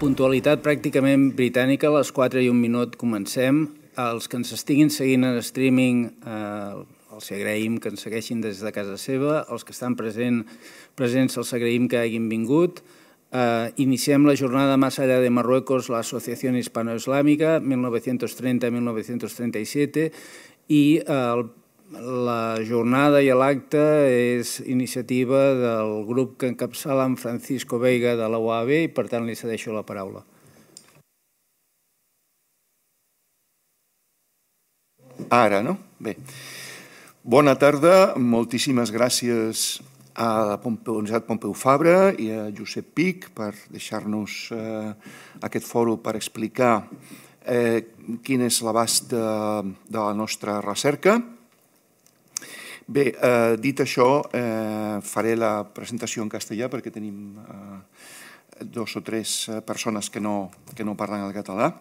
puntualitat pràcticament britànica, a les 4 i un minut comencem. Els que ens estiguin seguint en streaming eh, els agraïm que ens segueixin des de casa seva. Els que estan present, presents els agraïm que hagin vingut. Eh, iniciem la jornada Más allà de Marruecos, la hispano Hispanoislàmica, 1930-1937, i eh, el la jornada i l'acte és iniciativa del grup que encapçala en Francisco Veiga de la UAB i per tant li cedeixo la paraula. Ara, no? Bé. Bona tarda, moltíssimes gràcies a Pompeu, Universitat Pompeu Fabra i a Josep Pic per deixar-nos eh, aquest fòrum per explicar eh, quin és l'abast de, de la nostra recerca. Bé, yo, eh, dit eh, la presentación en castellà perquè tenim eh, dos o tres personas que no, que no parlan el català.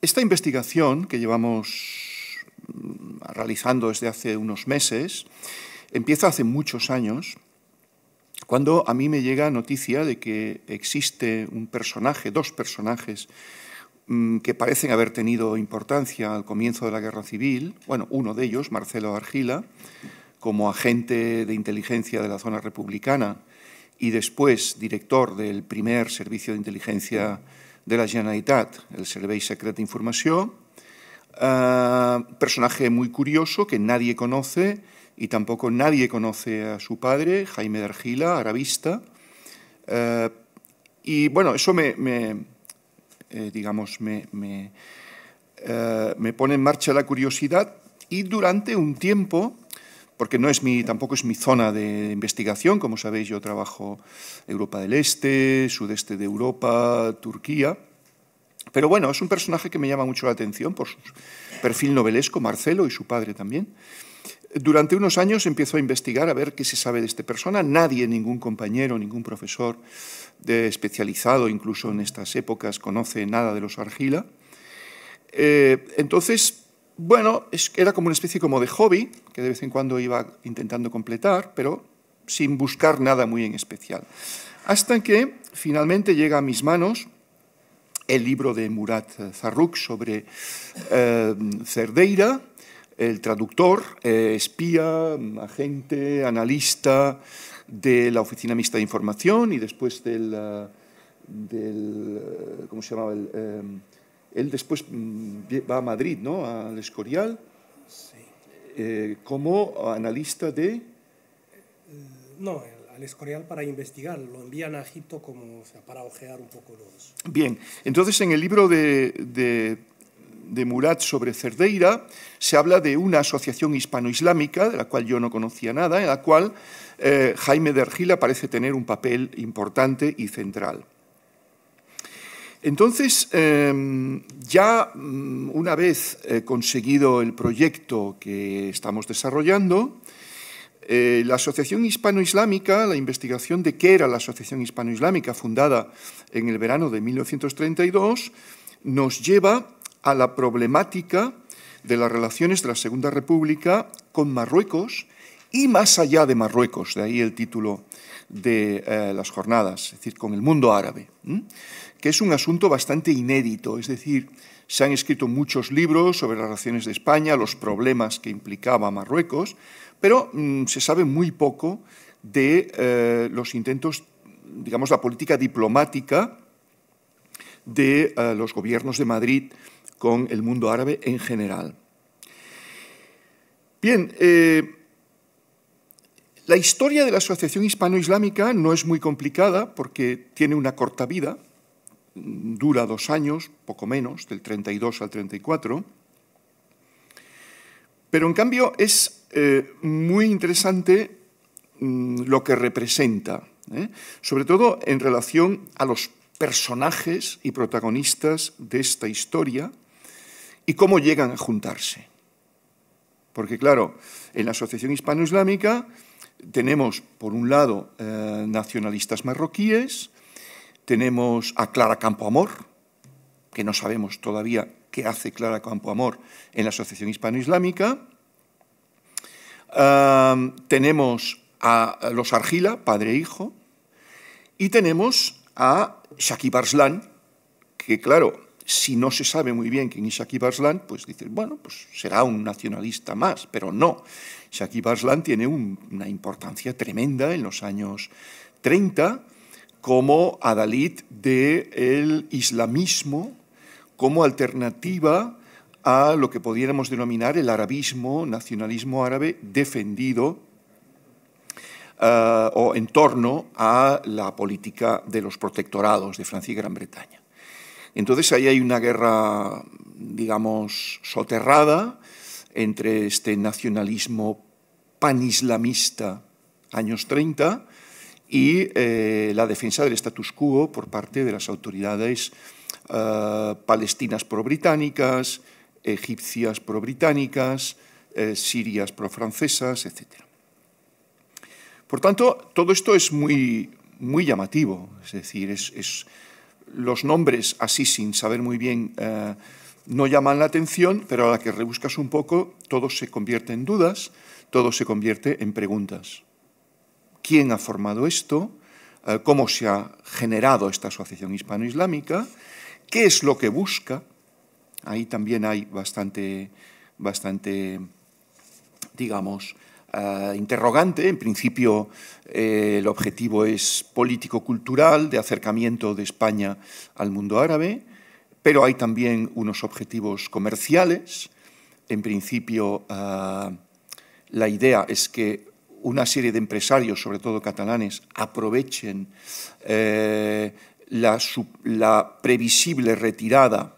esta investigación que llevamos mm, realizando desde hace unos meses empieza hace muchos años cuando a mí me llega noticia de que existe un personaje, dos personajes Mm, que parecen haber tenido importancia al comienzo de la guerra civil, bueno, uno de ellos, Marcelo Argila, como agente de inteligencia de la zona republicana y después director del primer servicio de inteligencia de la Generalitat, el Service Secret de información ah, personaje muy curioso que nadie conoce y tampoco nadie conoce a su padre, Jaime de Argila, arabista. Ah, y bueno, eso me, me eh, digamos, eh, me, pone en marcha la curiosidad y durante un tiempo, porque no es mi, tampoco es mi zona de investigación, como sabéis, yo trabajo Europa del Este, sudeste de Europa, Turquía, pero bueno, es un personaje que me llama mucho la atención por su perfil novelesco, Marcelo y su padre también. Durante unos años empiezo a investigar a ver qué se sabe de esta persona. Nadie, ningún compañero, ningún profesor especializado incluso en estas épocas conoce nada de los argila. Eh, entonces, bueno, era como una especie como de hobby que de vez en cuando iba intentando completar, pero sin buscar nada muy en especial. Hasta que finalmente llega a mis manos el libro de Murat Zarruk sobre eh, Cerdeira, el traductor, eh, espía, agente, analista, de la Oficina Mixta de Información y después del, eh, del eh, ¿cómo se llamaba? Eh, él después mm, va a Madrid, ¿no? Al Escorial, como analista de... No, al Escorial para investigar, lo envían a Egipto como, para ojear un poco los... Bien, entonces en el libro de, de de Murat sobre Cerdeira, se habla de una asociación hispano-islámica, de la cual yo no conocía nada, en la cual eh, Jaime de Argila parece tener un papel importante y central. Entonces, em, ya mm, una vez eh, conseguido el proyecto que estamos desarrollando, eh, la Asociación Hispano-Islámica, la investigación de qué era la Asociación Hispano-Islámica, fundada en el verano de 1932, nos lleva a la problemática de las relaciones de la Segunda República con Marruecos y más allá de Marruecos, de ahí el título de eh, las jornadas, es decir, con el mundo árabe, que es un asunto bastante inédito, es decir, se han escrito muchos libros sobre las relaciones de España, los problemas que implicaba Marruecos, pero mm, se sabe muy poco de eh, los intentos, digamos, la política diplomática de eh, los gobiernos de Madrid con el mundo árabe en general. Bien, la historia de la Asociación Hispano-Islámica no es muy complicada porque tiene una corta vida, dura dos años, poco menos, del 32 al 34, pero en cambio es eh, muy interesante mm, lo que representa, ¿eh? sobre todo en relación a los personajes y protagonistas de esta historia y cómo llegan a juntarse. Porque claro, en la Asociación Hispano-Islámica tenemos, por un lado, eh, nacionalistas marroquíes, tenemos a Clara Campoamor, que no sabemos todavía qué hace Clara Campoamor en la Asociación Hispano-Islámica, tenemos a los Argila, padre e hijo, y tenemos a Shakib Arslan, que claro, si no se sabe muy bien quién es Shakib Arslan, pues dices, bueno, pues será un nacionalista más, pero no. Shakib Arslan tiene una importancia tremenda en los años 30 como adalid del islamismo, como alternativa a lo que pudiéramos denominar el arabismo, nacionalismo árabe defendido eh, o en torno a la política de los protectorados de Francia y Gran Bretaña. Entonces ahí hay una guerra, digamos, soterrada entre este nacionalismo panislamista años 30 y eh, la defensa del status quo por parte de las autoridades eh, palestinas pro-británicas, egipcias pro-británicas, eh, sirias pro-francesas, etc. Por tanto, todo esto es muy, muy llamativo, es decir, es los nombres, así sin saber muy bien, eh, no llaman la atención, pero a la que rebuscas un poco, todo se convierte en dudas, todo se convierte en preguntas. ¿Quién ha formado esto? Eh, ¿Cómo se ha generado esta asociación hispano-islámica? ¿Qué es lo que busca? Ahí también hay bastante digamos, interrogante. En principio, eh, el objetivo es político-cultural, de acercamiento de España al mundo árabe, pero hay también unos objetivos comerciales. En principio, ah, la idea es que una serie de empresarios, sobre todo catalanes, aprovechen eh, la, la, previsible retirada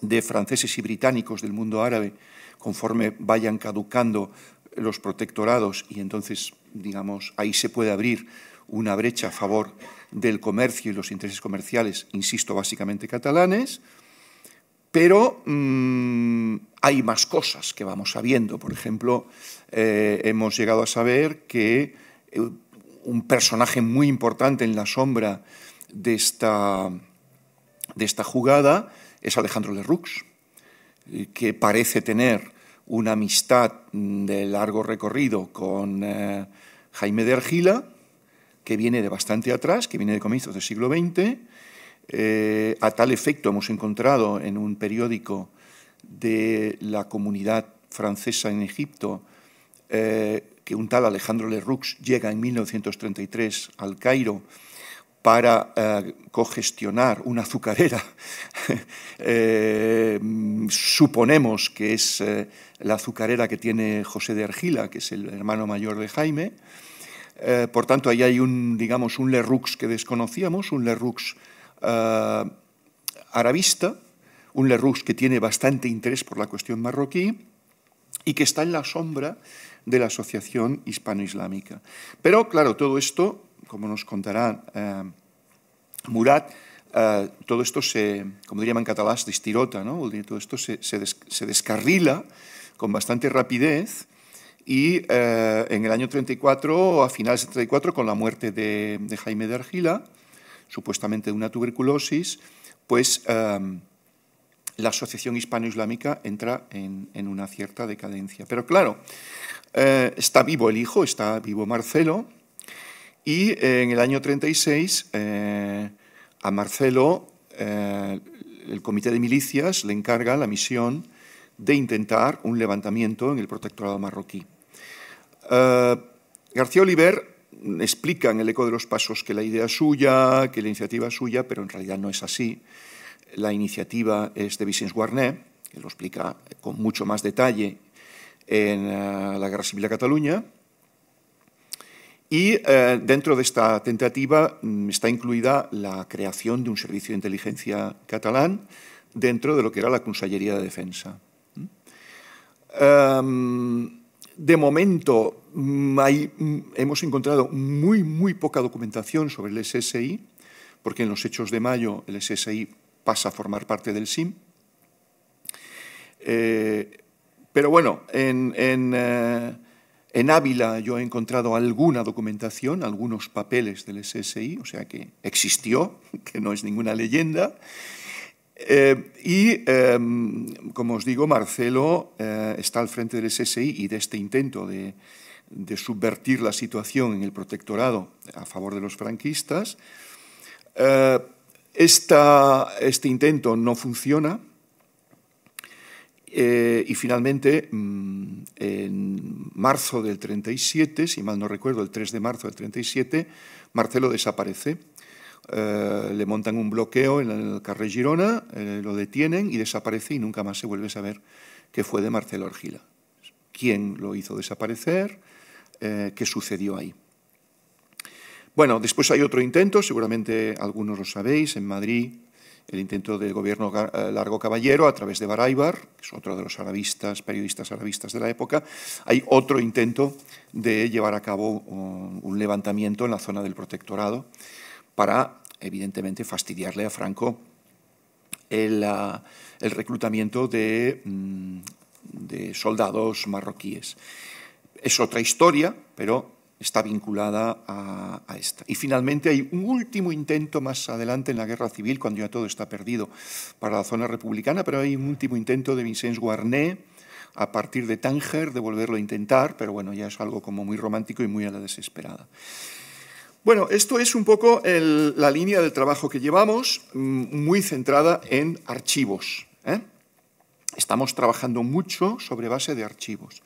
de franceses y británicos del mundo árabe conforme vayan caducando los protectorados y entonces, digamos, ahí se puede abrir una brecha a favor del comercio y los intereses comerciales, insisto, básicamente catalanes, pero mm, hay más cosas que vamos sabiendo. Por ejemplo, eh, hemos llegado a saber que eh, un personaje muy importante en la sombra de esta, de esta jugada es Alejandro Lerroux, eh, que parece tener una amistad mm, de largo recorrido con eh, Jaime de Argila, que viene de bastante atrás, que viene de comienzos del siglo XX. Eh, a tal efecto hemos encontrado en un periódico de la comunidad francesa en Egipto eh, que un tal Alejandro Leroux llega en 1933 al Cairo para eh, cogestionar una azucarera, eh, suponemos que es eh, la azucarera que tiene José de Argila, que es el hermano mayor de Jaime. por tanto, ahí hay un, digamos, un Lerux que desconocíamos, un Lerux arabista, un Lerux que tiene bastante interés por la cuestión marroquí y que está en la sombra de la Asociación Hispano-Islámica. Pero, claro, todo esto como nos contará eh, Murat, eh, todo esto se, como diríamos en catalán, se todo esto se, descarrila con bastante rapidez y eh, en el año 34, a finales de 34, con la muerte de, Jaime de Argila, supuestamente de una tuberculosis, pues la Asociación Hispano-Islámica entra en, una cierta decadencia. Pero claro, está vivo el hijo, está vivo Marcelo, y eh, en el año 36 eh, a Marcelo eh, el Comité de Milicias le encarga la misión de intentar un levantamiento en el protectorado marroquí. García Oliver explica en el eco de los pasos que la idea es suya, que la iniciativa es suya, pero en realidad no es así. La iniciativa es de Vicens Guarnet, que lo explica con mucho más detalle en la Guerra Civil de Cataluña, y eh, dentro de esta tentativa mm, está incluida la creación de un servicio de inteligencia catalán dentro de lo que era la Consellería de Defensa. ¿Mm? Em, de momento mm, hemos encontrado muy, muy poca documentación sobre el SSI, porque en los hechos de mayo el SSI pasa a formar parte del SIM. Eh, pero bueno, en, eh, en Ávila yo he encontrado alguna documentación, algunos papeles del SSI, o sea que existió, que no es ninguna leyenda. Eh, y, em, como os digo, Marcelo eh, está al frente del SSI y de este intento de, subvertir la situación en el protectorado a favor de los franquistas. Eh, este intento no funciona, eh, y finalmente, mm, en marzo del 37, si mal no recuerdo, el 3 de marzo del 37, Marcelo desaparece. Eh, le montan un bloqueo en el carrer Girona, eh, lo detienen y desaparece y nunca más se vuelve a saber qué fue de Marcelo Argila. ¿Quién lo hizo desaparecer? ¿Qué sucedió ahí? Bueno, después hay otro intento, seguramente algunos lo sabéis, en Madrid el intento del gobierno eh, Largo Caballero a través de Baráibar, que es otro de los arabistas, periodistas arabistas de la época. Hay otro intento de llevar a cabo un, levantamiento en la zona del protectorado para, evidentemente, fastidiarle a Franco el, ah, reclutamiento mm, de soldados marroquíes. Es otra historia, pero está vinculada a, esta. Y finalmente hay un último intento más adelante en la guerra civil, cuando ya todo está perdido para la zona republicana, pero hay un último intento de Vincennes Guarné a partir de Tánger de volverlo a intentar, pero bueno, ya es algo como muy romántico y muy a la desesperada. Bueno, esto es un poco la línea del trabajo que llevamos, mm, muy centrada en archivos. ¿eh? Estamos trabajando mucho sobre base de archivos.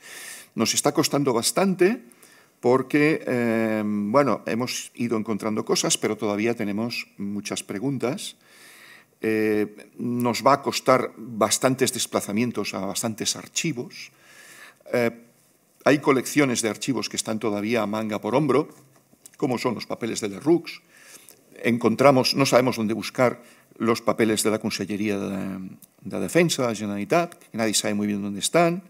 Nos está costando bastante, porque, em, bueno, hemos ido encontrando cosas, pero todavía tenemos muchas preguntas. Eh, nos va a costar bastantes desplazamientos a bastantes archivos. Eh, hay colecciones de archivos que están todavía a manga por hombro, como son los papeles de Lerux. Encontramos, no sabemos dónde buscar los papeles de la Consellería de, de Defensa, la Generalitat, nadie sabe muy bien dónde están.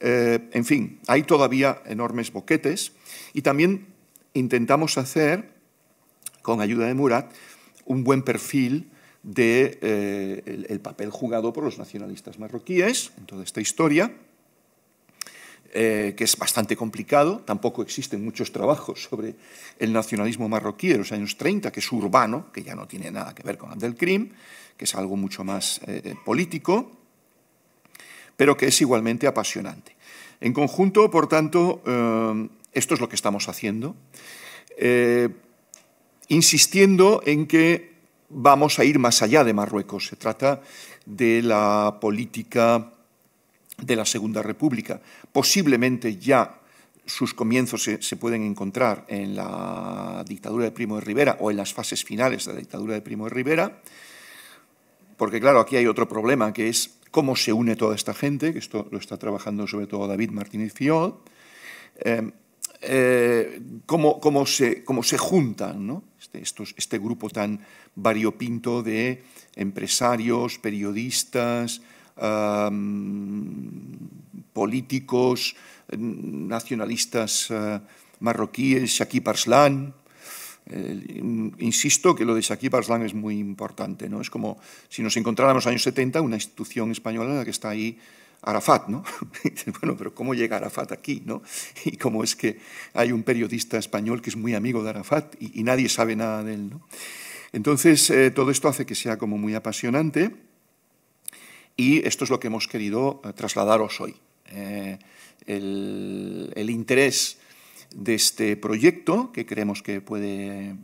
Eh, en fin, hay todavía enormes boquetes y también intentamos hacer, con ayuda de Murat, un buen perfil del de, eh, el, papel jugado por los nacionalistas marroquíes en toda esta historia, eh, que es bastante complicado. Tampoco existen muchos trabajos sobre el nacionalismo marroquí de los años 30, que es urbano, que ya no tiene nada que ver con Abdelkrim, que es algo mucho más político pero que es igualmente apasionante. En conjunto, por tanto, eh, esto es lo que estamos haciendo, eh, insistiendo en que vamos a ir más allá de Marruecos. Se trata de la política de la Segunda República. Posiblemente ya sus comienzos se, pueden encontrar en la dictadura de Primo de Rivera o en las fases finales de la dictadura de Primo de Rivera, porque claro, aquí hay otro problema que es cómo se une toda esta gente, que esto lo está trabajando sobre todo David Martínez Fiol, eh, eh, cómo, se, cómo, juntan ¿no? Este, este, grupo tan variopinto de empresarios, periodistas, políticos, nacionalistas eh, marroquíes, Shakib Arslan, eh, insisto que lo de Shakib Arslan es muy importante, ¿no? Es como si nos encontráramos en los años 70 una institución española en la que está ahí Arafat, ¿no? bueno, pero ¿cómo llega Arafat aquí, no? Y cómo es que hay un periodista español que es muy amigo de Arafat y, nadie sabe nada de él, Entonces, eh, todo esto hace que sea como muy apasionante y esto es lo que hemos querido eh, trasladaros hoy. el, interés de este proyecto, que creemos que puede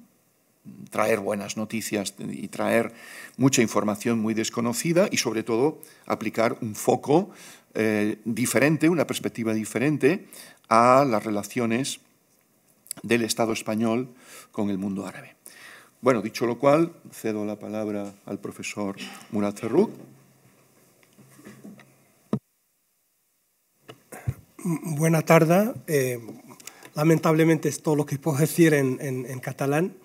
traer buenas noticias y traer mucha información muy desconocida y sobre todo aplicar un foco eh, diferente, una perspectiva diferente a las relaciones del Estado español con el mundo árabe. Bueno, dicho lo cual, cedo la palabra al profesor Murat Ferruc. Buena tarde. Eh, Lamentablemente es todo lo que puedo decir en, catalán.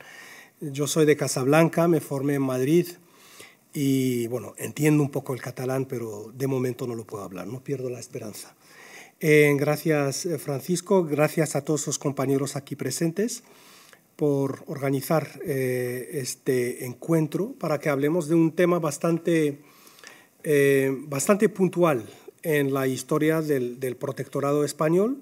Yo soy de Casablanca, me formé en Madrid y bueno, entiendo un poco el catalán, pero de momento no lo puedo hablar, no pierdo la esperanza. Eh, gracias eh, Francisco, gracias a todos sus compañeros aquí presentes por organizar eh, este encuentro para que hablemos de un tema bastante, bastante puntual en la historia del, protectorado español,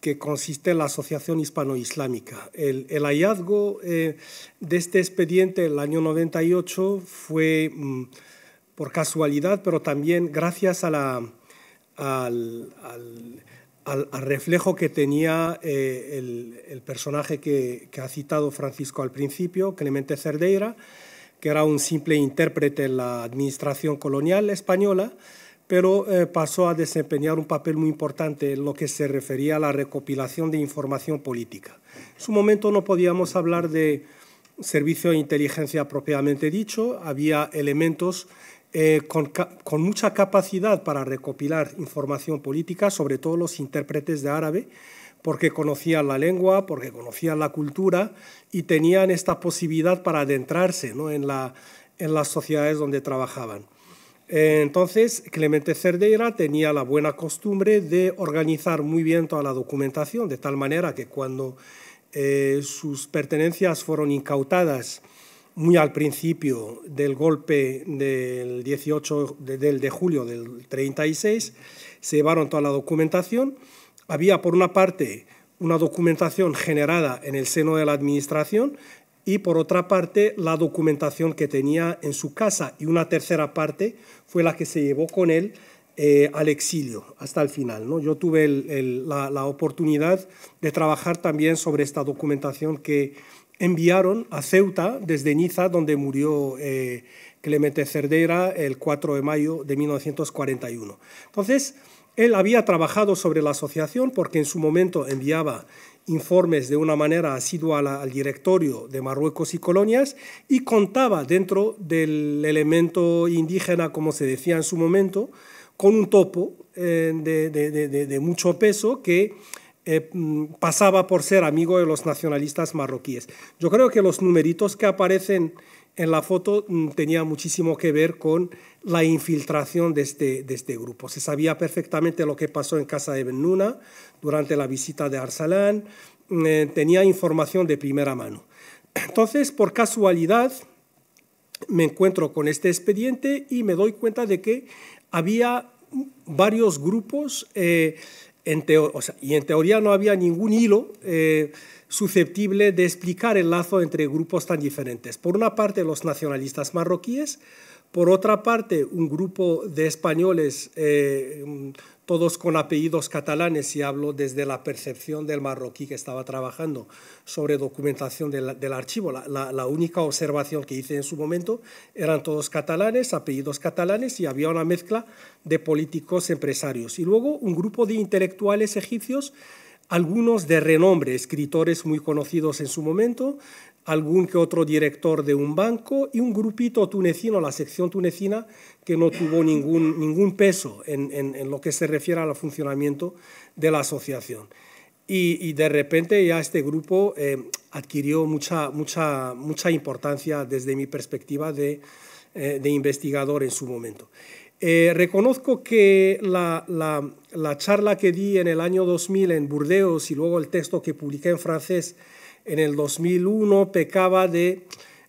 que consiste en la Asociación Hispano-Islámica. El, hallazgo eh, de este expediente el año 98 fue mm, por casualidad, pero también gracias al, reflejo que tenía eh, el, personaje que, que, ha citado Francisco al principio, Clemente Cerdeira, que era un simple intérprete en la administración colonial española, pero eh, pasó a desempeñar un papel muy importante en lo que se refería a la recopilación de información política. En su momento no podíamos hablar de servicio de inteligencia propiamente dicho, había elementos eh, con, mucha capacidad para recopilar información política, sobre todo los intérpretes de árabe, porque conocían la lengua, porque conocían la cultura y tenían esta posibilidad para adentrarse en las sociedades donde trabajaban. Eh, entonces, Clemente Cerdeira tenía la buena costumbre de organizar muy bien toda la documentación, de tal manera que cuando eh, sus pertenencias fueron incautadas muy al principio del golpe del 18 de, de julio del 36, se llevaron toda la documentación. Había, por una parte, una documentación generada en el seno de la Administración y por otra parte la documentación que tenía en su casa y una tercera parte fue la que se llevó con él eh, al exilio hasta el final. ¿no? Yo tuve la, oportunidad de trabajar también sobre esta documentación que enviaron a Ceuta desde Niza, donde murió eh, Clemente Cerdeira el 4 de mayo de 1941. Entonces, él había trabajado sobre la asociación porque en su momento enviaba informes de una manera asidua al directorio de Marruecos y colonias y contaba dentro del elemento indígena, como se decía en su momento, con un topo eh, de, mucho peso que eh, mm, pasaba por ser amigo de los nacionalistas marroquíes. Yo creo que los numeritos que aparecen en la foto mm, tenía muchísimo que ver con la infiltración este, de este, grupo. Se sabía perfectamente lo que pasó en casa de Ben Nuna durante la visita de Arsalán, mm, eh, tenía información de primera mano. Entonces, por casualidad, me encuentro con este expediente y me doy cuenta de que había varios grupos, eh, y en teoría no había ningún hilo. Eh, susceptible de explicar el lazo entre grupos tan diferentes. Por una parte, los nacionalistas marroquíes, por otra parte, un grupo de españoles, eh, todos con apellidos catalanes, y hablo desde la percepción del marroquí que estaba trabajando sobre documentación del, archivo. la, única observación que hice en su momento eran todos catalanes, apellidos catalanes, y había una mezcla de políticos empresarios. Y luego un grupo de intelectuales egipcios algunos de renombre, escritores muy conocidos en su momento, algún que otro director de un banco y un grupito tunecino, la sección tunecina, que no tuvo ningún, ningún peso en, en, lo que se refiere al funcionamiento de la asociación. Y, de repente ya este grupo eh, adquirió mucha, mucha, mucha importancia desde mi perspectiva de, eh, de investigador en su momento. Eh, reconozco que la, charla que di en el año 2000 en Burdeos y luego el texto que publiqué en francés en el 2001 pecaba de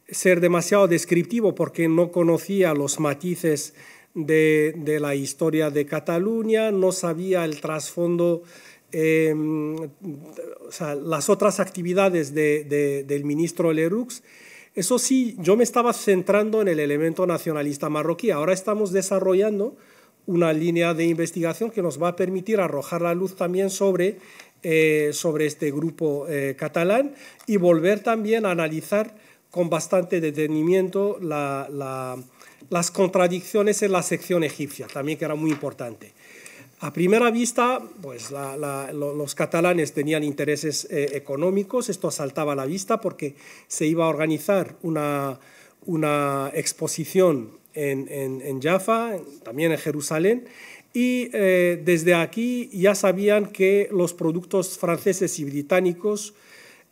ser demasiado descriptivo porque no conocía los matices de, la historia de Cataluña, no sabía el trasfondo, em, las otras actividades del ministro Leroux eso sí, yo me estaba centrando en el elemento nacionalista marroquí. Ahora estamos desarrollando una línea de investigación que nos va a permitir arrojar la luz también sobre, eh, este grupo eh, catalán y volver también a analizar con bastante detenimiento las contradicciones en la sección egipcia, también que era muy importante. A primera vista, pues los catalanes tenían intereses eh, económicos, esto asaltaba la vista porque se iba a organizar una, exposición en, Jaffa, también en Jerusalén, y eh, desde aquí ya sabían que los productos franceses y británicos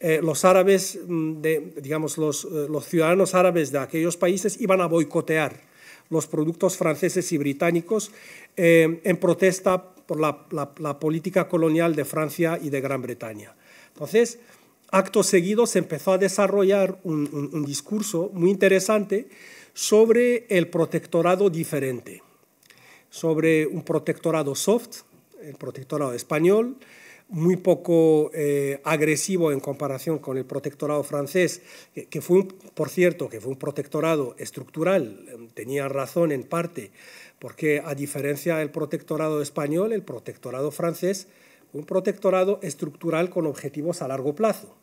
eh, los árabes, mm, digamos, los, ciudadanos árabes de aquellos países iban a boicotear los productos franceses y británicos eh, en protesta por la, política colonial de Francia y de Gran Bretaña. Entonces, acto seguido se empezó a desarrollar un discurso muy interesante sobre el protectorado diferente, sobre un protectorado soft, el protectorado español, muy poco eh, agresivo en comparación con el protectorado francés, que, fue, por cierto, que fue un protectorado estructural, tenía razón en parte, porque a diferencia del protectorado español, el protectorado francés, un protectorado estructural con objetivos a largo plazo.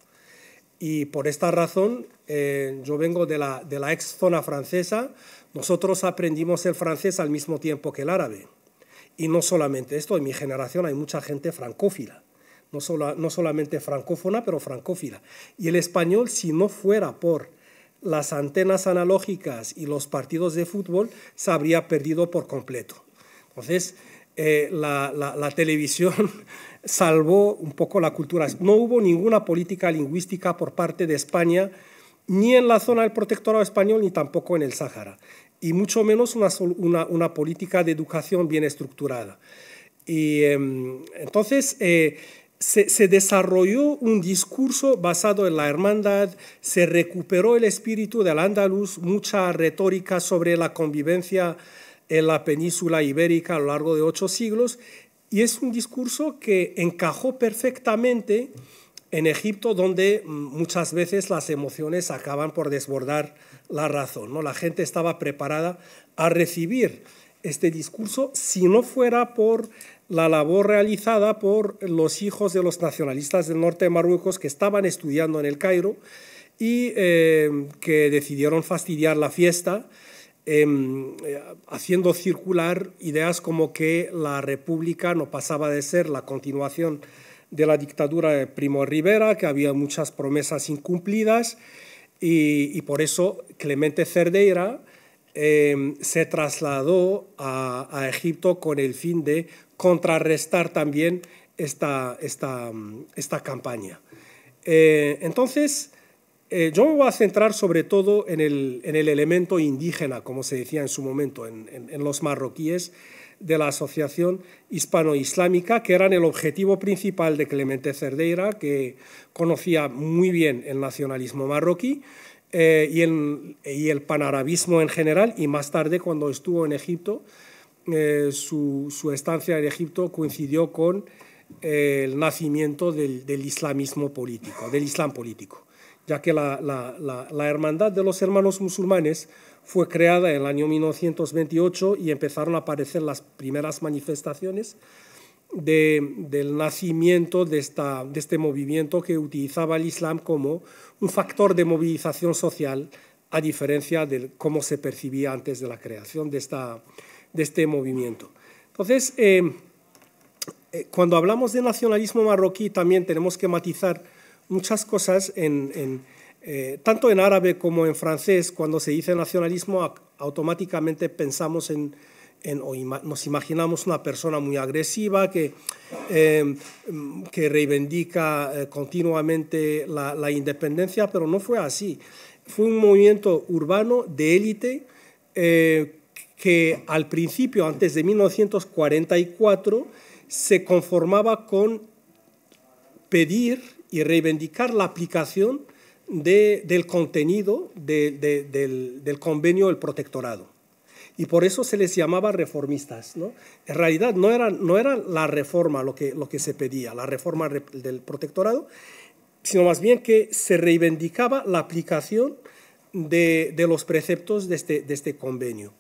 Y por esta razón, eh, yo vengo de la, de la ex zona francesa, nosotros aprendimos el francés al mismo tiempo que el árabe. Y no solamente esto, en mi generación hay mucha gente francófila no, solamente francófona, pero francófila. Y el español, si no fuera por las antenas analógicas y los partidos de fútbol, se habría perdido por completo. Entonces, eh, la, televisión salvó un poco la cultura. No hubo ninguna política lingüística por parte de España, ni en la zona del protectorado español, ni tampoco en el Sáhara, y mucho menos una, política de educación bien estructurada. Y em, entonces, eh, se, desarrolló un discurso basado en la hermandad, se recuperó el espíritu del andaluz, mucha retórica sobre la convivencia en la península ibérica a lo largo de ocho siglos, y es un discurso que encajó perfectamente en Egipto, donde mm, muchas veces las emociones acaban por desbordar la razón. ¿no? La gente estaba preparada a recibir este discurso si no fuera por la labor realizada por los hijos de los nacionalistas del norte de Marruecos que estaban estudiando en el Cairo y eh, que decidieron fastidiar la fiesta em, eh, haciendo circular ideas como que la república no pasaba de ser la continuación de la dictadura de Primo Rivera, que había muchas promesas incumplidas y, y por eso Clemente Cerdeira Em, se trasladó a, Egipto con el fin de contrarrestar también esta, mm, campaña. Eh, entonces, eh, yo me voy a centrar sobre todo en el, elemento indígena, como se decía en su momento, en, en los marroquíes de la Asociación Hispano-Islámica, que eran el objetivo principal de Clemente Cerdeira, que conocía muy bien el nacionalismo marroquí, eh, y, el, panarabismo en general, y más tarde cuando estuvo en Egipto, eh, su, estancia en Egipto coincidió con eh, el nacimiento del, islamismo político, del islam político, ya que la, la hermandad de los hermanos musulmanes fue creada en el año 1928 y empezaron a aparecer las primeras manifestaciones del nacimiento de, este movimiento que utilizaba el Islam como un factor de movilización social, a diferencia de cómo se percibía antes de la creación de, este movimiento. Entonces, eh, eh, cuando hablamos de nacionalismo marroquí, también tenemos que matizar muchas cosas, eh, tanto en árabe como en francés, cuando se dice nacionalismo, automáticamente pensamos en nos imaginamos una persona muy agresiva que, em, que reivindica eh, continuamente la, independencia, pero no fue así. Fue un movimiento urbano de élite eh, que al principio, antes de 1944, se conformaba con pedir y reivindicar la aplicación del contenido del convenio del protectorado y por eso se les llamaba reformistas. En realidad no era, no era la reforma lo que, lo que se pedía, la reforma del protectorado, sino más bien que se reivindicaba la aplicación de, los preceptos de este, este convenio.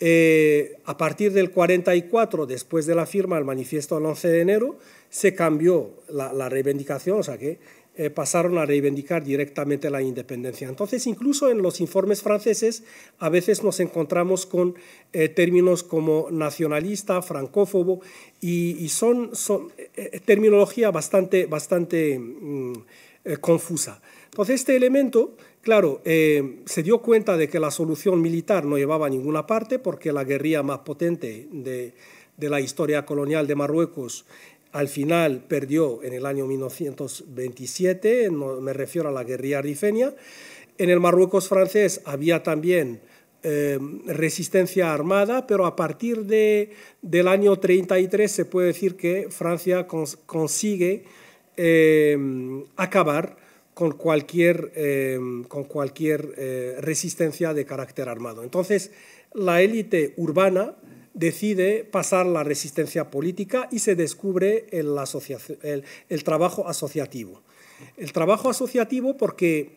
Eh, a partir del 44, después de la firma del manifiesto del 11 de enero, se cambió la, la reivindicación, o sea que eh, pasaron a reivindicar directamente la independencia. Entonces, incluso en los informes franceses, a veces nos encontramos con eh, términos como nacionalista, francófobo, y, son, eh, terminología bastante, bastante mm, confusa. Entonces, este elemento, claro, se dio cuenta de que la solución militar no llevaba a ninguna parte, porque la guerrilla más potente de la historia colonial de Marruecos al final perdió en el año 1927, me refiero a la guerrilla rifenia. En el Marruecos francés había también em, resistencia armada, pero a partir de, del año 33 se puede decir que Francia consigue em, acabar con cualquier, em, con cualquier eh, resistencia de carácter armado. Entonces, la élite urbana decide pasar la resistencia política y se descubre el, trabajo asociativo. El trabajo asociativo porque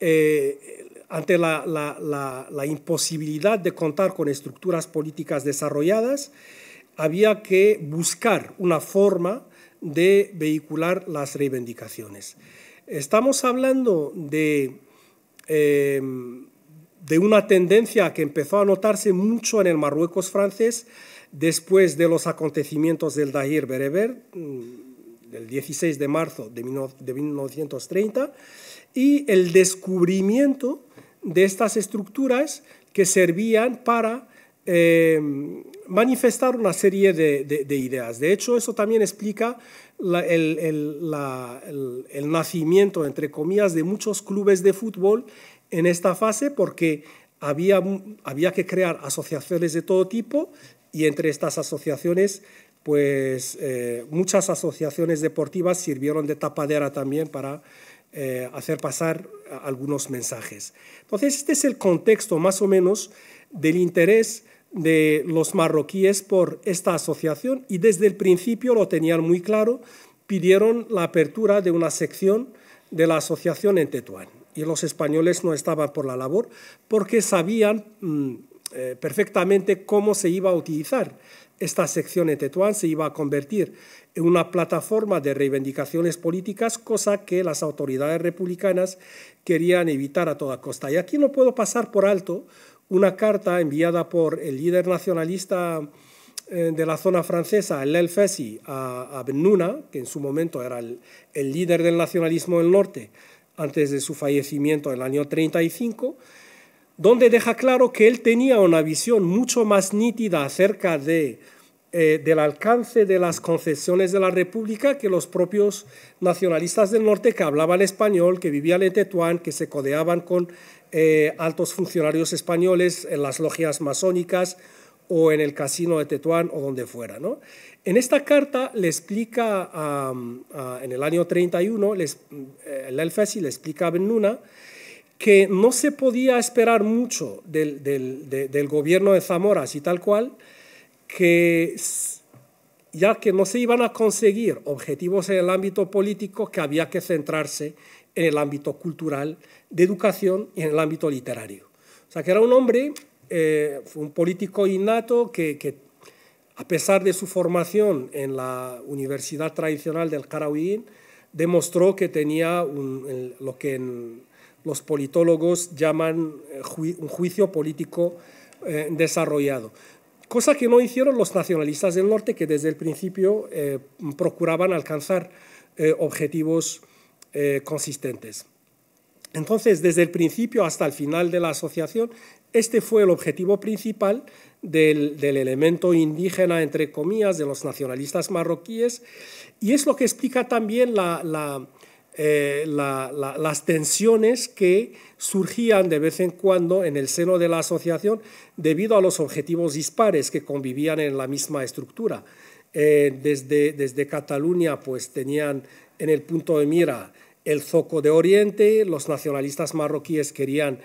eh, ante la, imposibilidad de contar con estructuras políticas desarrolladas, había que buscar una forma de vehicular las reivindicaciones. Estamos hablando de... Eh, de una tendencia que empezó a notarse mucho en el Marruecos francés después de los acontecimientos del Dahir Bereber, mm, del 16 de marzo de 1930, y el descubrimiento de estas estructuras que servían para eh, manifestar una serie de, ideas. De hecho, eso también explica el, el nacimiento, entre comillas, de muchos clubes de fútbol en esta fase porque había, que crear asociaciones de todo tipo y entre estas asociaciones pues eh, muchas asociaciones deportivas sirvieron de tapadera también para eh, hacer pasar algunos mensajes. Entonces, este es el contexto más o menos del interés de los marroquíes por esta asociación y desde el principio lo tenían muy claro, pidieron la apertura de una sección de la asociación en Tetuán y los españoles no estaban por la labor porque sabían mm, eh, perfectamente cómo se iba a utilizar. Esta sección en Tetuán se iba a convertir en una plataforma de reivindicaciones políticas, cosa que las autoridades republicanas querían evitar a toda costa. Y aquí no puedo pasar por alto una carta enviada por el líder nacionalista eh, de la zona francesa, el El a, Benuna, que en su momento era el líder del nacionalismo del norte, antes de su fallecimiento en el año 35, donde deja claro que él tenía una visión mucho más nítida acerca eh, del alcance de las concesiones de la República que los propios nacionalistas del norte que hablaban español, que vivían en Tetuán, que se codeaban con eh, altos funcionarios españoles en las logias masónicas o en el casino de Tetuán o donde fuera. ¿no? En esta carta le explica, en el año 31, les, eh, el Elfesi le explica a Benuna que no se podía esperar mucho del, gobierno de Zamora, así tal cual, que ya que no se iban a conseguir objetivos en el ámbito político, que había que centrarse en el ámbito cultural, de educación y en el ámbito literario. O sea, que era un hombre eh, fue un político innato que, a pesar de su formación en la universidad tradicional del Karawín demostró que tenía lo que los politólogos llaman eh, un juicio político eh, desarrollado. Cosa que no hicieron los nacionalistas del norte, que desde el principio procuraban alcanzar objetivos consistentes. Entonces, desde el principio hasta el final de la asociación, este fue el objetivo principal del, elemento indígena, entre comillas, de los nacionalistas marroquíes, y es lo que explica también eh, las tensiones que surgían de vez en cuando en el seno de la asociación debido a los objetivos dispares que convivían en la misma estructura. Eh, desde, desde Cataluña pues, tenían en el punto de mira el zoco de Oriente, los nacionalistas marroquíes querían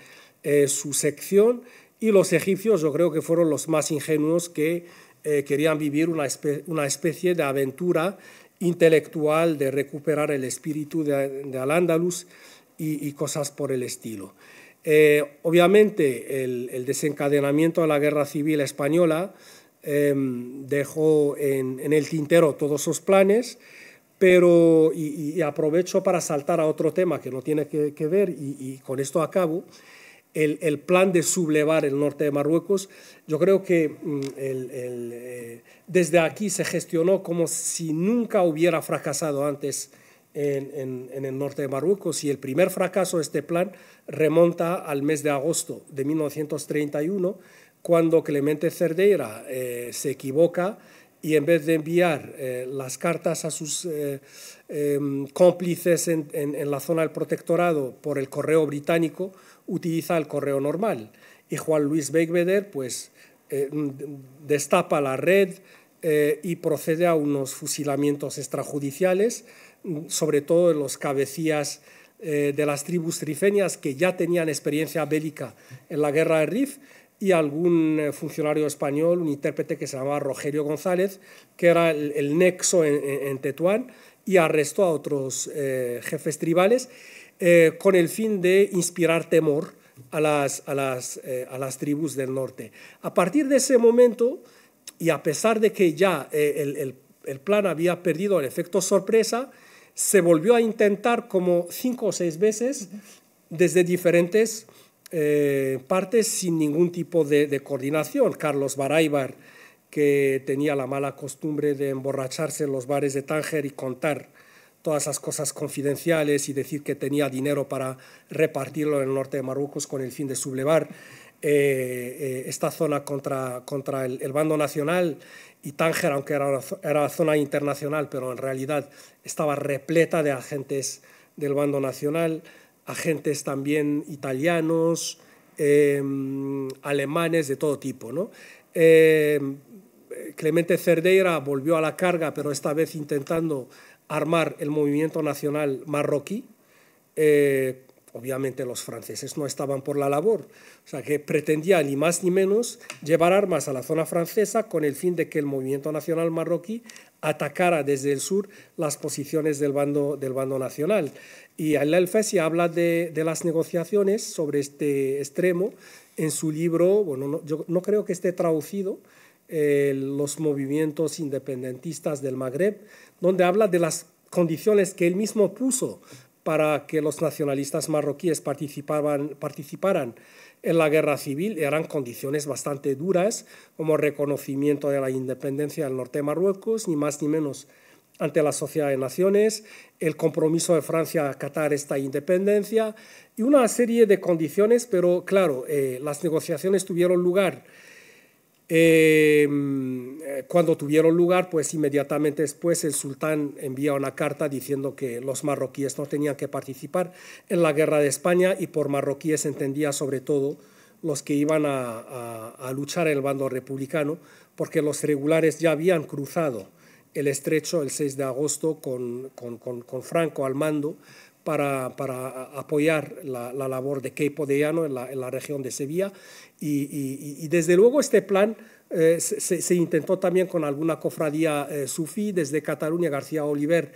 eh, su sección y los egipcios yo creo que fueron los más ingenuos que eh, querían vivir una, especie de aventura intelectual de recuperar el espíritu de, de Al-Ándalus y, cosas por el estilo. Eh, obviamente el, desencadenamiento de la guerra civil española em, dejó en, el tintero todos sus planes, pero y, aprovecho para saltar a otro tema que no tiene que, ver y, con esto acabo, el, plan de sublevar el norte de Marruecos. Yo creo que mm, eh, desde aquí se gestionó como si nunca hubiera fracasado antes en, el norte de Marruecos y el primer fracaso de este plan remonta al mes de agosto de 1931, cuando Clemente Cerdeira eh, se equivoca y en vez de enviar eh, las cartas a sus em, cómplices en la zona del protectorado por el correo británico, utiliza el correo normal. Y Juan Luis Beigbeder pues, eh, destapa la red eh, y procede a unos fusilamientos extrajudiciales, sobre todo en los cabecillas eh, de las tribus trifenias que ya tenían experiencia bélica en la guerra de Rif y algún funcionario español, un intérprete que se llamaba rogerio González, que era el, nexo en, en, Tetuán, y arrestó a otros jefes tribales eh, con el fin de inspirar temor eh, a las, tribus del norte. A partir de ese momento, y a pesar de que ya eh, el, plan había perdido el efecto sorpresa, se volvió a intentar como cinco o seis veces desde diferentes partes sin ningún tipo de, coordinación. Carlos Baraibar, que tenía la mala costumbre de emborracharse en los bares de Tánger y contar todas las cosas confidenciales y decir que tenía dinero para repartirlo en el norte de Marruecos con el fin de sublevar eh, eh, esta zona contra, contra el, bando nacional y Tánger, aunque era, era zona internacional, pero en realidad estaba repleta de agentes del bando nacional, agentes también italianos, em, alemanes de todo tipo. Em, Clemente Cerdeira volvió a la carga, pero esta vez intentando armar el movimiento nacional marroquí, eh, obviamente los franceses no estaban por la labor, o sea que pretendía ni más ni menos llevar armas a la zona francesa con el fin de que el movimiento nacional marroquí atacara desde el sur las posiciones del bando, del bando nacional. Y al Elfessi habla de, las negociaciones sobre este extremo en su libro, bueno, yo no creo que esté traducido, eh, los movimientos independentistas del Magreb, donde habla de las condiciones que él mismo puso para que los nacionalistas marroquíes participaran en la guerra civil eran condiciones bastante duras, como reconocimiento de la independencia del norte de Marruecos, ni más ni menos ante la Sociedad de Naciones, el compromiso de Francia a acatar esta independencia y una serie de condiciones, pero claro, eh, las negociaciones tuvieron lugar Em, eh, cuando tuvieron lugar, pues inmediatamente después el sultán envía una carta diciendo que los marroquíes no tenían que participar en la guerra de España y por marroquíes entendía sobre todo los que iban a, luchar en el bando republicano, porque los regulares ya habían cruzado el estrecho el 6 de agosto con Franco al mando para, para apoyar la, labor de Keipo de en la, región de Sevilla. Y, desde luego este plan eh, se, intentó también con alguna cofradía eh, sufí desde Cataluña, García Oliver,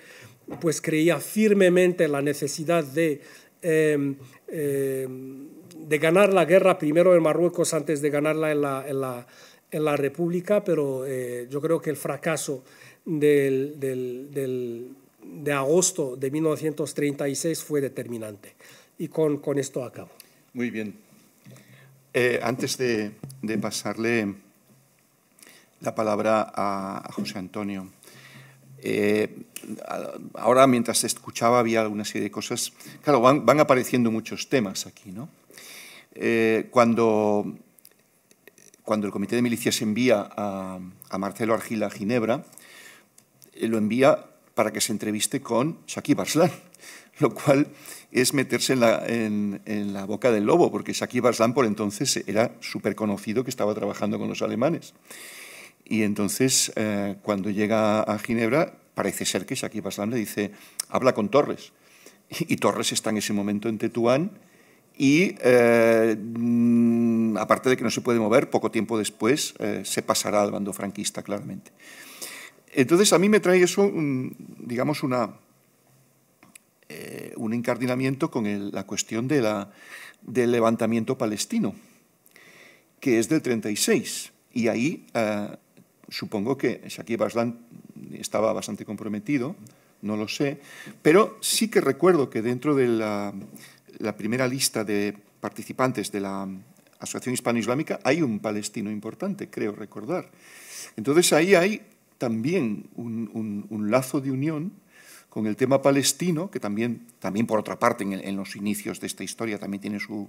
pues creía firmemente la necesidad de... Em, em, de ganar la guerra primero en Marruecos antes de ganarla en la, en la, en la República, pero eh, yo creo que el fracaso del, del, de agosto de 1936 fue determinante. Y con, esto acabo. Muy bien. Eh, antes de, pasarle la palabra a, José Antonio, eh, ahora mientras escuchaba había una serie de cosas. Claro, van, apareciendo muchos temas aquí, ¿no? Eh, cuando, el Comité de Milicias envía a, a Marcelo Argila a Ginebra, lo envía para que se entreviste con Shakib Barslan, lo cual es meterse en la, boca del lobo, porque Shakib Barslan por entonces era súper conocido que estaba trabajando con los alemanes. Y entonces, eh, cuando llega a Ginebra, parece ser que Shakib Barslan le dice, habla con Torres. Y, Torres está en ese momento en Tetuán y eh, mm, aparte de que no se puede mover, poco tiempo después eh, se pasará al bando franquista, claramente. Entonces a mí me trae eso, digamos, eh, un encardinamiento con la cuestión del levantamiento palestino, que es del 36. Y ahí eh, supongo que Shakib Aslan estaba bastante comprometido, no lo sé, pero sí que recuerdo que dentro de la, la primera lista de participantes de la Asociación Hispano-Islámica hay un palestino importante, creo recordar. Entonces ahí hay también un, lazo de unión con el tema palestino, que también, también por otra parte, en, los inicios de esta historia también tiene su...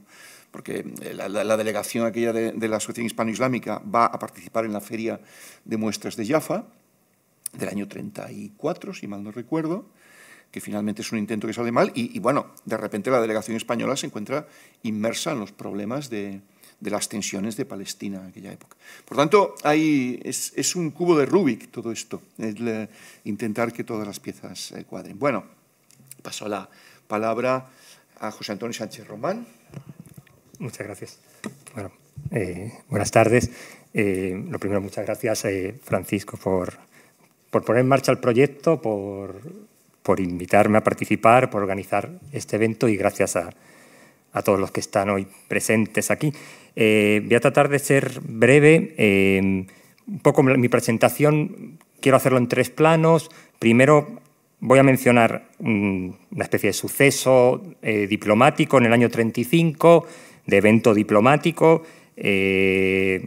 porque la, delegación aquella de, la Asociación Hispano-Islámica va a participar en la Feria de Muestras de Jaffa del año 34, si mal no recuerdo, que finalmente es un intento que sale mal, y bueno, de repente la delegación española se encuentra inmersa en los problemas de, de las tensiones de Palestina en aquella época. Por tanto, hay, es, un cubo de Rubik todo esto, el, eh, intentar que todas las piezas eh, cuadren. Bueno, paso la palabra a José Antonio Sánchez Román. Muchas gracias. Bueno, eh, buenas tardes. lo primero, muchas gracias, Francisco, por, poner en marcha el proyecto, por invitarme a participar, por organizar este evento y gracias a, a todos los que están hoy presentes aquí. Eh, voy a tratar de ser breve. Eh, un poco mi presentación quiero hacerlo en tres planos. Primero voy a mencionar una especie de suceso eh, diplomático en el año 35, de evento diplomático,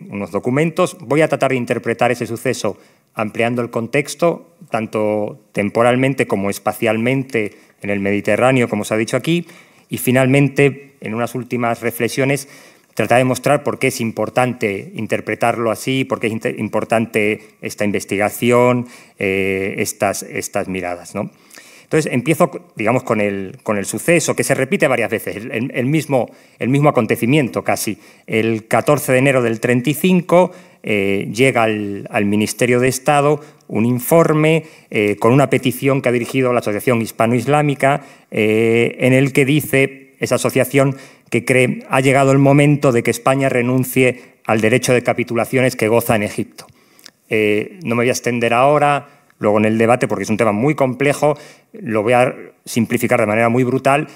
unos documentos. Voy a tratar de interpretar ese suceso ampliando el contexto, tanto temporalmente como espacialmente en el Mediterráneo, como se ha dicho aquí. Y finalmente, en unas últimas reflexiones, tratar de mostrar por qué es importante interpretarlo así, por qué es importante esta investigación, eh, estas, miradas. Entonces empiezo, digamos, con el, suceso que se repite varias veces, el, mismo, el mismo acontecimiento casi. El 14 de enero del 35 eh, llega al, Ministerio de Estado un informe eh, con una petición que ha dirigido la Asociación Hispano-Islámica eh, en el que dice esa asociación que cree ha llegado el momento de que España renuncie al derecho de capitulaciones que goza en Egipto. no me voy a extender ahora luego en el debate, porque es un tema muy complejo, lo voy a simplificar de manera muy brutal.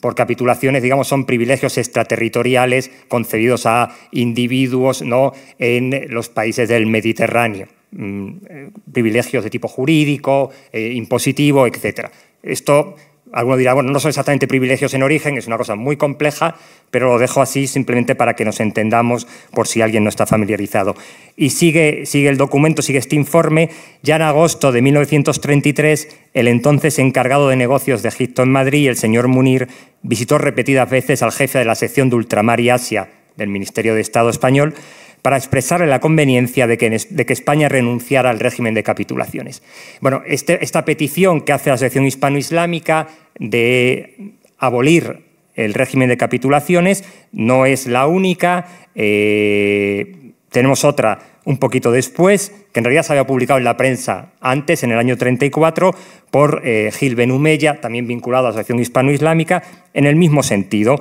Por capitulaciones, digamos, son privilegios extraterritoriales concedidos a individuos ¿no? en los países del Mediterráneo mm, eh, privilegios de tipo jurídico, eh, impositivo, etc. Esto Alguno dirá, bueno, no son exactamente privilegios en origen, es una cosa muy compleja, pero lo dejo así simplemente para que nos entendamos por si alguien no está familiarizado. Y sigue, sigue el documento, sigue este informe. Ya en agosto de 1933, el entonces encargado de negocios de Egipto en Madrid, el señor Munir, visitó repetidas veces al jefe de la sección de Ultramar y Asia del Ministerio de Estado español para expresarle la conveniencia de que, España renunciara al régimen de capitulaciones. Bueno, este, esta petición que hace la Asociación hispano-islámica de abolir el régimen de capitulaciones no es la única. Eh, tenemos otra un poquito después, que en realidad se había publicado en la prensa antes, en el año 34, por eh, Gil Benumella, también vinculado a la Asociación Hispano-Islámica, en el mismo sentido.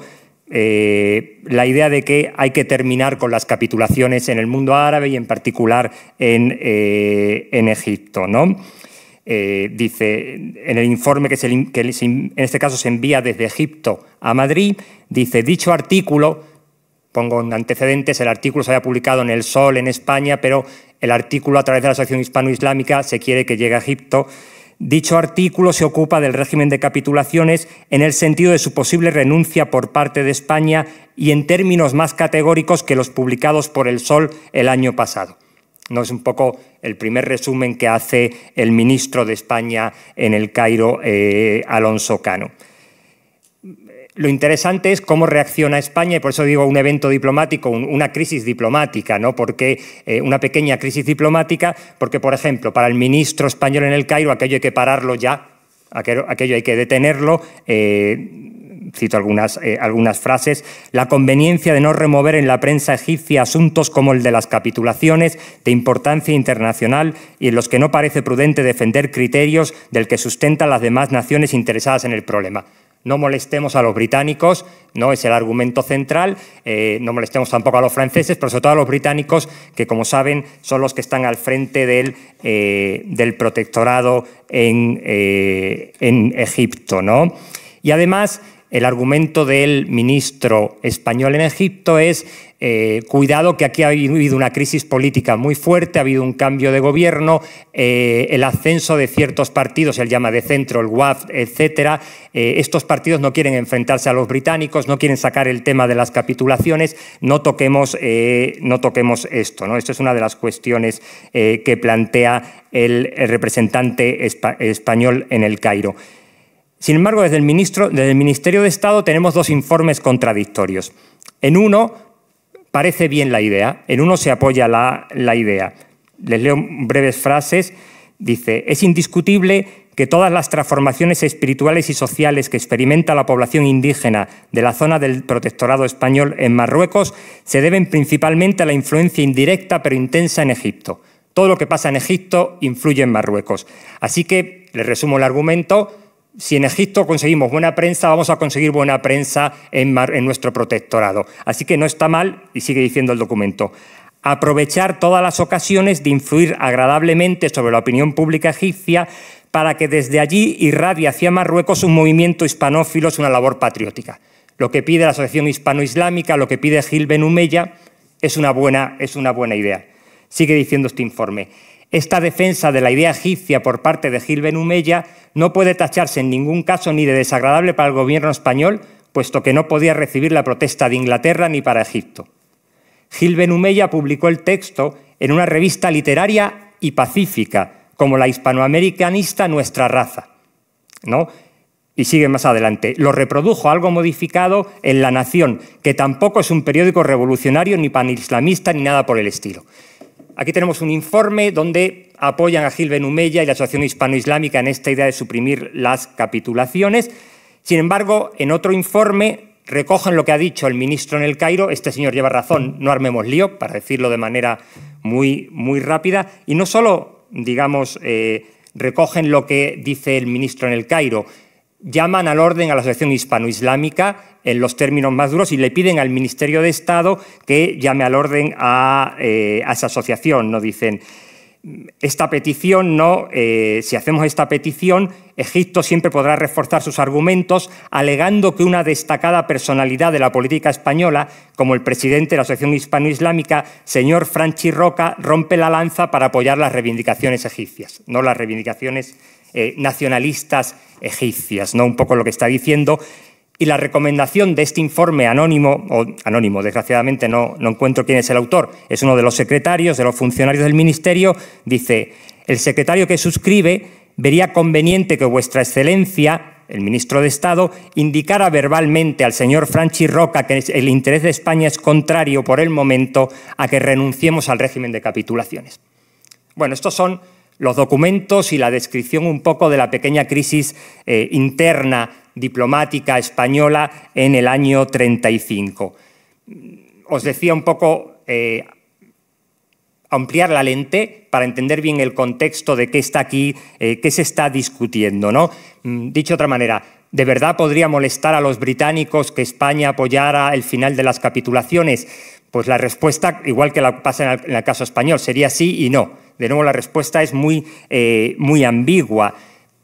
Eh, la idea de que hay que terminar con las capitulaciones en el mundo árabe y en particular en, eh, Egipto. ¿no? Eh, dice, en el informe que, en este caso se envía desde Egipto a Madrid, dice, dicho artículo, pongo antecedentes, el artículo se había publicado en El Sol, en España, pero el artículo a través de la Asociación Hispano-Islámica se quiere que llegue a Egipto Dicho artículo se ocupa del régimen de capitulaciones en el sentido de su posible renuncia por parte de España y en términos más categóricos que los publicados por El Sol el año pasado. No es un poco el primer resumen que hace el ministro de España en el Cairo, eh, Alonso Cano. Lo interesante es cómo reacciona España, y por eso digo un evento diplomático, una crisis diplomática, ¿no? Porque eh, una pequeña crisis diplomática, porque, por ejemplo, para el ministro español en el Cairo, aquello hay que pararlo ya, aquello, hay que detenerlo. Eh, cito algunas, eh, algunas frases, la conveniencia de no remover en la prensa egipcia asuntos como el de las capitulaciones de importancia internacional y en los que no parece prudente defender criterios del que sustentan las demás naciones interesadas en el problema no molestemos a los británicos, no es el argumento central, eh, no molestemos tampoco a los franceses, pero sobre todo a los británicos, que como saben son los que están al frente del, eh, del protectorado eh, en, Egipto. ¿no? Y además el argumento del ministro español en Egipto es, eh, cuidado que aquí ha habido una crisis política muy fuerte, ha habido un cambio de gobierno, eh, el ascenso de ciertos partidos, el llama de centro, el WAF, etc. Eh, estos partidos no quieren enfrentarse a los británicos, no quieren sacar el tema de las capitulaciones, no toquemos, no toquemos esto. ¿no? Esta es una de las cuestiones que plantea el representante español en el Cairo. Sin embargo, desde el, ministro, Ministerio de Estado tenemos dos informes contradictorios. En uno parece bien la idea, en uno se apoya la, idea. Les leo breves frases. Dice, es indiscutible que todas las transformaciones espirituales y sociales que experimenta la población indígena de la zona del protectorado español en Marruecos se deben principalmente a la influencia indirecta pero intensa en Egipto. Todo lo que pasa en Egipto influye en Marruecos. Así que, les resumo el argumento, si en Egipto conseguimos buena prensa, vamos a conseguir buena prensa en, nuestro protectorado. Así que no está mal, y sigue diciendo el documento, aprovechar todas las ocasiones de influir agradablemente sobre la opinión pública egipcia para que desde allí irradie hacia Marruecos un movimiento hispanófilo, es una labor patriótica. Lo que pide la Asociación Hispano-Islámica, lo que pide Gil Ben es es una buena idea. Sigue diciendo este informe. Esta defensa de la idea egipcia por parte de Gil Umeya no puede tacharse en ningún caso ni de desagradable para el gobierno español, puesto que no podía recibir la protesta de Inglaterra ni para Egipto. Gil Umeya publicó el texto en una revista literaria y pacífica, como la hispanoamericanista Nuestra Raza. ¿No? Y sigue más adelante. Lo reprodujo algo modificado en La Nación, que tampoco es un periódico revolucionario ni panislamista ni nada por el estilo. Aquí tenemos un informe donde apoyan a Gil Benumella y la Asociación Hispano-Islámica en esta idea de suprimir las capitulaciones. Sin embargo, en otro informe recogen lo que ha dicho el ministro en el Cairo, este señor lleva razón, no armemos lío, para decirlo de manera muy, muy rápida, y no solo, digamos, eh, recogen lo que dice el ministro en el Cairo, llaman al orden a la asociación hispano-islámica en los términos más duros y le piden al Ministerio de Estado que llame al orden a, eh, esa asociación. No dicen, esta petición no, eh, si hacemos esta petición, Egipto siempre podrá reforzar sus argumentos alegando que una destacada personalidad de la política española, como el presidente de la Asociación Hispano-Islámica, señor Franchi Roca, rompe la lanza para apoyar las reivindicaciones egipcias, no las reivindicaciones eh, nacionalistas egipcias, ¿no? Un poco lo que está diciendo. Y la recomendación de este informe anónimo, o anónimo, desgraciadamente no, no encuentro quién es el autor, es uno de los secretarios, de los funcionarios del ministerio, dice, el secretario que suscribe vería conveniente que vuestra excelencia el ministro de Estado, indicara verbalmente al señor Franchi Roca que el interés de España es contrario por el momento a que renunciemos al régimen de capitulaciones. Bueno, estos son los documentos y la descripción un poco de la pequeña crisis eh, interna diplomática española en el año 35. Os decía un poco eh, ampliar la lente para entender bien el contexto de qué está aquí, eh, qué se está discutiendo. ¿no? Mm, dicho de otra manera, ¿De verdad podría molestar a los británicos que España apoyara el final de las capitulaciones? Pues la respuesta, igual que la pasa en el caso español, sería sí y no. De nuevo, la respuesta es muy, eh, muy ambigua.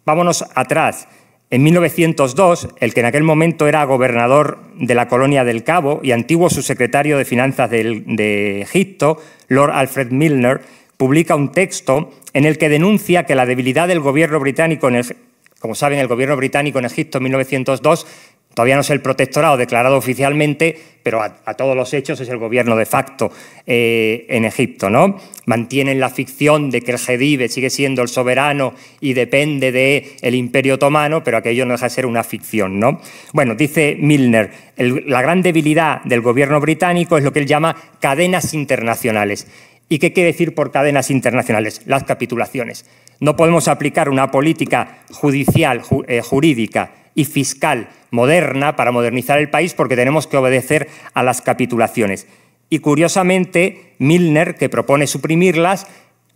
Vámonos atrás. En 1902, el que en aquel momento era gobernador de la colonia del Cabo y antiguo subsecretario de Finanzas de, Egipto, Lord Alfred Milner, publica un texto en el que denuncia que la debilidad del gobierno británico en como saben, el gobierno británico en Egipto en 1902 Todavía no es el protectorado declarado oficialmente, pero a, todos los hechos es el gobierno de facto eh, en Egipto. ¿no? Mantienen la ficción de que el Gedive sigue siendo el soberano y depende del imperio otomano, pero aquello no deja de ser una ficción. Bueno, dice Milner, la gran debilidad del gobierno británico es lo que él llama cadenas internacionales. ¿Y qué quiere decir por cadenas internacionales? Las capitulaciones. No podemos aplicar una política judicial, eh, jurídica y fiscal moderna para modernizar el país porque tenemos que obedecer a las capitulaciones. Y curiosamente, Milner, que propone suprimirlas,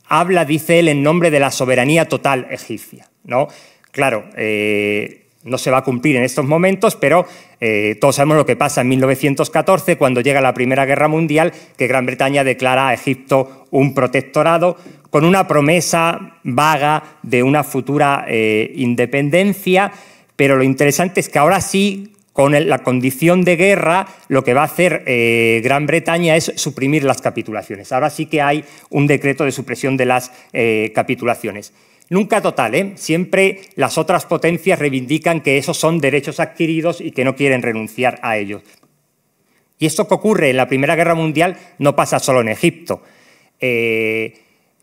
habla, dice él, en nombre de la soberanía total egipcia. ¿no? Claro, eh, no se va a cumplir en estos momentos, pero eh, todos sabemos lo que pasa en 1914, cuando llega la Primera Guerra Mundial, que Gran Bretaña declara a Egipto un protectorado con una promesa vaga de una futura eh, independencia, pero lo interesante es que ahora sí, con la condición de guerra, lo que va a hacer eh, Gran Bretaña es suprimir las capitulaciones. Ahora sí que hay un decreto de supresión de las eh, capitulaciones. Nunca total, ¿eh? siempre las otras potencias reivindican que esos son derechos adquiridos y que no quieren renunciar a ellos. Y esto que ocurre en la Primera Guerra Mundial no pasa solo en Egipto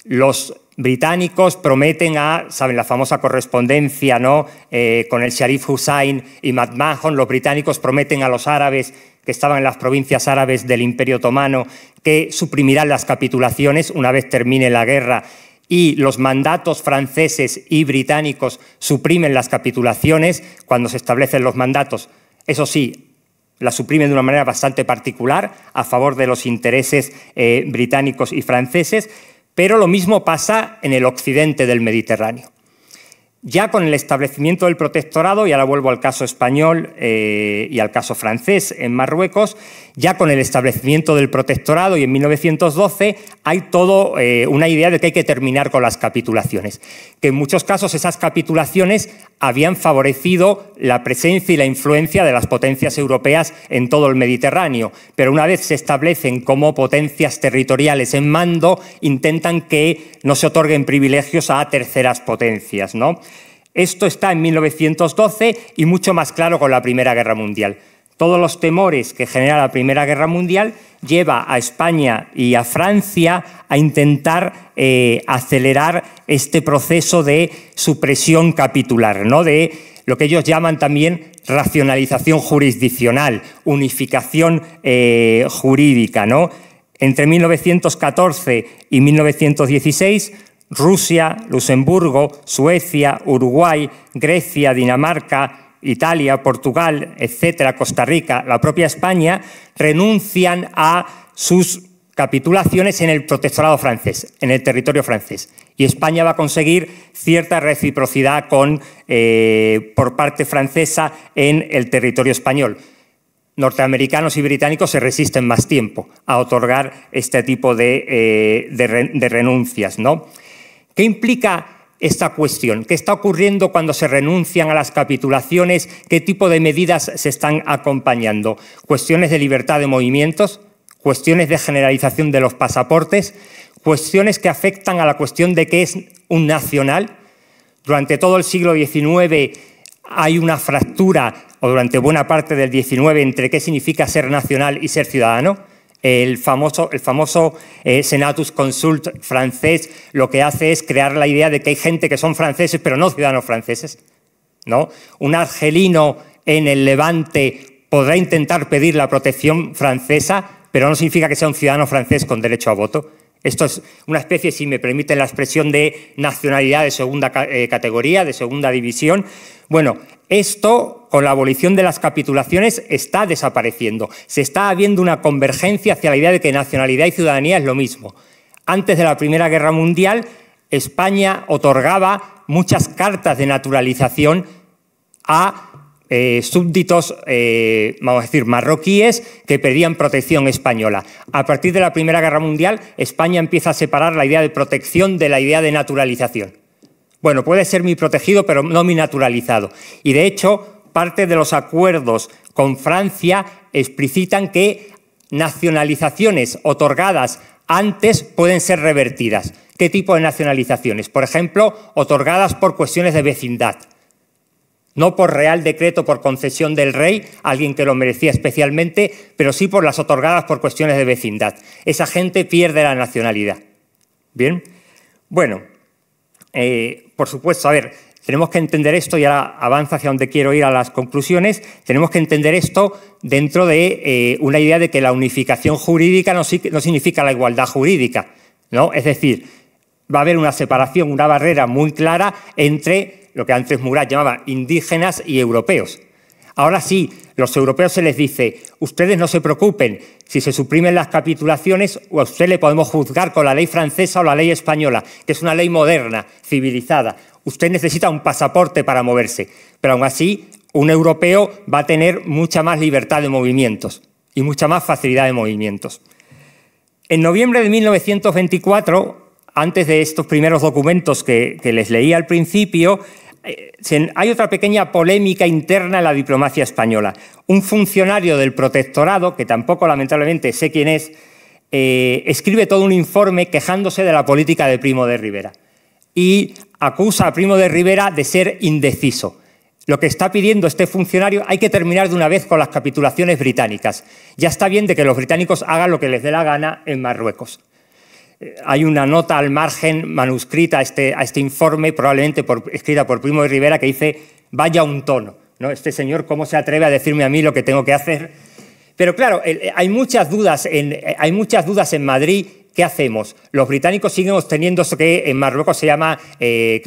los británicos prometen a, saben, la famosa correspondencia ¿no? Eh, con el Sharif Hussein y McMahon, los británicos prometen a los árabes que estaban en las provincias árabes del Imperio Otomano que suprimirán las capitulaciones una vez termine la guerra y los mandatos franceses y británicos suprimen las capitulaciones cuando se establecen los mandatos. Eso sí, las suprimen de una manera bastante particular a favor de los intereses eh, británicos y franceses pero lo mismo pasa en el occidente del Mediterráneo. Ya con el establecimiento del protectorado, y ahora vuelvo al caso español eh, y al caso francés en Marruecos, ya con el establecimiento del protectorado y en 1912 hay toda eh, una idea de que hay que terminar con las capitulaciones, que en muchos casos esas capitulaciones habían favorecido la presencia y la influencia de las potencias europeas en todo el Mediterráneo. Pero una vez se establecen como potencias territoriales en mando, intentan que no se otorguen privilegios a terceras potencias. Esto está en 1912 y mucho más claro con la Primera Guerra Mundial todos los temores que genera la Primera Guerra Mundial, lleva a España y a Francia a intentar eh, acelerar este proceso de supresión capitular, ¿no? de lo que ellos llaman también racionalización jurisdiccional, unificación eh, jurídica. ¿no? Entre 1914 y 1916, Rusia, Luxemburgo, Suecia, Uruguay, Grecia, Dinamarca, Italia, Portugal, etcétera, Costa Rica, la propia España, renuncian a sus capitulaciones en el protectorado francés, en el territorio francés. Y España va a conseguir cierta reciprocidad eh, por parte francesa en el territorio español. Norteamericanos y británicos se resisten más tiempo a otorgar este tipo de, eh, renuncias. ¿no? ¿Qué implica esta cuestión. ¿Qué está ocurriendo cuando se renuncian a las capitulaciones? ¿Qué tipo de medidas se están acompañando? ¿Cuestiones de libertad de movimientos? ¿Cuestiones de generalización de los pasaportes? ¿Cuestiones que afectan a la cuestión de qué es un nacional? Durante todo el siglo XIX hay una fractura, o durante buena parte del XIX, entre qué significa ser nacional y ser ciudadano. El famoso, el famoso eh, Senatus Consult francés lo que hace es crear la idea de que hay gente que son franceses pero no ciudadanos franceses. ¿no? Un argelino en el Levante podrá intentar pedir la protección francesa, pero no significa que sea un ciudadano francés con derecho a voto. Esto es una especie, si me permiten la expresión, de nacionalidad de segunda eh, categoría, de segunda división. Bueno, esto, con la abolición de las capitulaciones, está desapareciendo. Se está habiendo una convergencia hacia la idea de que nacionalidad y ciudadanía es lo mismo. Antes de la Primera Guerra Mundial, España otorgaba muchas cartas de naturalización a eh, súbditos, eh, vamos a decir, marroquíes que pedían protección española. A partir de la Primera Guerra Mundial, España empieza a separar la idea de protección de la idea de naturalización. Bueno, puede ser mi protegido, pero no mi naturalizado. Y de hecho, parte de los acuerdos con Francia explicitan que nacionalizaciones otorgadas antes pueden ser revertidas. ¿Qué tipo de nacionalizaciones? Por ejemplo, otorgadas por cuestiones de vecindad. No por real decreto, por concesión del rey, alguien que lo merecía especialmente, pero sí por las otorgadas por cuestiones de vecindad. Esa gente pierde la nacionalidad. Bien. Bueno, eh, por supuesto, a ver, tenemos que entender esto, y ahora avanza hacia donde quiero ir a las conclusiones, tenemos que entender esto dentro de eh, una idea de que la unificación jurídica no, significa la igualdad jurídica, ¿no? Es decir, va a haber una separación, una barrera muy clara entre lo que antes Murat llamaba indígenas y europeos. Ahora sí, los europeos se les dice, ustedes no se preocupen si se suprimen las capitulaciones o a usted le podemos juzgar con la ley francesa o la ley española, que es una ley moderna, civilizada. Usted necesita un pasaporte para moverse, pero aún así un europeo va a tener mucha más libertad de movimientos y mucha más facilidad de movimientos. En noviembre de 1924, antes de estos primeros documentos que, que les leí al principio, hay otra pequeña polémica interna en la diplomacia española. Un funcionario del protectorado, que tampoco lamentablemente sé quién es, eh, escribe todo un informe quejándose de la política de Primo de Rivera y acusa a Primo de Rivera de ser indeciso. Lo que está pidiendo este funcionario hay que terminar de una vez con las capitulaciones británicas. Ya está bien de que los británicos hagan lo que les dé la gana en Marruecos hay una nota al margen manuscrita a este, este informe, probablemente escrita por Primo de Rivera, que dice, vaya un tono, ¿no? Este señor, ¿cómo se atreve a decirme a mí lo que tengo que hacer? Pero claro, eh, hay muchas dudas en, eh, hay muchas dudas en Madrid. ¿Qué hacemos? Los británicos siguen obteniendo eso que en Marruecos se llama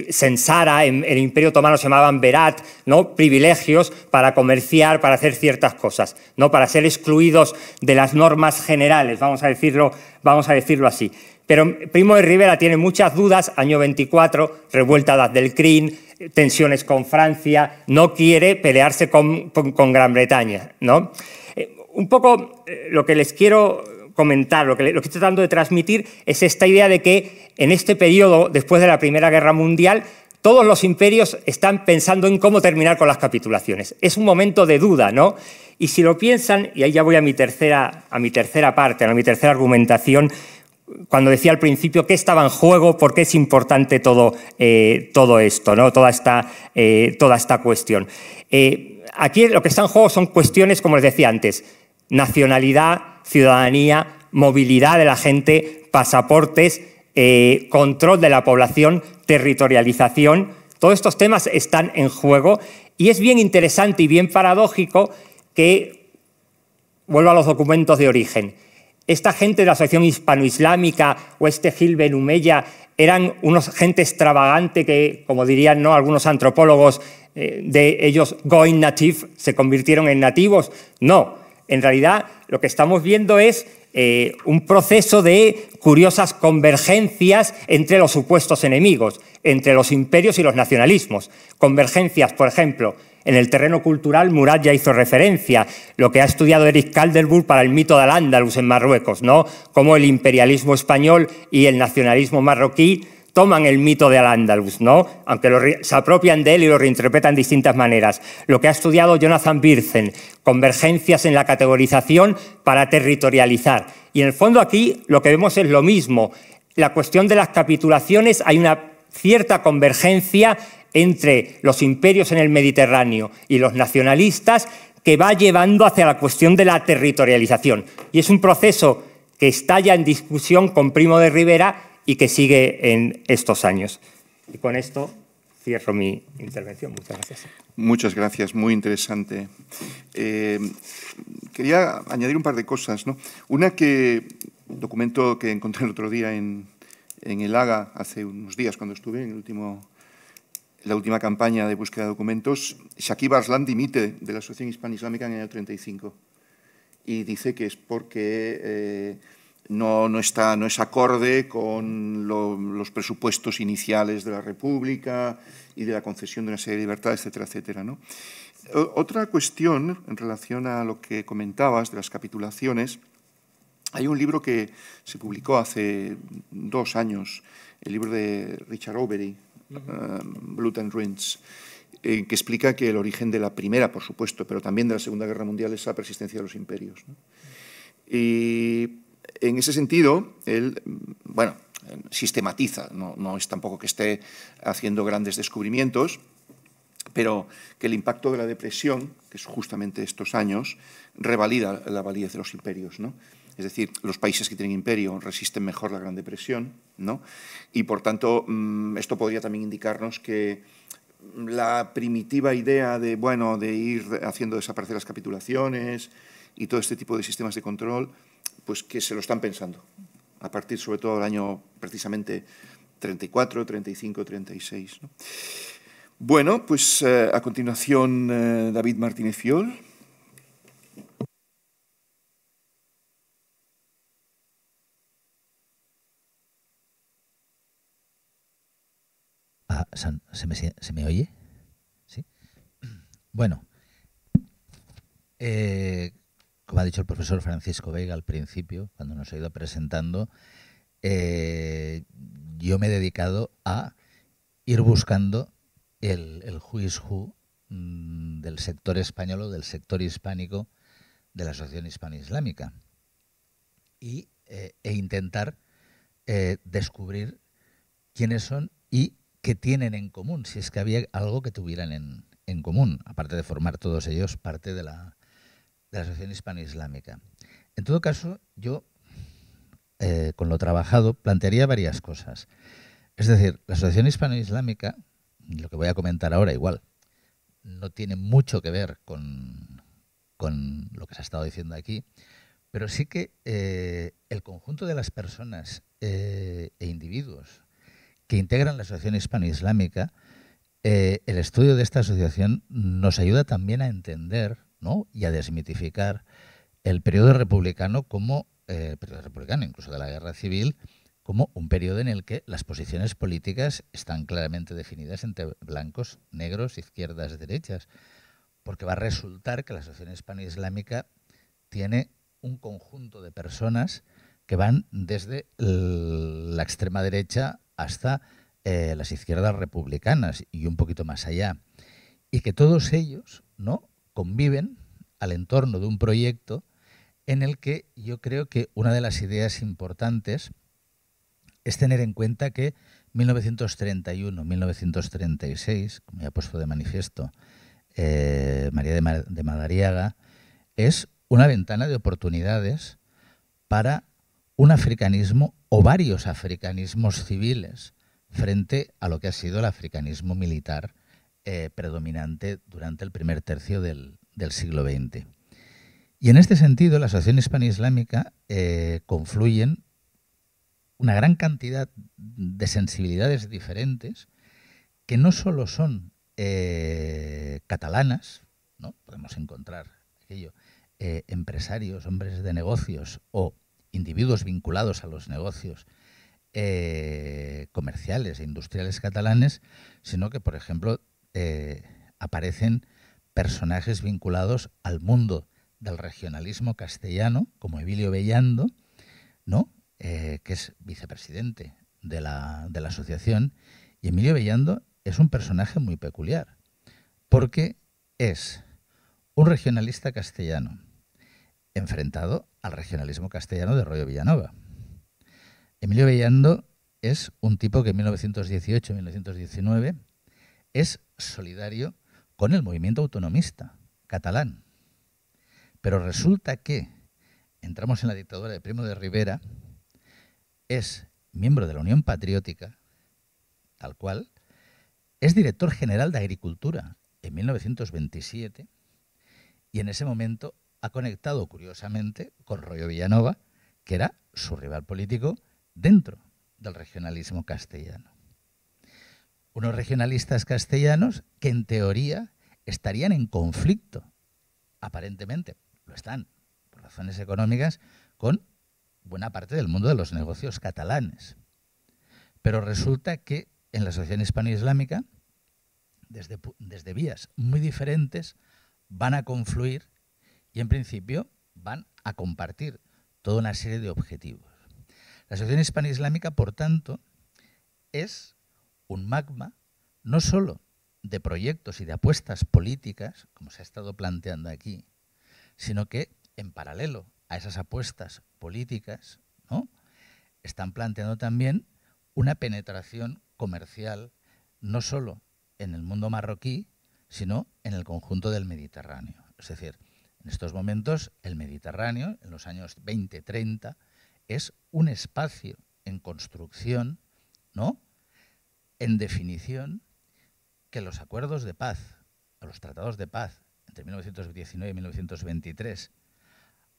sensara, eh, en, el Imperio Otomano se llamaban berat, ¿no? privilegios para comerciar, para hacer ciertas cosas, ¿no? para ser excluidos de las normas generales, vamos a decirlo, vamos a decirlo así. Pero Primo de Rivera tiene muchas dudas, año 24, revuelta del CRIN, tensiones con Francia, no quiere pelearse con, Gran Bretaña. ¿no? Eh, un poco eh, lo que les quiero comentar, lo que, lo que estoy tratando de transmitir es esta idea de que en este periodo, después de la Primera Guerra Mundial, todos los imperios están pensando en cómo terminar con las capitulaciones. Es un momento de duda, ¿no? Y si lo piensan, y ahí ya voy a mi tercera, a mi tercera parte, a mi tercera argumentación, cuando decía al principio qué estaba en juego, por qué es importante todo, eh, esto, eh, toda, esta, cuestión. Eh, aquí lo que está en juego son cuestiones, como les decía antes, nacionalidad, ciudadanía, movilidad de la gente, pasaportes, control de la población, territorialización. Todos estos temas están en juego y es bien interesante y bien paradójico que, vuelvo a los documentos de origen, esta gente de la Asociación Hispano-Islámica o este Gil Benumella eran unos gente extravagante que, como dirían algunos antropólogos, eh, de ellos going native, se convirtieron en nativos. No, en realidad lo que estamos viendo es eh, un proceso de curiosas convergencias entre los supuestos enemigos, entre los imperios y los nacionalismos. Convergencias, por ejemplo, en el terreno cultural, Murat ya hizo referencia, lo que ha estudiado Eric Calderburg para el mito del andalus en Marruecos, ¿no? Cómo el imperialismo español y el nacionalismo marroquí toman el mito de al andalus ¿no? aunque se apropian de él y lo reinterpretan de distintas maneras. Lo que ha estudiado Jonathan Birzen, convergencias en la categorización para territorializar. Y en el fondo aquí lo que vemos es lo mismo. La cuestión de las capitulaciones, hay una cierta convergencia entre los imperios en el Mediterráneo y los nacionalistas que va llevando hacia la cuestión de la territorialización. Y es un proceso que estalla en discusión con Primo de Rivera y que sigue en estos años. Y con esto cierro mi intervención. Muchas gracias. Muchas gracias, muy interesante. Eh, quería añadir un par de cosas. ¿no? Una que, un documento que encontré el otro día en, en el AGA, hace unos días cuando estuve en el último la última campaña de búsqueda de documentos, Shakib Arslan dimite de la Asociación Hispano-Islámica en el año 35 y dice que es porque eh, no, está, no es acorde con los presupuestos iniciales de la República y de la concesión de una serie de libertades, etcétera, etcétera. ¿no? Otra cuestión en relación a lo que comentabas de las capitulaciones, hay un libro que se publicó hace dos años, el libro de Richard Overy, uh um, and Ruins, eh, que explica que el origen de la Primera, por supuesto, pero también de la Segunda Guerra Mundial es la persistencia de los imperios. Y en ese sentido, él, bueno, sistematiza, no, es tampoco que esté haciendo grandes descubrimientos, pero que el impacto de la depresión, que es justamente estos años, revalida la validez de los imperios. ¿no? Es decir, los países que tienen imperio resisten mejor la Gran Depresión, ¿no? y por tanto mm, esto podría también indicarnos que la primitiva idea de, bueno, de ir haciendo desaparecer las capitulaciones y todo este tipo de sistemas de control pues que se lo están pensando, a partir sobre todo del año precisamente 34, 35, 36. Bueno, pues eh, a continuación eh, David Martínez Fiol. Ah, ¿se, me, oye? ¿Sí? Bueno. Eh, como ha dicho el profesor Francisco Vega al principio, cuando nos ha ido presentando, eh, yo me he dedicado a ir buscando el, el who mm, del sector español o del sector hispánico de la Asociación Hispano-Islámica eh, e intentar eh, descubrir quiénes son y qué tienen en común, si es que había algo que tuvieran en común, aparte de formar todos ellos parte de la, la Asociación Hispano-Islámica. En todo caso, yo, eh, con lo trabajado, plantearía varias cosas. Es decir, la Asociación Hispano-Islámica, lo que voy a comentar ahora igual, no tiene mucho que ver con, con lo que se ha estado diciendo aquí, pero sí que eh, el conjunto de las personas eh, e individuos que integran la Asociación Hispano-Islámica, el estudio de esta asociación nos ayuda también a entender y a desmitificar el periodo republicano como, eh, republicano, incluso de la guerra civil, como un periodo en el que las posiciones políticas están claramente definidas entre blancos, negros, izquierdas, derechas, porque va a resultar que la asociación hispano-islámica tiene un conjunto de personas que van desde la extrema derecha hasta eh, las izquierdas republicanas y un poquito más allá, y que todos ellos ¿no? conviven al entorno de un proyecto en el que yo creo que una de las ideas importantes es tener en cuenta que 1931-1936, como ya ha puesto de manifiesto eh, María de Madariaga, es una ventana de oportunidades para un africanismo o varios africanismos civiles frente a lo que ha sido el africanismo militar eh, predominante durante el primer tercio del, siglo XX. Y en este sentido, la Asociación Hispano-Islámica eh, confluyen una gran cantidad de sensibilidades diferentes que no solo son eh, catalanas, ¿no? podemos encontrar aquello, empresarios, hombres de negocios o individuos vinculados a los negocios comerciales e industriales catalanes, sino que, por ejemplo, eh, aparecen personajes vinculados al mundo del regionalismo castellano, como Emilio Bellando, ¿no? Eh, que es vicepresidente de la, de la asociación. Y Emilio Bellando es un personaje muy peculiar, porque es un regionalista castellano enfrentado al regionalismo castellano de Rollo Villanova. Emilio Bellando es un tipo que en 1918-1919 es solidario con el movimiento autonomista catalán. Pero resulta que entramos en la dictadura de Primo de Rivera, es miembro de la Unión Patriótica, tal cual, es director general de Agricultura en 1927 y en ese momento ha conectado curiosamente con Royo Villanova, que era su rival político dentro del regionalismo castellano unos regionalistas castellanos que en teoría estarían en conflicto, aparentemente, lo están, por razones económicas, con buena parte del mundo de los negocios catalanes. Pero resulta que en la Asociación Hispano-Islámica, desde, vías muy diferentes, van a confluir y en principio van a compartir toda una serie de objetivos. La Asociación Hispano-Islámica, por tanto, es un magma no solo de proyectos y de apuestas políticas, como se ha estado planteando aquí, sino que en paralelo a esas apuestas políticas, ¿no? están planteando también una penetración comercial no solo en el mundo marroquí, sino en el conjunto del Mediterráneo. Es decir, en estos momentos el Mediterráneo, en los años 20-30, es un espacio en construcción, ¿no? en definición, que los acuerdos de paz, los tratados de paz entre 1919 y 1923,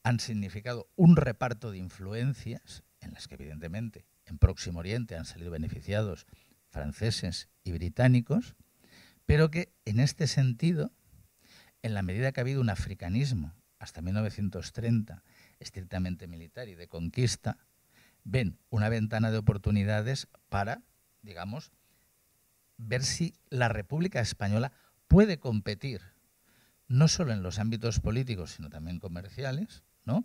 han significado un reparto de influencias en las que evidentemente en Próximo Oriente han salido beneficiados franceses y británicos, pero que en este sentido, en la medida que ha habido un africanismo hasta 1930 estrictamente militar y de conquista, ven una ventana de oportunidades para, digamos, ver si la República Española puede competir, no solo en los ámbitos políticos, sino también comerciales, ¿no?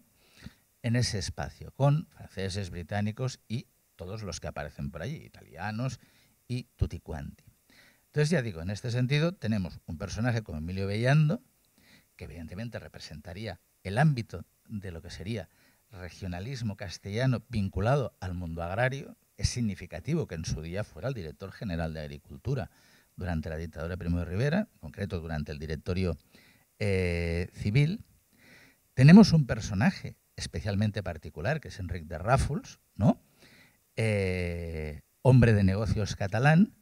en ese espacio, con franceses, británicos y todos los que aparecen por allí, italianos y tutti Entonces, ya digo, en este sentido tenemos un personaje como Emilio Bellando, que evidentemente representaría el ámbito de lo que sería regionalismo castellano vinculado al mundo agrario, es significativo que en su día fuera el director general de Agricultura durante la dictadura de Primo de Rivera, en concreto durante el directorio eh, civil. Tenemos un personaje especialmente particular, que es Enrique de Raffles, ¿no? Eh, hombre de negocios catalán,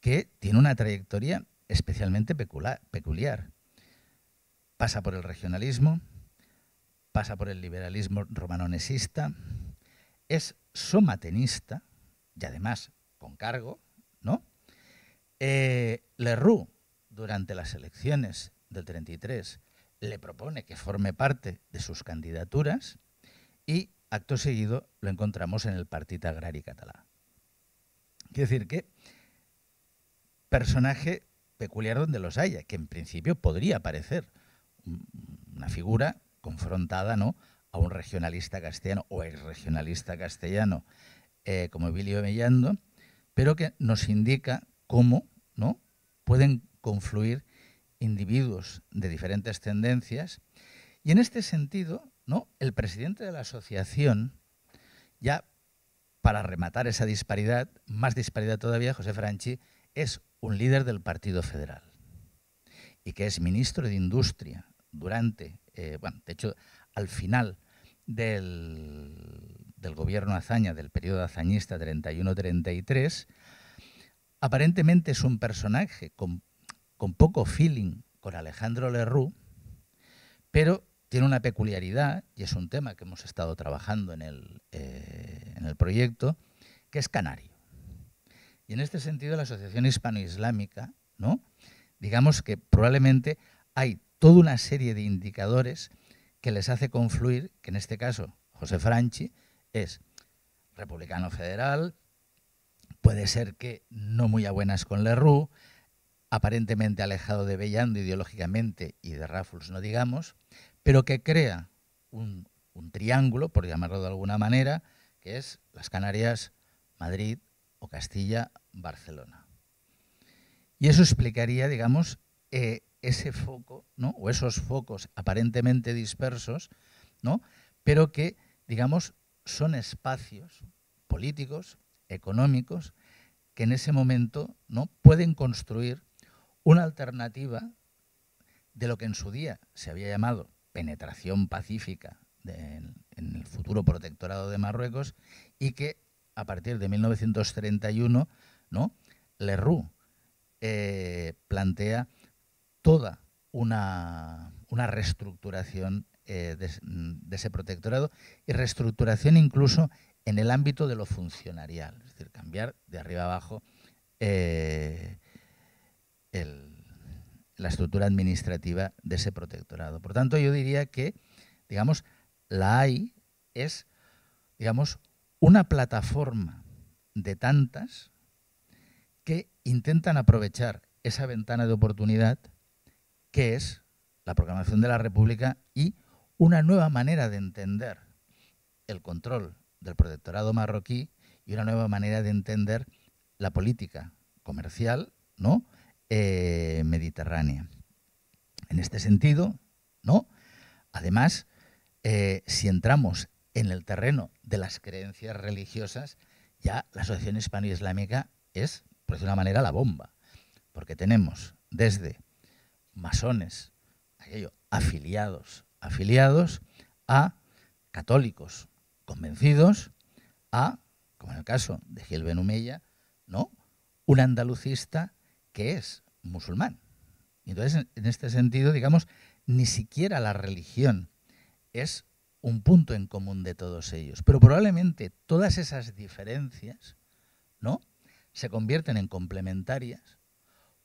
que tiene una trayectoria especialmente peculiar. Pasa por el regionalismo, pasa por el liberalismo romanonesista, es somatenista, y además con cargo, ¿no? Eh, Leroux, durante las elecciones del 33, le propone que forme parte de sus candidaturas y acto seguido lo encontramos en el Partido Agrario Catalán. Quiere decir que personaje peculiar donde los haya, que en principio podría parecer una figura confrontada ¿no? a un regionalista castellano o regionalista castellano eh, como Billy Mellando, pero que nos indica cómo ¿no? pueden confluir individuos de diferentes tendencias. Y en este sentido, ¿no? el presidente de la asociación, ya para rematar esa disparidad, más disparidad todavía, José Franchi, es un líder del Partido Federal y que es ministro de Industria durante, eh, bueno, de hecho, al final del, del gobierno Azaña, del periodo azañista 31-33, aparentemente es un personaje con, poco feeling con Alejandro Leroux, pero tiene una peculiaridad, y es un tema que hemos estado trabajando eh, en el, proyecto, que es canario. Y en este sentido, la Asociación Hispano-Islámica, ¿no? digamos que probablemente hay toda una serie de indicadores que les hace confluir, que en este caso José Franchi, es republicano federal, puede ser que no muy a buenas con Leroux, aparentemente alejado de Bellando ideológicamente y de Raffles, no digamos, pero que crea un, triángulo, por llamarlo de alguna manera, que es las Canarias, Madrid o Castilla, Barcelona. Y eso explicaría, digamos, eh, ese foco, ¿no? o esos focos aparentemente dispersos, ¿no? pero que, digamos, son espacios políticos, económicos, que en ese momento ¿no? pueden construir una alternativa de lo que en su día se había llamado penetración pacífica en el futuro protectorado de Marruecos y que a partir de 1931 ¿no? Leroux eh, plantea toda una, una reestructuración eh, de, ese protectorado y reestructuración incluso en el ámbito de lo funcionarial, es decir, cambiar de arriba abajo eh, la estructura administrativa de ese protectorado. Por tanto, yo diría que, digamos, la AI es, digamos, una plataforma de tantas que intentan aprovechar esa ventana de oportunidad que es la proclamación de la República y una nueva manera de entender el control del protectorado marroquí y una nueva manera de entender la política comercial ¿no? Eh, mediterránea. En este sentido, ¿no? además, eh, si entramos en el terreno de las creencias religiosas, ya la Asociación Hispano-Islámica es, por de una manera, la bomba. Porque tenemos desde masones, aquello, afiliados afiliados a católicos convencidos a, como en el caso de Gil Benumella, ¿no? un andalucista que es musulmán. Entonces, en este sentido, digamos, ni siquiera la religión es un punto en común de todos ellos. Pero probablemente todas esas diferencias ¿no? se convierten en complementarias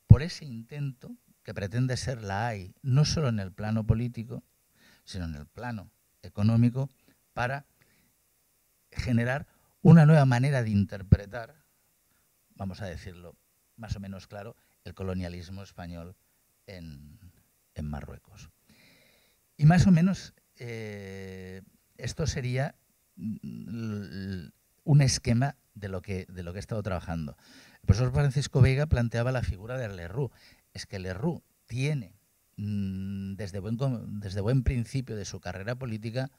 por ese intento que pretende ser la hay, no solo en el plano político, sino en el plano económico, para generar una nueva manera de interpretar, vamos a decirlo más o menos claro, el colonialismo español en, Marruecos. Y más o menos eh, esto sería mm, un esquema de lo, que, de lo que he estado trabajando. El profesor Francisco Vega planteaba la figura de Lerroux. Es que Lerroux tiene Mm, desde, buen, desde buen principio de su carrera política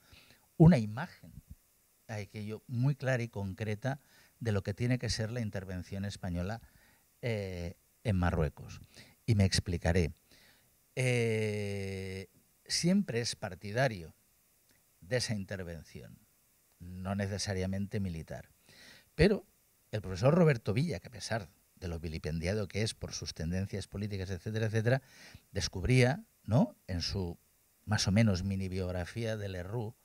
una imagen aquello muy clara y concreta de lo que tiene que ser la intervención española eh, en Marruecos. Y me explicaré. Eh, siempre es partidario de esa intervención, no necesariamente militar. Pero el profesor Roberto Villa, que a pesar de lo vilipendiado que es por sus tendencias políticas, etcétera, etcétera, descubría, ¿no? En su más o menos mini biografía de Leroux,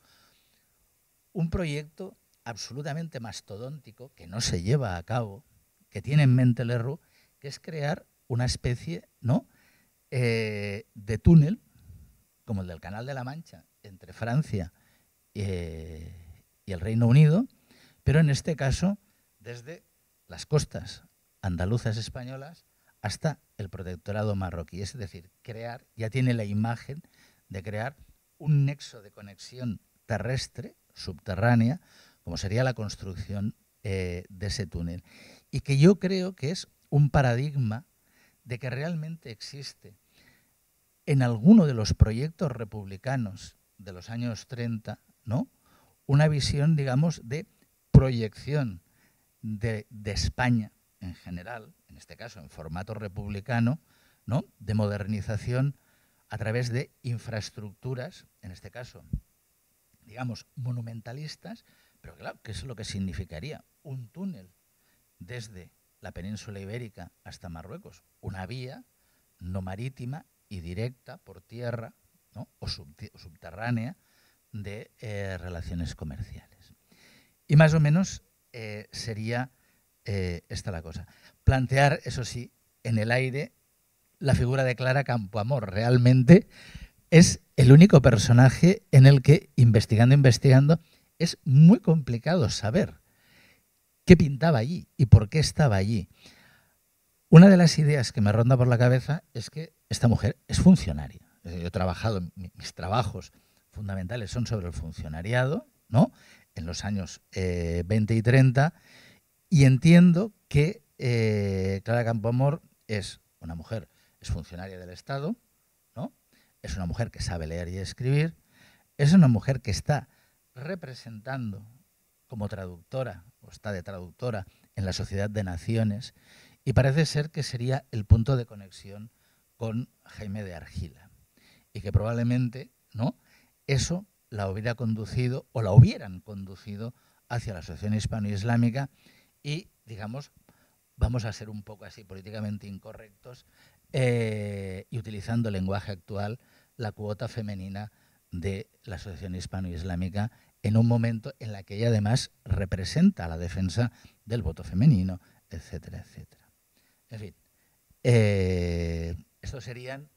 un proyecto absolutamente mastodóntico que no se lleva a cabo, que tiene en mente Leroux, que es crear una especie, ¿no? Eh, de túnel, como el del Canal de la Mancha, entre Francia eh, y el Reino Unido, pero en este caso desde las costas andaluzas españolas hasta el protectorado marroquí. Es decir, crear, ya tiene la imagen de crear un nexo de conexión terrestre, subterránea, como sería la construcción eh, de ese túnel. Y que yo creo que es un paradigma de que realmente existe en alguno de los proyectos republicanos de los años 30, ¿no? una visión, digamos, de proyección de, de España en general, en este caso en formato republicano, de modernización a través de infraestructuras, en este caso, digamos, monumentalistas, pero claro, ¿qué es lo que significaría? Un túnel desde la península ibérica hasta Marruecos, una vía no marítima y directa por tierra o subterránea de eh, relaciones comerciales. Y más o menos eh, sería eh, está la cosa. Plantear, eso sí, en el aire la figura de Clara Campoamor. Realmente es el único personaje en el que, investigando, investigando, es muy complicado saber qué pintaba allí y por qué estaba allí. Una de las ideas que me ronda por la cabeza es que esta mujer es funcionaria. Eh, yo he trabajado, mis trabajos fundamentales son sobre el funcionariado, ¿no? En los años 20 eh, y 30, y entiendo que eh, Clara Campoamor es una mujer, es funcionaria del Estado, ¿no? es una mujer que sabe leer y escribir, es una mujer que está representando como traductora, o está de traductora, en la Sociedad de Naciones, y parece ser que sería el punto de conexión con Jaime de Argila, y que probablemente ¿no? eso la hubiera conducido o la hubieran conducido hacia la Asociación Hispano-Islámica y, digamos, vamos a ser un poco así políticamente incorrectos eh, y utilizando el lenguaje actual, la cuota femenina de la Asociación Hispano-Islámica en un momento en la que ella además representa la defensa del voto femenino, etcétera, etcétera. En fin, eh, estos serían,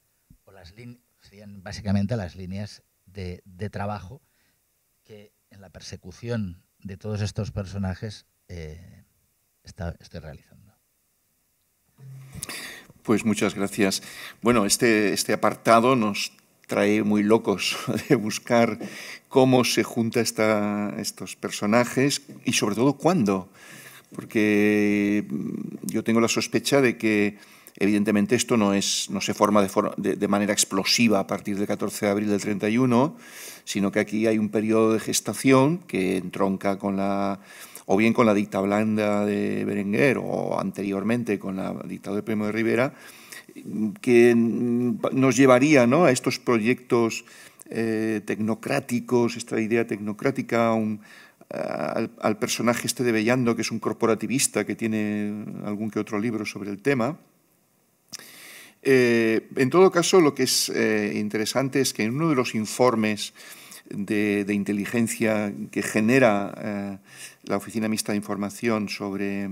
o las serían básicamente las líneas de, trabajo que en la persecución de todos estos personajes eh, está, esté realizando. Pues muchas gracias. Bueno, este, este apartado nos trae muy locos de buscar cómo se junta esta, estos personajes y sobre todo cuándo. Porque yo tengo la sospecha de que evidentemente esto no, es, no se forma de, de manera explosiva a partir del 14 de abril del 31, sino que aquí hay un periodo de gestación que entronca con la o bien con la dicta blanda de Berenguer, o anteriormente con la dictadura de Primo de Rivera, que nos llevaría a estos proyectos eh, tecnocráticos, esta idea tecnocrática, al, personaje este de Bellando, que es un corporativista que tiene algún que otro libro sobre el tema. Eh, en todo caso, lo que es eh, interesante es que en uno de los informes de, inteligencia que genera eh, la Oficina Mixta de Información sobre,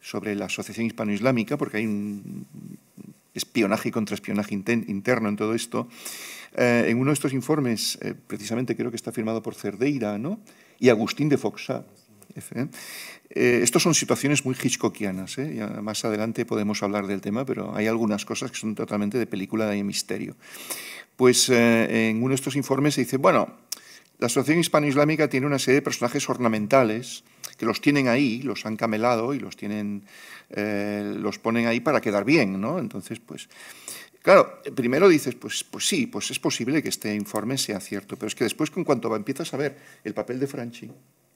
sobre la Asociación Hispano-Islámica, porque hay un espionaje y contraespionaje interno en todo esto. Eh, en uno de estos informes, eh, precisamente creo que está firmado por Cerdeira y Agustín de Foxa. Eh, estos son situaciones muy hitchcockianas. más adelante podemos hablar del tema, pero hay algunas cosas que son totalmente de película de misterio pues eh, en uno de estos informes se dice, bueno, la Asociación Hispano-Islámica tiene una serie de personajes ornamentales que los tienen ahí, los han camelado y los tienen, eh, los ponen ahí para quedar bien, ¿no? Entonces, pues, claro, primero dices, pues, pues sí, pues es posible que este informe sea cierto, pero es que después, con cuanto empiezas a ver el papel de Franchi,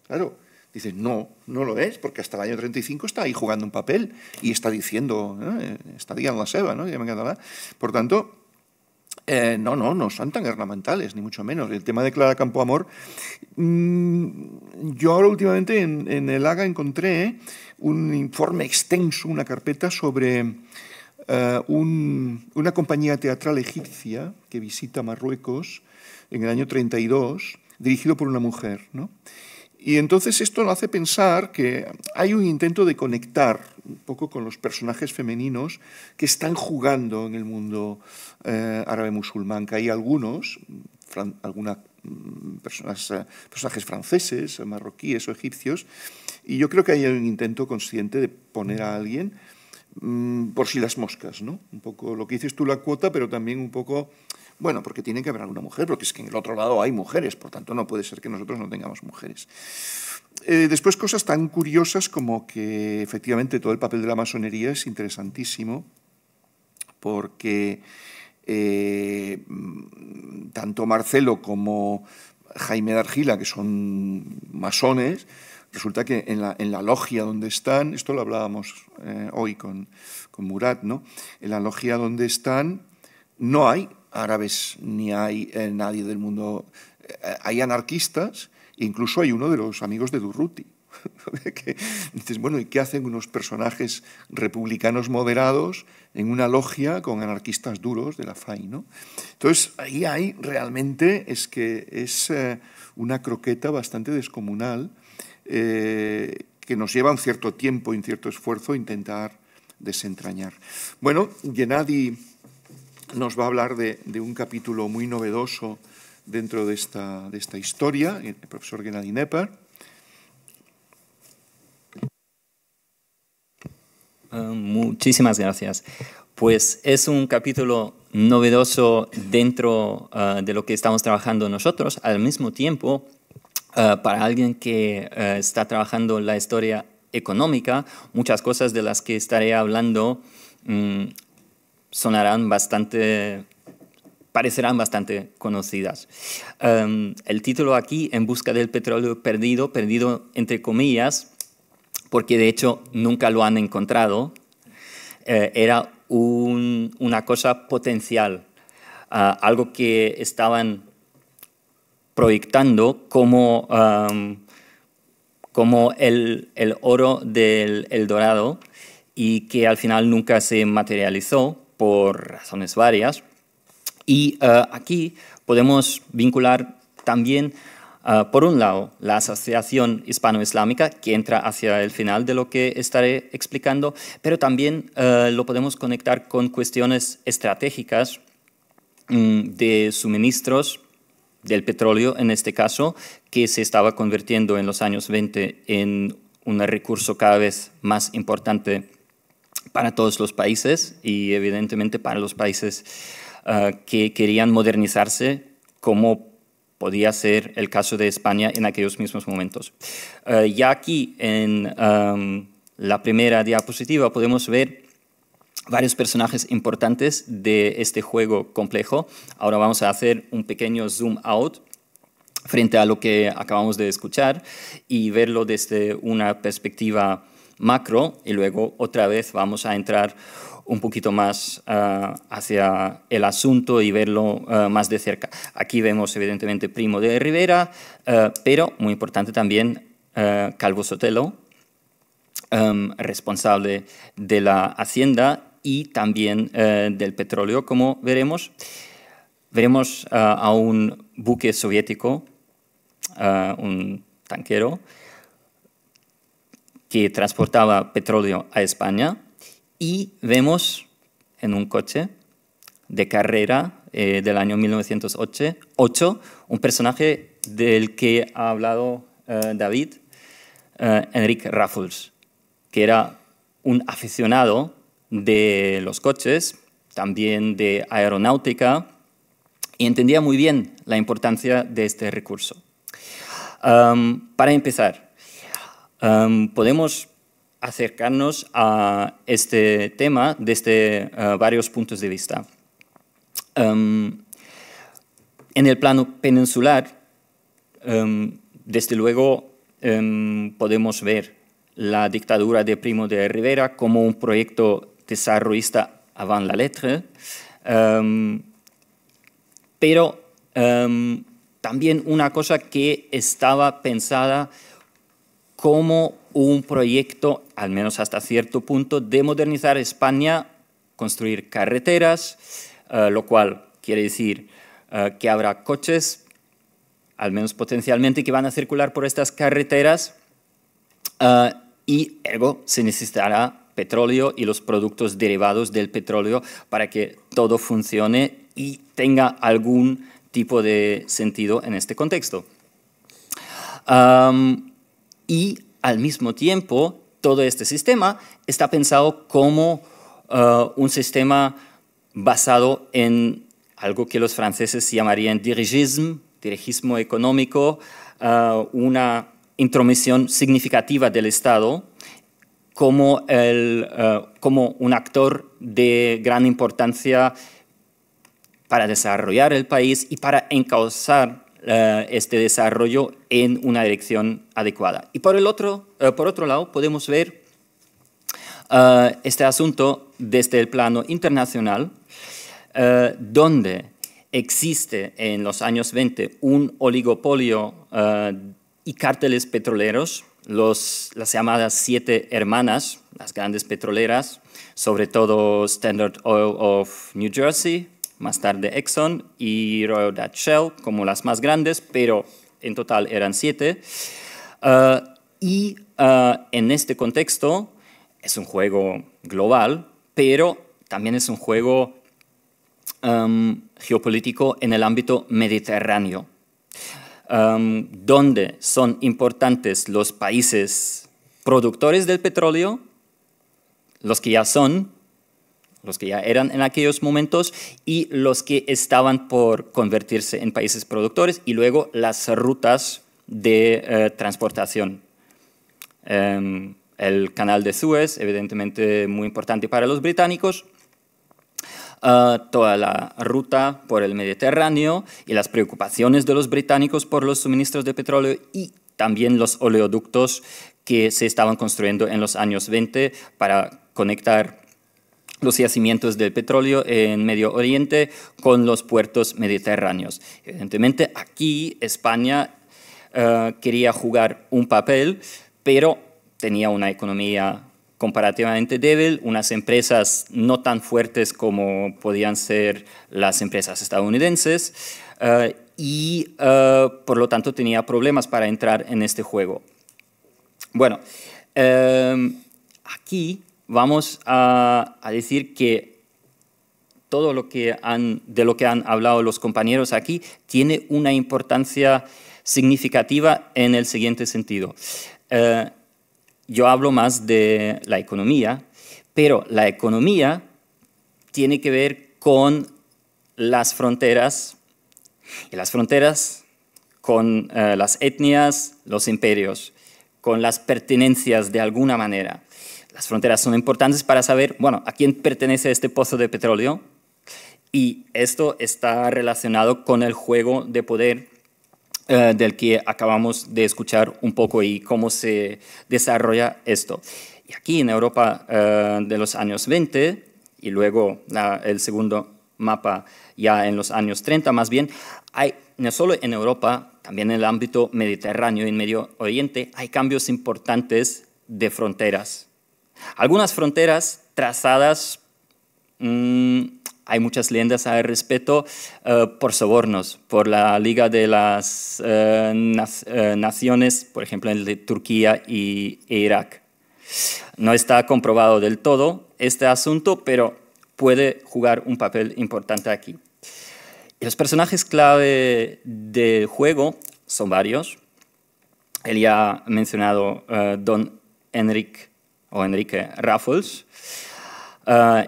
claro, dices, no, no lo es, porque hasta el año 35 está ahí jugando un papel y está diciendo, eh, está diciendo la Seba, ¿no? Ya me Por tanto, eh, no, no, no son tan ornamentales, ni mucho menos. El tema de Clara Campoamor, mm, yo ahora últimamente en, el AGA encontré un informe extenso, una carpeta sobre eh, una compañía teatral egipcia que visita Marruecos en el año 32, dirigido por una mujer, ¿no? Y entonces esto lo hace pensar que hay un intento de conectar un poco con los personajes femeninos que están jugando en el mundo eh, árabe musulmán, que hay algunos, algunas mm, personas, eh, personajes franceses, marroquíes o egipcios, y yo creo que hay un intento consciente de poner a alguien mm, por si las moscas, ¿no? Un poco lo que dices tú la cuota, pero también un poco bueno, porque tiene que haber alguna mujer, porque es que en el otro lado hay mujeres, por tanto no puede ser que nosotros no tengamos mujeres. Eh, después cosas tan curiosas como que efectivamente todo el papel de la masonería es interesantísimo, porque eh, mm, tanto Marcelo como Jaime de Argila, que son masones, resulta que en la, logia donde están, esto lo hablábamos eh, hoy con, con Murat, ¿no? en la logia donde están no hay árabes ni hay eh, nadie del mundo. Eh, hay anarquistas, incluso hay uno de los amigos de Durruti. dices, bueno, ¿y qué hacen unos personajes republicanos moderados en una logia con anarquistas duros de la FAI? ¿no? Entonces, ahí hay realmente, es que es eh, una croqueta bastante descomunal que nos lleva un cierto tiempo y un cierto esfuerzo intentar desentrañar. Bueno, Gennady nos va a hablar de, un capítulo muy novedoso dentro de esta, esta historia, el profesor Gennady Nepper. Ah, muchísimas gracias. Pues es un capítulo novedoso dentro ah, de lo que estamos trabajando nosotros. Al mismo tiempo, ah, para alguien que está trabajando la historia económica, muchas cosas de las que estaré hablando mm, sonarán bastante, parecerán bastante conocidas. Em, el título aquí, En busca del petróleo perdido, perdido entre comillas, porque de hecho nunca lo han encontrado, eh, era una cosa potencial, ah, algo que estaban proyectando como, em, como el, el, oro del el dorado y que al final nunca se materializó por razones varias. Y eh, aquí podemos vincular también, eh, por un lado, la Asociación Hispano-Islámica, que entra hacia el final de lo que estaré explicando, pero también eh, lo podemos conectar con cuestiones estratégicas mm, de suministros del petróleo, en este caso, que se estaba convirtiendo en los años 20 en un recurso cada vez más importante para todos los países y evidentemente para los países ah, que querían modernizarse como podía ser el caso de España en aquellos mismos momentos. Ah, ya aquí en la primera diapositiva podemos ver varios personajes importantes de este juego complejo. Ahora vamos a hacer un pequeño zoom out frente a lo que acabamos de escuchar y verlo desde una perspectiva macro y luego otra vez vamos a entrar un poquito más ah, hacia el asunto y verlo ah, más de cerca. Aquí vemos evidentemente Primo de Rivera, ah, pero muy importante también Calvo Sotelo, responsable de la hacienda y también eh, del petróleo, como veremos. Veremos a un buque soviético, un tanquero, que transportaba petróleo a España y vemos en un coche de carrera eh, del año 1908 un personaje del que ha hablado eh, David, eh, Enrique Raffles, que era un aficionado de los coches, también de aeronáutica, y entendía muy bien la importancia de este recurso. para empezar, podemos acercarnos a este tema desde eh, varios puntos de vista. en el plano peninsular, desde luego, podemos ver la dictadura de Primo de Rivera como un proyecto desarrollista avant la lettre, pero también una cosa que estaba pensada como un proyecto, al menos hasta cierto punto, de modernizar España, construir carreteras, eh, lo cual quiere decir eh, que habrá coches, al menos potencialmente, que van a circular por estas carreteras eh, y luego se necesitará petróleo y los productos derivados del petróleo para que todo funcione y tenga algún tipo de sentido en este contexto y al mismo tiempo todo este sistema está pensado como eh, un sistema basado en algo que los franceses llamarían dirigismo, dirigismo económico, eh, una intromisión significativa del Estado como, eh, como un actor de gran importancia para desarrollar el país y para encauzar eh, este desarrollo en una dirección adecuada. Y por, el otro, eh, por otro lado, podemos ver eh, este asunto desde el plano internacional, donde existe en los años 20 un oligopolio y cárteles petroleros, los, las llamadas siete hermanas, las grandes petroleras, sobre todo Standard Oil of New Jersey, más tarde Exxon y Royal Dutch Shell como las más grandes, pero en total eran siete. Ah, y ah, en este contexto es un juego global, pero también es un juego geopolítico en el ámbito mediterráneo, donde son importantes los países productores del petróleo, los que ya son los que ya eran en aquellos momentos y los que estaban por convertirse en países productores y luego las rutas de eh, transportación. Em, el canal de Suez, evidentemente muy importante para los británicos, ah, toda la ruta por el Mediterráneo y las preocupaciones de los británicos por los suministros de petróleo y también los oleoductos que se estaban construyendo en los años 20 para conectar los yacimientos del petróleo en Medio Oriente con los puertos mediterráneos. Evidentemente, aquí España eh, quería jugar un papel, pero tenía una economía comparativamente débil, unas empresas no tan fuertes como podían ser las empresas estadounidenses eh, y eh, por lo tanto tenía problemas para entrar en este juego. Bueno, aquí vamos a, decir que todo lo que han, de lo que han hablado los compañeros aquí tiene una importancia significativa en el siguiente sentido. Eh, yo hablo más de la economía, pero la economía tiene que ver con las fronteras y las fronteras con eh, las etnias, los imperios, con las pertenencias de alguna manera. Las fronteras son importantes para saber, bueno, a quién pertenece este pozo de petróleo y esto está relacionado con el juego de poder eh, del que acabamos de escuchar un poco y cómo se desarrolla esto. Y aquí en Europa eh, de los años 20 y luego el segundo mapa ya en los años 30 más bien, hay, no solo en Europa, también en el ámbito mediterráneo y Medio Oriente, hay cambios importantes de fronteras. Algunas fronteras trazadas, mm, hay muchas leyendas al respecto, eh, por sobornos, por la Liga de las eh, eh, Naciones, por ejemplo, en Turquía y e Irak. No está comprobado del todo este asunto, pero puede jugar un papel importante aquí. los personajes clave del juego son varios. Él ya ha mencionado Don Enrique o Enrique Raffles. Ah,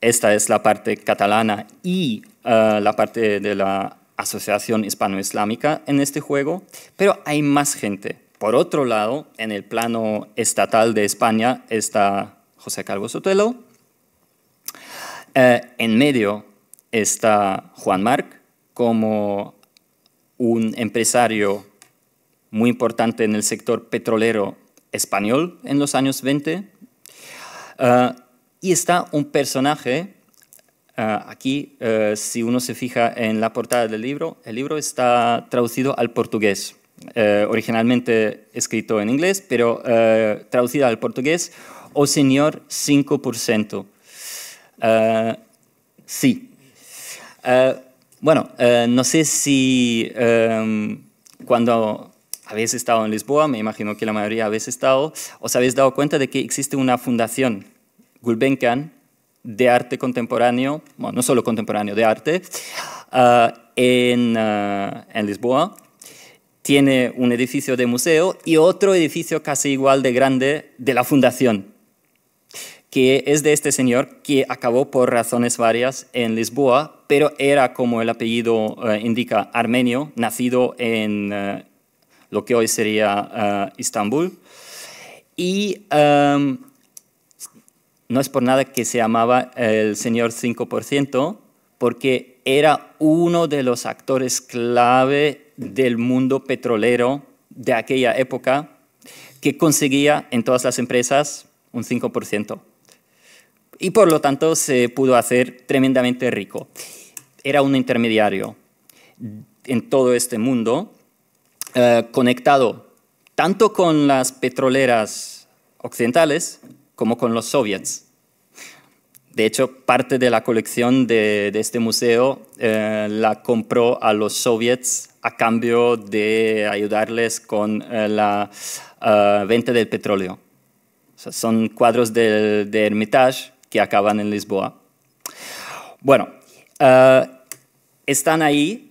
esta es la parte catalana y ah, la parte de la Asociación Hispano-Islámica en este juego, pero hay más gente. Por otro lado, en el plano estatal de España está José Calvo Sotelo, ah, en medio está Juan Marc como un empresario muy importante en el sector petrolero español en los años 20. Eh, y está un personaje, eh, aquí eh, si uno se fija en la portada del libro, el libro está traducido al portugués, originalmente escrito en inglés, pero traducido al portugués, o señor 5%. sí. bueno, no sé si cuando habéis estado en Lisboa, me imagino que la mayoría habéis estado, os habéis dado cuenta de que existe una fundación, Gulbenkian, de arte contemporáneo, bueno, no solo contemporáneo, de arte, ah, en, ah, en Lisboa. Tiene un edificio de museo y otro edificio casi igual de grande de la fundación, que es de este señor que acabó por razones varias en Lisboa, pero era, como el apellido eh, indica, armenio, nacido en, eh, lo que hoy sería Estambul. Eh, y em, no es por nada que se llamaba el señor 5%, porque era uno de los actores clave del mundo petrolero de aquella época, que conseguía en todas las empresas un 5%. Y por lo tanto se pudo hacer tremendamente rico. Era un intermediario en todo este mundo eh, conectado tanto con las petroleras occidentales como con los soviets. De hecho, parte de la colección de, este museo eh, la compró a los soviets a cambio de ayudarles con eh, la venta del petróleo. son cuadros de, Hermitage que acaban en Lisboa. Bueno, están ahí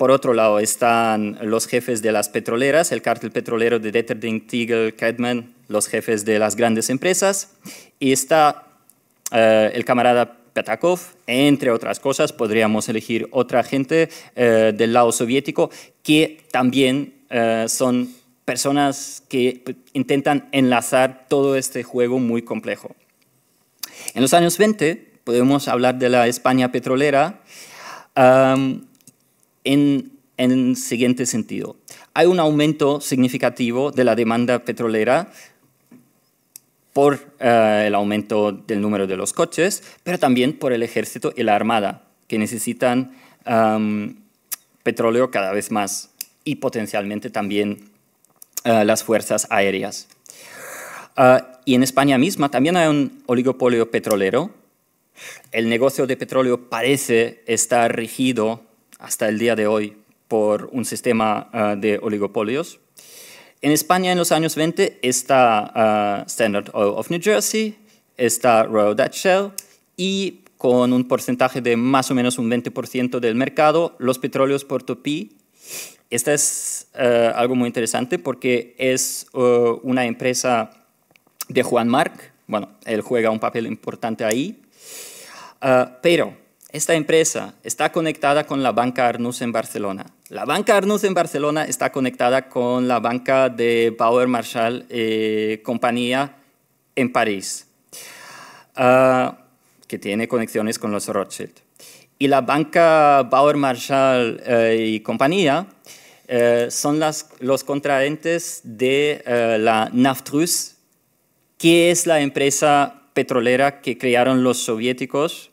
por otro lado están los jefes de las petroleras, el cártel petrolero de Deterding, Tigel, Kedman, los jefes de las grandes empresas. Y está eh, el camarada Petakov, entre otras cosas, podríamos elegir otra gente eh, del lado soviético que también eh, son personas que intentan enlazar todo este juego muy complejo. En los años 20 podemos hablar de la España petrolera en, el siguiente sentido. Hay un aumento significativo de la demanda petrolera por eh, el aumento del número de los coches, pero también por el ejército y la armada, que necesitan petróleo cada vez más y potencialmente también eh, las fuerzas aéreas. Ah, y en España misma también hay un oligopolio petrolero. El negocio de petróleo parece estar rigido hasta el día de hoy por un sistema ah, de oligopolios. En España en los años 20 está ah, Standard Oil of New Jersey, está Royal Dutch Shell y con un porcentaje de más o menos un 20% del mercado, los petróleos por topi. Esta es ah, algo muy interesante porque es una empresa de Juan Marc, bueno, él juega un papel importante ahí, pero esta empresa está conectada con la banca Arnús en Barcelona. La banca Arnús en Barcelona está conectada con la banca de Bauer Marshall eh, Compañía en París, ah, que tiene conexiones con los Rothschild. Y la banca Bauer Marshall eh, y Compañía eh, son los contraentes de eh, la Naftrus, que es la empresa petrolera que crearon los soviéticos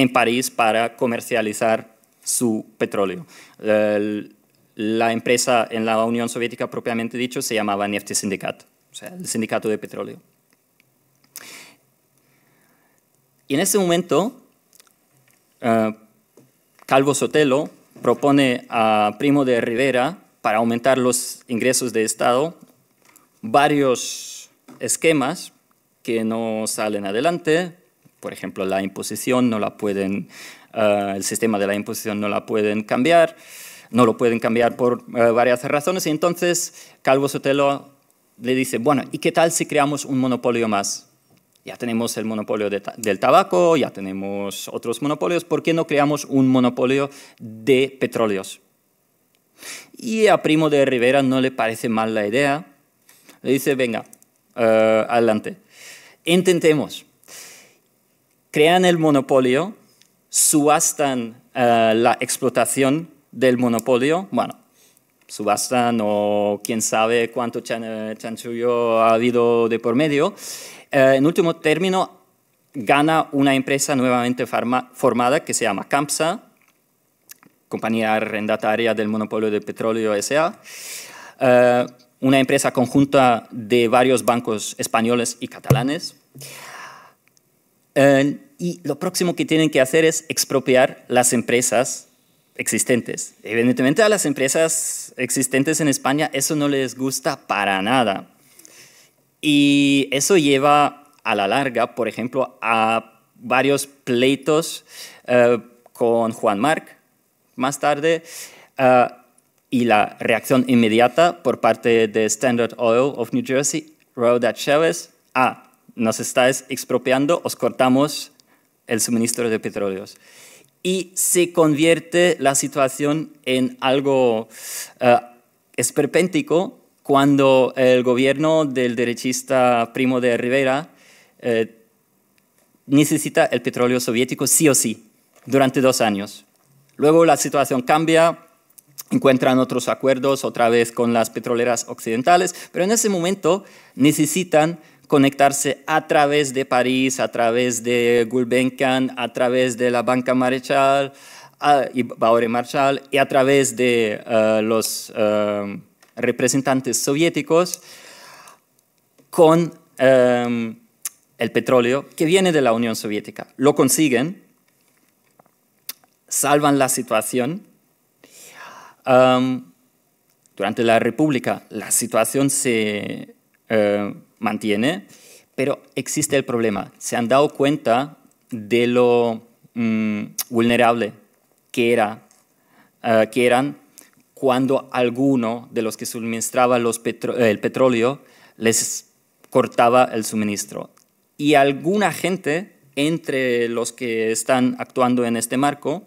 en París para comercializar su petróleo. La empresa en la Unión Soviética propiamente dicho se llamaba Nefti Sindicato, o sea, el sindicato de petróleo. Y en ese momento, eh, Calvo Sotelo propone a Primo de Rivera, para aumentar los ingresos de Estado, varios esquemas que no salen adelante, por ejemplo, la imposición no la pueden, ah, el sistema de la imposición no la pueden cambiar, no lo pueden cambiar por eh, varias razones. Y entonces Calvo Sotelo le dice, bueno, ¿y qué tal si creamos un monopolio más? Ya tenemos el monopolio del tabaco, ya tenemos otros monopolios, ¿por qué no creamos un monopolio de petróleos? Y a Primo de Rivera no le parece mal la idea. Le dice, venga, eh, adelante, intentemos crean el monopolio, subastan eh, la explotación del monopolio, bueno, subastan o quién sabe cuánto chanchuyo eh, chanchullo ha habido de por medio. Eh, en último término, gana una empresa nuevamente formada que se llama CAMPSA, compañía arrendataria del monopolio de petróleo SA, una empresa conjunta de varios bancos españoles y catalanes y lo próximo que tienen que hacer es expropiar las empresas existentes. Evidentemente a las empresas existentes en España eso no les gusta para nada. Y eso lleva a la larga, por ejemplo, a varios pleitos eh, con Juan Marc más tarde eh, y la reacción inmediata por parte de Standard Oil of New Jersey, Roda Chavez, es, ah, nos estáis expropiando, os cortamos el suministro de petróleos. Y se convierte la situación en algo eh, esperpéntico cuando el gobierno del derechista Primo de Rivera eh, necesita el petróleo soviético sí o sí durante dos años. Luego la situación cambia, encuentran otros acuerdos otra vez con las petroleras occidentales, pero en ese momento necesitan conectarse a través de París, a través de Gulbenkian, a través de la Banca Marechal y Baure Marshall y a través de eh, los eh, representantes soviéticos con eh, el petróleo que viene de la Unión Soviética. Lo consiguen, salvan la situación. durante la República la situación se mantiene, pero existe el problema. Se han dado cuenta de lo mm, vulnerable que, era, eh, que eran cuando alguno de los que suministraba los eh, el petróleo les cortaba el suministro. Y alguna gente entre los que están actuando en este marco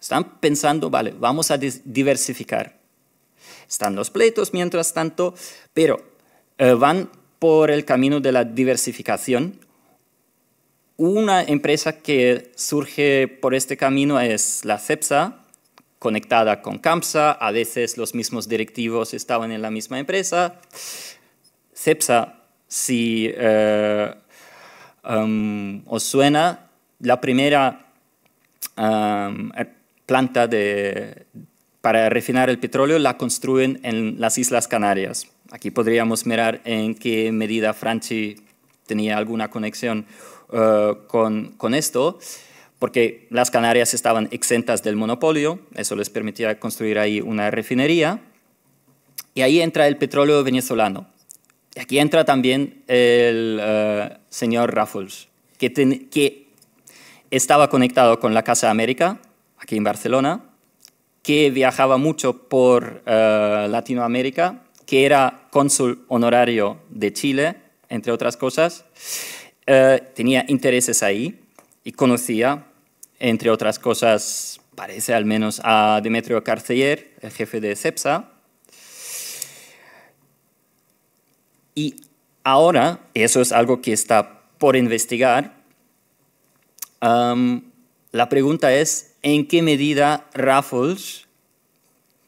están pensando, vale, vamos a diversificar. Están los pleitos mientras tanto, pero eh, van por el camino de la diversificación. Una empresa que surge por este camino es la CEPSA, conectada con Camsa, a veces los mismos directivos estaban en la misma empresa. CEPSA, si eh, um, os suena, la primera um, planta para refinar el petróleo la construyen en las Islas Canarias. Aquí podríamos mirar en qué medida Franchi tenía alguna conexión eh, con, con, esto, porque las Canarias estaban exentas del monopolio, eso les permitía construir ahí una refinería, y ahí entra el petróleo venezolano. Y aquí entra también el eh, señor Raffles, que, que estaba conectado con la Casa América, aquí en Barcelona, que viajaba mucho por eh, Latinoamérica que era cónsul honorario de Chile, entre otras cosas, eh, tenía intereses ahí y conocía, entre otras cosas, parece al menos a Demetrio Carceller, el jefe de CEPSA. Y ahora, eso es algo que está por investigar, la pregunta es, ¿en qué medida Raffles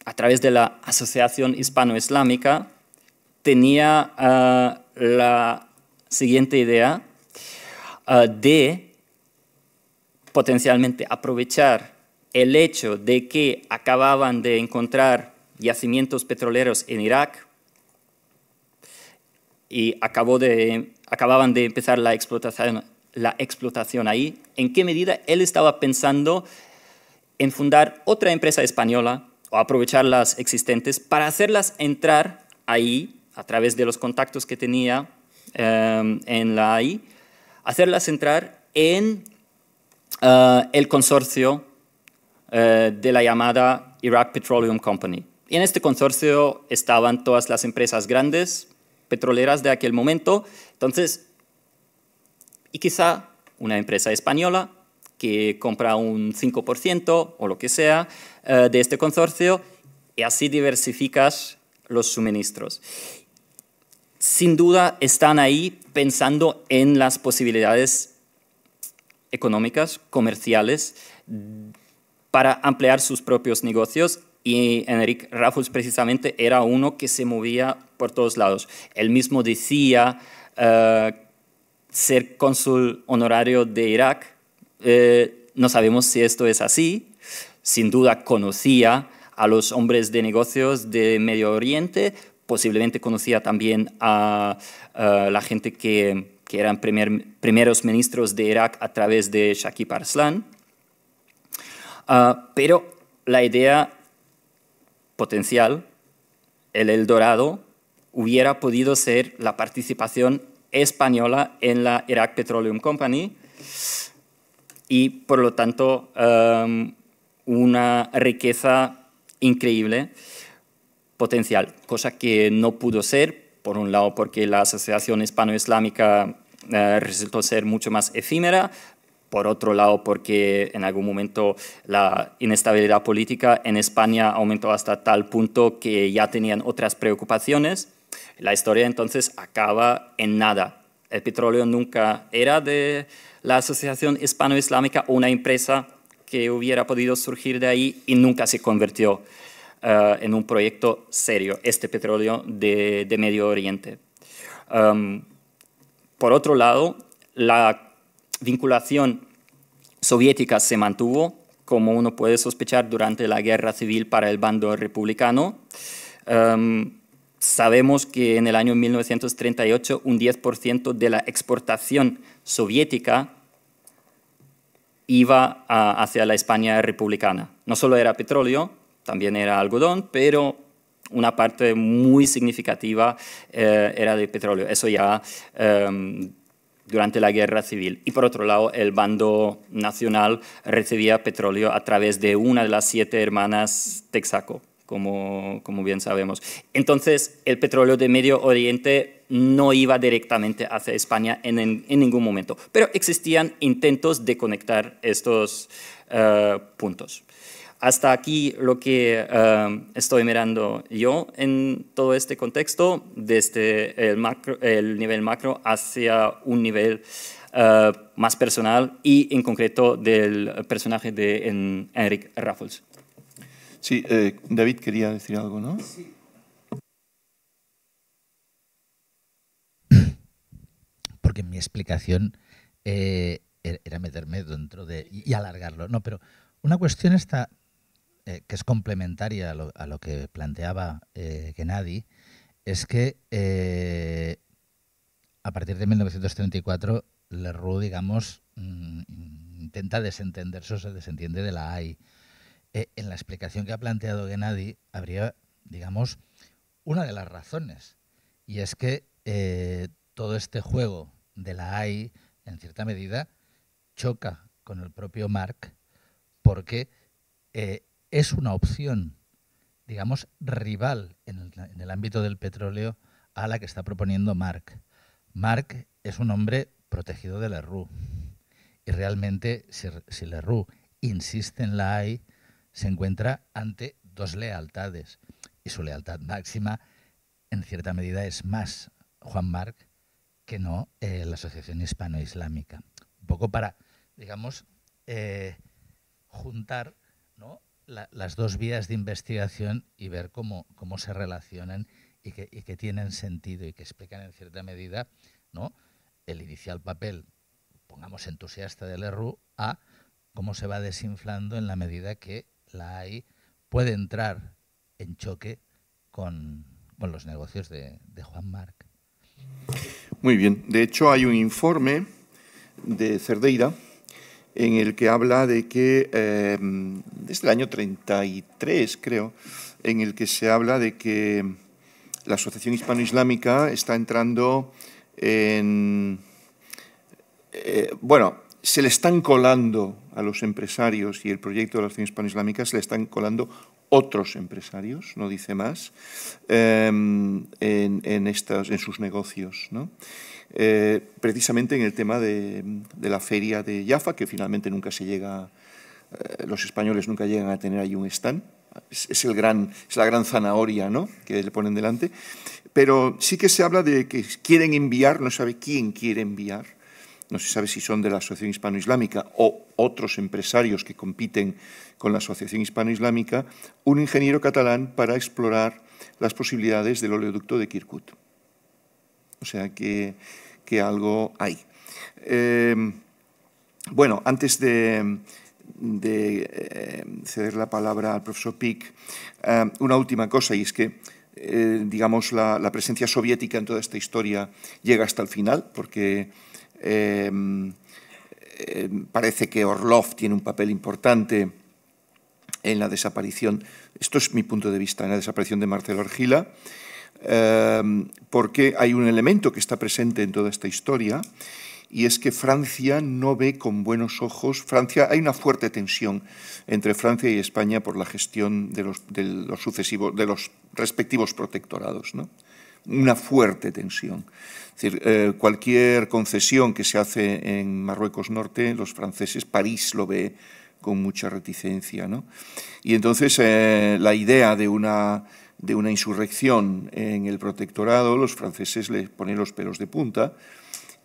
a través de la Asociación Hispano-Islámica, tenía ah, la siguiente idea ah, de potencialmente aprovechar el hecho de que acababan de encontrar yacimientos petroleros en Irak y de, acababan de empezar la explotación ahí, en qué medida él estaba pensando en fundar otra empresa española o aprovechar las existentes para hacerlas entrar ahí a través de los contactos que tenía em, en la AI, hacerlas entrar en eh, el consorcio eh, de la llamada Iraq Petroleum Company. Y en este consorcio estaban todas las empresas grandes petroleras de aquel momento, entonces, y quizá una empresa española que compra un 5% o lo que sea eh, de este consorcio y así diversificas los suministros. Sin duda están ahí pensando en las posibilidades económicas, comerciales, para ampliar sus propios negocios y Enric Raffles precisamente era uno que se movía por todos lados. Él mismo decía eh, ser cónsul honorario de Irak eh, no sabemos si esto es así. Sin duda conocía a los hombres de negocios de Medio Oriente, posiblemente conocía también a, la gente que, eran primeros ministros de Irak a través de Shakib Arslan. Ah, pero la idea potencial, el Eldorado, hubiera podido ser la participación española en la Iraq Petroleum Company y por lo tanto em, una riqueza increíble potencial, cosa que no pudo ser, por un lado porque la Asociación Hispano-Islámica eh, resultó ser mucho más efímera, por otro lado porque en algún momento la inestabilidad política en España aumentó hasta tal punto que ya tenían otras preocupaciones. La historia entonces acaba en nada. El petróleo nunca era de la Asociación Hispano-Islámica una empresa que hubiera podido surgir de ahí y nunca se convirtió eh, en un proyecto serio, este petróleo de, Medio Oriente. Em, por otro lado, la vinculación soviética se mantuvo, como uno puede sospechar, durante la guerra civil para el bando republicano. Em, sabemos que en el año 1938 un 10% de la exportación soviética iba hacia la España republicana. No solo era petróleo, también era algodón, pero una parte muy significativa eh, era de petróleo. Eso ya em, durante la guerra civil. Y por otro lado, el bando nacional recibía petróleo a través de una de las siete hermanas Texaco como, bien sabemos. Entonces, el petróleo de Medio Oriente no iba directamente hacia España en, ningún momento, pero existían intentos de conectar estos eh, puntos. Hasta aquí lo que eh, estoy mirando yo en todo este contexto, desde el, nivel macro hacia un nivel eh, más personal y en concreto del personaje de Enric Raffles. Sí, eh, David quería decir algo, ¿no? Sí. Porque mi explicación eh, er-, era meterme dentro de. y alargarlo. No, pero una cuestión está. Eh, que es complementaria a lo, a lo que planteaba Gennady, es que a partir de 1934 Leroux, digamos, mm, intenta desentenderse o se desentiende de la AI. Eh, en la explicación que ha planteado Gennady habría, digamos, una de las razones. Y es que eh, todo este juego de la AI, en cierta medida, choca con el propio Mark porque eh, es una opción, digamos, rival en el, ámbito del petróleo a la que está proponiendo Mark. Mark es un hombre protegido de la RU, Y realmente, si, la RU insiste en la AI, se encuentra ante dos lealtades y su lealtad máxima en cierta medida es más Juan Marc que no eh, la Asociación Hispano-Islámica. Un poco para, digamos, eh, juntar las dos vías de investigación y ver cómo, cómo se relacionan y que, tienen sentido y que explican en cierta medida ¿no? el inicial papel, pongamos entusiasta del ERU, a cómo se va desinflando en la medida que la AI puede entrar en choque con, los negocios de, Juan Marc. Muy bien. De hecho, hay un informe de Cerdeira en el que habla de que, desde eh, el este año 33 creo, en el que se habla de que la Asociación Hispano-Islámica está entrando en... Eh, bueno, se le están colando a los empresarios y el proyecto de las acción panislámicas le están colando otros empresarios, no dice más, em, en, estas, en sus negocios. Eh, precisamente en el tema de, la feria de Jaffa, que finalmente nunca se llega, eh, los españoles nunca llegan a tener ahí un stand. Es, el gran, es la gran zanahoria ¿no? que le ponen delante. Pero sí que se habla de que quieren enviar, no sabe quién quiere enviar no se sabe si son de la Asociación Hispano-Islámica o otros empresarios que compiten con la Asociación Hispano-Islámica, un ingeniero catalán para explorar las posibilidades del oleoducto de Kirkut. O sea que, algo hay. Em, bueno, antes de, eh, ceder la palabra al profesor Pick, eh, una última cosa, y es que eh, digamos, la, presencia soviética en toda esta historia llega hasta el final, porque Em, em, parece que Orlov tiene un papel importante en la desaparición, esto es mi punto de vista, en la desaparición de Marcelo Argila, em, porque hay un elemento que está presente en toda esta historia y es que Francia no ve con buenos ojos, Francia, hay una fuerte tensión entre Francia y España por la gestión de los, de los, sucesivos, de los respectivos protectorados. ¿no? una fuerte tensión. Eh, cualquier concesión que se hace en Marruecos Norte, los franceses, París lo ve con mucha reticencia. Y entonces eh, la idea de una, de una insurrección en el protectorado, los franceses les ponen los pelos de punta,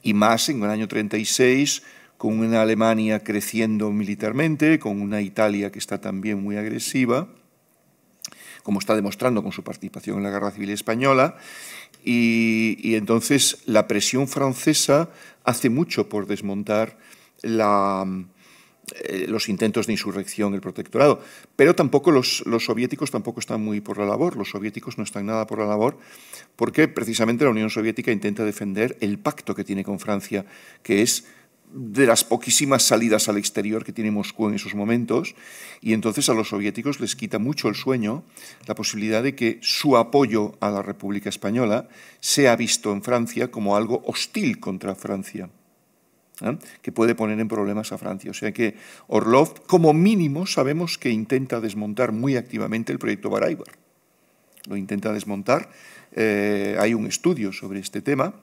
y más en el año 36 con una Alemania creciendo militarmente, con una Italia que está también muy agresiva, como está demostrando con su participación en la Guerra Civil Española, y, entonces la presión francesa hace mucho por desmontar eh, los intentos de insurrección, el protectorado. Pero tampoco los, los, soviéticos tampoco están muy por la labor, los soviéticos no están nada por la labor, porque precisamente la Unión Soviética intenta defender el pacto que tiene con Francia, que es de las poquísimas salidas al exterior que tiene Moscú en esos momentos, y entonces a los soviéticos les quita mucho el sueño la posibilidad de que su apoyo a la República Española sea visto en Francia como algo hostil contra Francia, ¿eh? que puede poner en problemas a Francia. O sea que Orlov, como mínimo, sabemos que intenta desmontar muy activamente el proyecto Baraibar. Lo intenta desmontar. Eh, hay un estudio sobre este tema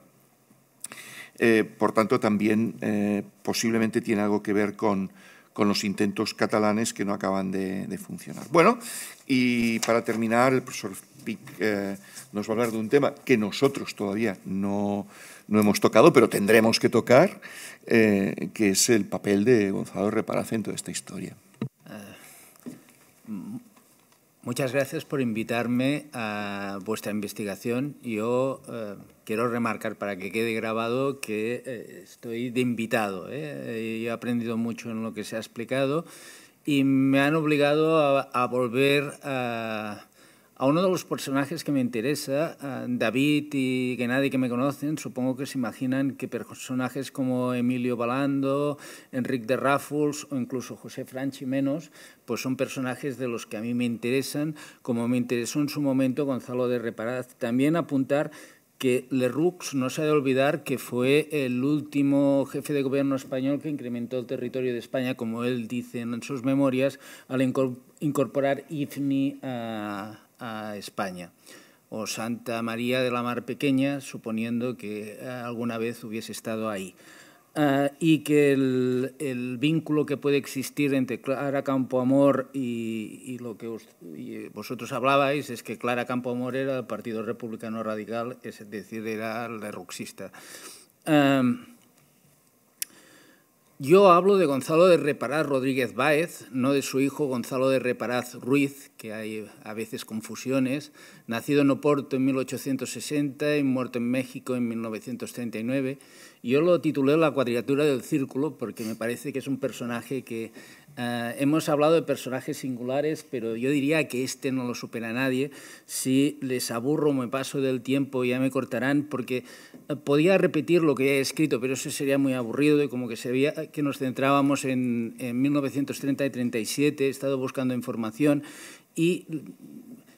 eh, por tanto, también eh, posiblemente tiene algo que ver con, los intentos catalanes que no acaban de, funcionar. Bueno, y para terminar, el profesor Pic eh, nos va a hablar de un tema que nosotros todavía no, hemos tocado, pero tendremos que tocar, que es el papel de Gonzalo Reparacento en toda esta historia. Muchas gracias por invitarme a vuestra investigación. Yo eh, quiero remarcar para que quede grabado que eh, estoy de invitado. ¿eh? he aprendido mucho en lo que se ha explicado y me han obligado a volver a a uno de los personajes que me interesa, eh, David y que nadie que me conocen, supongo que se imaginan que personajes como Emilio Balando, Enrique de Raffles o incluso José Franchi menos, pues son personajes de los que a mí me interesan, como me interesó en su momento Gonzalo de Reparaz. También apuntar que Rux no se ha de olvidar que fue el último jefe de gobierno español que incrementó el territorio de España, como él dice en sus memorias, al incorporar IFNI a, a España, o Santa María de la Mar Pequeña, suponiendo que eh, alguna vez hubiese estado ahí. Ah, y que el, vínculo que puede existir entre Clara Campoamor y, y lo que eh, vosotros hablabais es que Clara Campoamor era el Partido Republicano Radical, es decir, era la ruxista. Ah, yo hablo de Gonzalo de Reparaz Rodríguez Báez, no de su hijo Gonzalo de Reparaz Ruiz, que hay a veces confusiones, nacido en Oporto en 1860 y muerto en México en 1939. Yo lo titulé La cuadratura del círculo porque me parece que es un personaje que eh, hemos hablado de personajes singulares, pero yo diría que este no lo supera a nadie. Si les aburro, me paso del tiempo, ya me cortarán, porque eh, podía repetir lo que he escrito, pero eso sería muy aburrido y como que que nos centrábamos en, 1930 y 37, he estado buscando información y mm,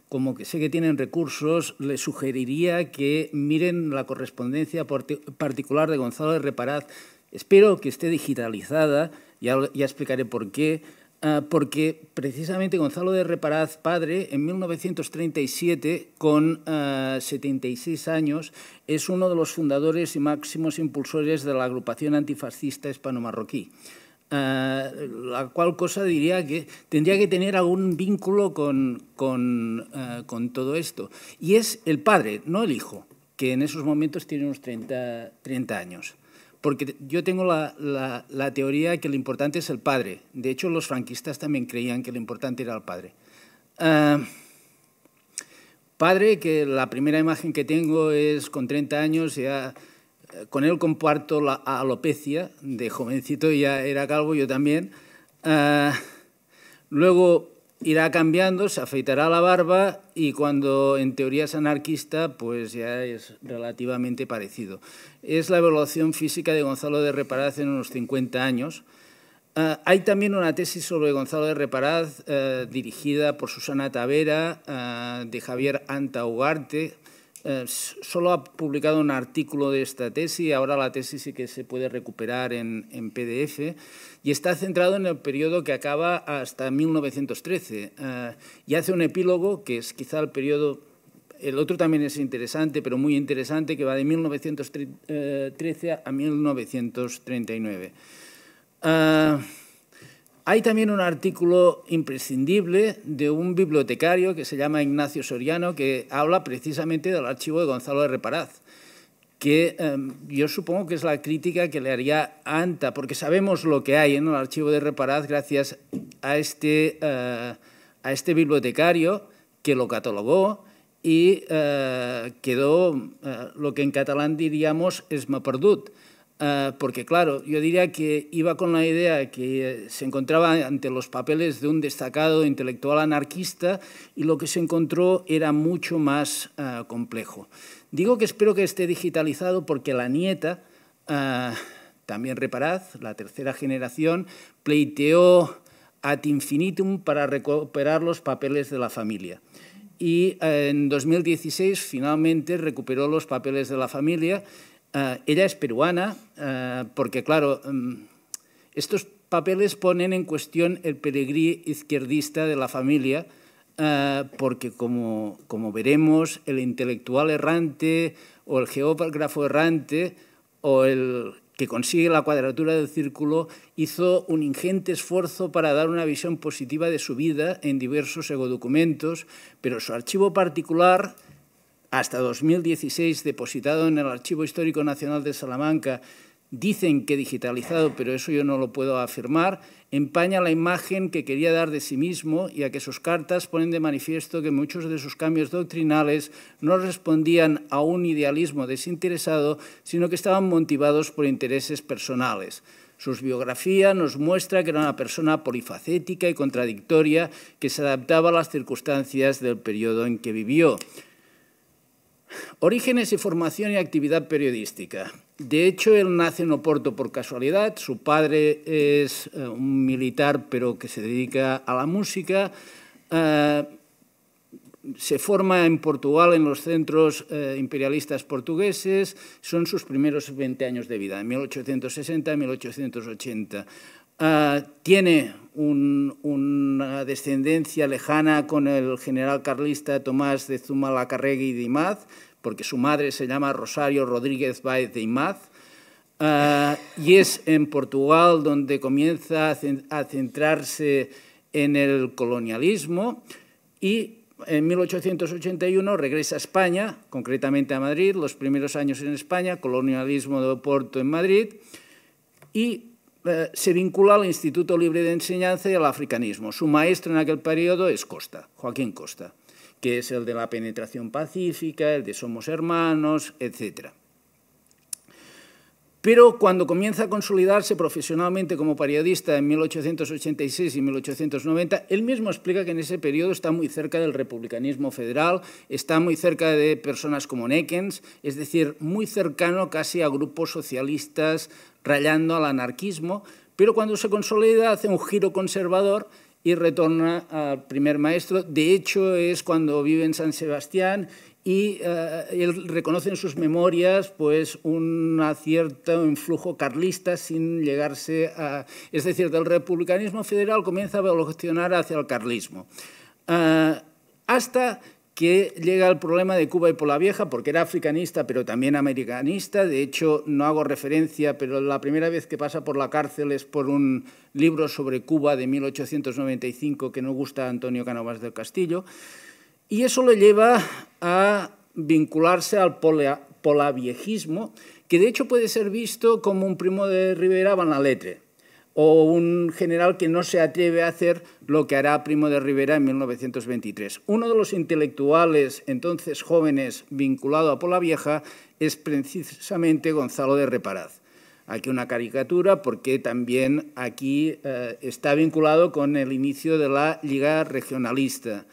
como que sé que tienen recursos, les sugeriría que miren la correspondencia particular de Gonzalo de Reparaz. Espero que esté digitalizada ya, explicaré por qué. Ah, porque precisamente Gonzalo de Reparaz, padre, en 1937, con 76 ah, años, es uno de los fundadores y máximos impulsores de la agrupación antifascista hispano-marroquí. Ah, la cual cosa diría que tendría que tener algún vínculo con, con, todo esto. Y es el padre, no el hijo, que en esos momentos tiene unos 30, 30 años porque yo tengo la, teoría que lo importante es el padre. De hecho, los franquistas también creían que lo importante era el padre. Ah, padre, que la primera imagen que tengo es con 30 años, ya, eh, con él comparto la alopecia, de jovencito ya era calvo, yo también. Ah, luego, irá cambiando, se afeitará la barba y cuando en teoría es anarquista, pues ya es relativamente parecido. Es la evaluación física de Gonzalo de Reparaz en unos 50 años. Ah, hay también una tesis sobre Gonzalo de Reparaz eh, dirigida por Susana Tavera, ah, de Javier Anta Ugarte, eh, solo ha publicado un artículo de esta tesis, ahora la tesis sí que se puede recuperar en, en PDF, y está centrado en el periodo que acaba hasta 1913, eh, y hace un epílogo que es quizá el periodo, el otro también es interesante, pero muy interesante, que va de 1913 eh, a 1939. Hay también un artículo imprescindible de un bibliotecario que se llama Ignacio Soriano, que habla precisamente del archivo de Gonzalo de Reparaz, que em, yo supongo que es la crítica que le haría ANTA, porque sabemos lo que hay en el archivo de Reparaz gracias a este, eh, a este bibliotecario que lo catalogó y eh, quedó eh, lo que en catalán diríamos es perdut Ah, porque claro, yo diría que iba con la idea que eh, se encontraba ante los papeles de un destacado intelectual anarquista y lo que se encontró era mucho más ah, complejo. Digo que espero que esté digitalizado porque la nieta, ah, también reparad, la tercera generación, pleiteó ad infinitum para recuperar los papeles de la familia. Y eh, en 2016 finalmente recuperó los papeles de la familia eh, ella es peruana, eh, porque claro, mm, estos papeles ponen en cuestión el peregrí izquierdista de la familia, eh, porque como, como, veremos, el intelectual errante o el geógrafo errante o el que consigue la cuadratura del círculo hizo un ingente esfuerzo para dar una visión positiva de su vida en diversos egodocumentos, pero su archivo particular hasta 2016 depositado en el Archivo Histórico Nacional de Salamanca, dicen que digitalizado, pero eso yo no lo puedo afirmar, empaña la imagen que quería dar de sí mismo, y a que sus cartas ponen de manifiesto que muchos de sus cambios doctrinales no respondían a un idealismo desinteresado, sino que estaban motivados por intereses personales. Sus biografía nos muestra que era una persona polifacética y contradictoria que se adaptaba a las circunstancias del periodo en que vivió. Orígenes y formación y actividad periodística. De hecho, él nace en Oporto por casualidad. Su padre es eh, un militar, pero que se dedica a la música. Eh, se forma en Portugal en los centros eh, imperialistas portugueses. Son sus primeros 20 años de vida, en 1860-1880. Ah, tiene una descendencia lejana con el general carlista Tomás de Zumalacárregui de Imaz, porque su madre se llama Rosario Rodríguez Báez de Imaz, ah, y es en Portugal donde comienza a centrarse en el colonialismo y en 1881 regresa a España, concretamente a Madrid, los primeros años en España, colonialismo de Oporto en Madrid, y eh, se vincula al Instituto Libre de Enseñanza y al africanismo. Su maestro en aquel periodo es Costa, Joaquín Costa, que es el de la penetración pacífica, el de somos hermanos, etcétera. Pero cuando comienza a consolidarse profesionalmente como periodista en 1886 y 1890, él mismo explica que en ese periodo está muy cerca del republicanismo federal, está muy cerca de personas como Neckens, es decir, muy cercano casi a grupos socialistas rayando al anarquismo, pero cuando se consolida hace un giro conservador y retorna al primer maestro. De hecho, es cuando vive en San Sebastián eh, y él reconoce en sus memorias pues un cierto influjo carlista sin llegarse a... Es decir, del republicanismo federal comienza a evolucionar hacia el carlismo. Eh, hasta que llega el problema de Cuba y por la Vieja, porque era africanista, pero también americanista. De hecho, no hago referencia, pero la primera vez que pasa por la cárcel es por un libro sobre Cuba de 1895 que no gusta a Antonio Canovas del Castillo. Y eso le lleva a vincularse al polaviejismo, que de hecho puede ser visto como un primo de Rivera Banaletre, o un general que no se atreve a hacer lo que hará Primo de Rivera en 1923. Uno de los intelectuales entonces jóvenes vinculado a Polavieja es precisamente Gonzalo de Reparaz. Aquí una caricatura porque también aquí eh, está vinculado con el inicio de la Liga Regionalista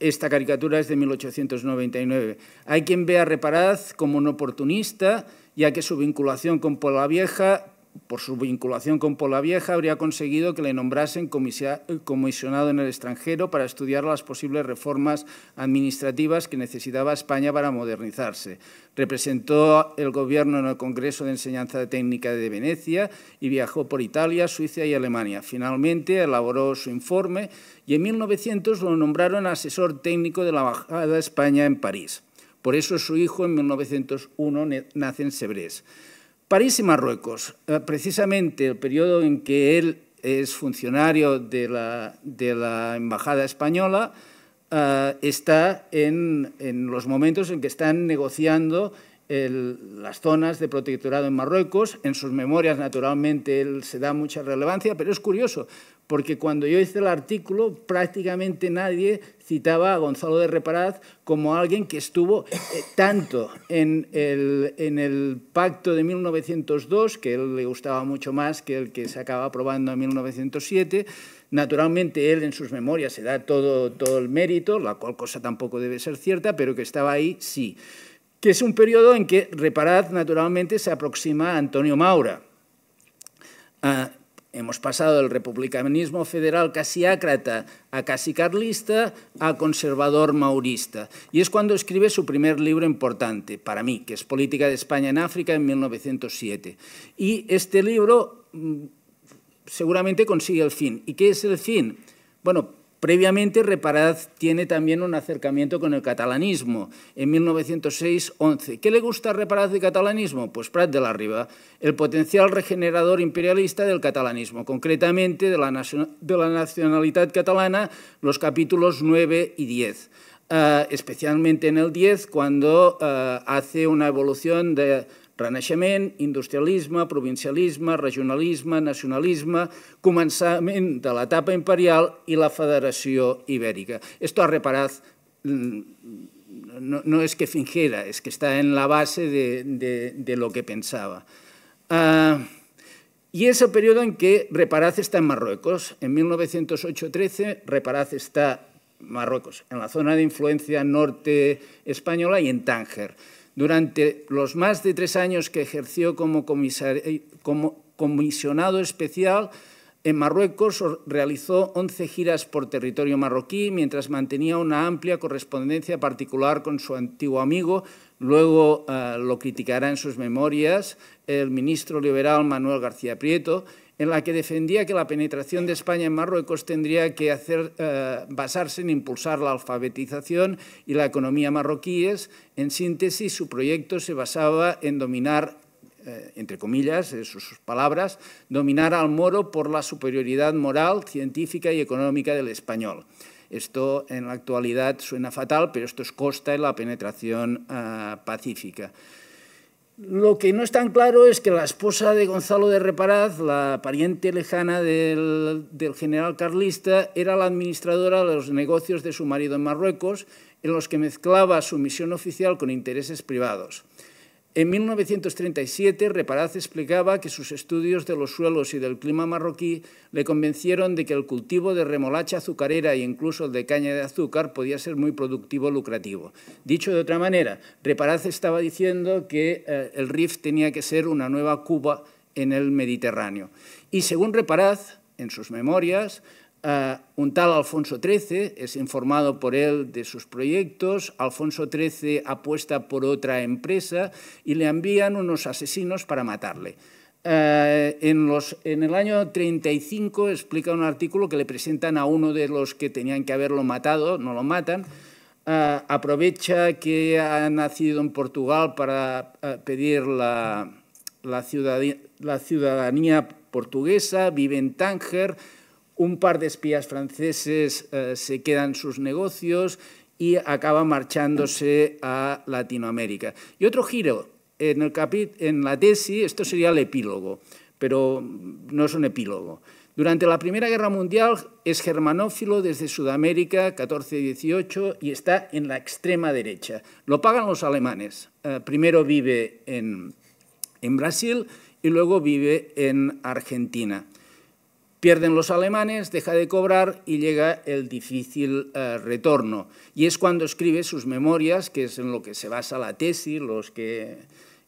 esta caricatura es de 1899. Hay quien ve a Reparaz como un oportunista, ya que su vinculación con Puebla Vieja por su vinculación con Pola Polavieja, habría conseguido que le nombrasen comisionado en el extranjero para estudiar las posibles reformas administrativas que necesitaba España para modernizarse. Representó el gobierno en el Congreso de Enseñanza Técnica de Venecia y viajó por Italia, Suiza y Alemania. Finalmente elaboró su informe y en 1900 lo nombraron asesor técnico de la Embajada de España en París. Por eso su hijo en 1901 nace en Sebrés. París y Marruecos, eh, precisamente el periodo en que él es funcionario de la, Embajada Española, eh, está en, en los momentos en que están negociando las zonas de protectorado en Marruecos. En sus memorias, naturalmente, él se da mucha relevancia, pero es curioso, porque cuando yo hice el artículo, prácticamente nadie citaba a Gonzalo de Reparaz como alguien que estuvo eh, tanto en el, pacto de 1902, que él le gustaba mucho más que el que se acaba aprobando en 1907. Naturalmente, él en sus memorias se da todo, todo el mérito, la cual cosa tampoco debe ser cierta, pero que estaba ahí sí que es un periodo en que, reparad, naturalmente se aproxima a Antonio Maura. Ah, hemos pasado del republicanismo federal casi ácrata a casi carlista a conservador maurista. Y es cuando escribe su primer libro importante, para mí, que es Política de España en África en 1907. Y este libro mm, seguramente consigue el fin. ¿Y qué es el fin? Bueno, Previamente, Reparad tiene también un acercamiento con el catalanismo en 1906-11. ¿Qué le gusta a Reparaz de catalanismo? Pues Prat de la Riba, el potencial regenerador imperialista del catalanismo, concretamente de la, nacionalidad catalana, los capítulos 9 y 10. Ah, especialmente en el 10, cuando ah, hace una evolución de Renaixement, industrialisme, provincialisme, regionalisme, nacionalisme, començament de l'etapa imperial i la federació ibèrica. Esto ha reparat mm, no, no és que fingiera, és que està en la base de, de, de lo que pensava. Uh, i és el periodo en que Reparaz està en Marruecos. En 1908-13, Reparaz està en Marruecos, en la zona de influencia norte espanyola i en Tánger. Durante los más de tres años que ejerció como, comisionado especial, en Marruecos realizó 11 giras por territorio marroquí, mientras mantenía una amplia correspondencia particular con su antiguo amigo, luego eh, lo criticará en sus memorias, el ministro liberal Manuel García Prieto, en la que defendía que la penetración de España en Marruecos tendría que eh, basarse en impulsar la alfabetización y la economía marroquíes. En síntesis, su proyecto se basaba en dominar eh, entre comillas, eh, sus palabras, dominar al moro por la superioridad moral, científica y económica del español. Esto en la actualidad suena fatal, pero esto es costa en la penetración pacífica. Lo que no es tan claro es que la esposa de Gonzalo de Reparaz, la pariente lejana del, del general carlista, era la administradora de los negocios de su marido en Marruecos, en los que mezclaba su misión oficial con intereses privados. En 1937, Reparaz explicaba que sus estudios de los suelos y del clima marroquí le convencieron de que el cultivo de remolacha azucarera e incluso de caña de azúcar podía ser muy productivo y lucrativo. Dicho de otra manera, Reparaz estaba diciendo que eh, el Rif tenía que ser una nueva Cuba en el Mediterráneo. Y según Reparaz, en sus memorias, eh, un tal Alfonso XIII es informado por él de sus proyectos, Alfonso XIII apuesta por otra empresa y le envían unos asesinos para matarle. Eh, en, el año 35 explica un artículo que le presentan a uno de los que tenían que haberlo matado, no lo matan. Eh, aprovecha que ha nacido en Portugal para pedir la, la ciudadanía portuguesa, vive en Tánger, un par de espías franceses eh, se quedan sus negocios y acaba marchándose a Latinoamérica. Y otro giro en, la tesis, esto sería el epílogo, pero no es un epílogo. Durante la Primera Guerra Mundial es germanófilo desde Sudamérica, 14-18, y está en la extrema derecha. Lo pagan los alemanes. Eh, primero vive en Brasil y luego vive en Argentina. Pierden los alemanes, deja de cobrar y llega el difícil eh, retorno. Y es cuando escribe sus memorias, que es en lo que se basa la tesis, los que,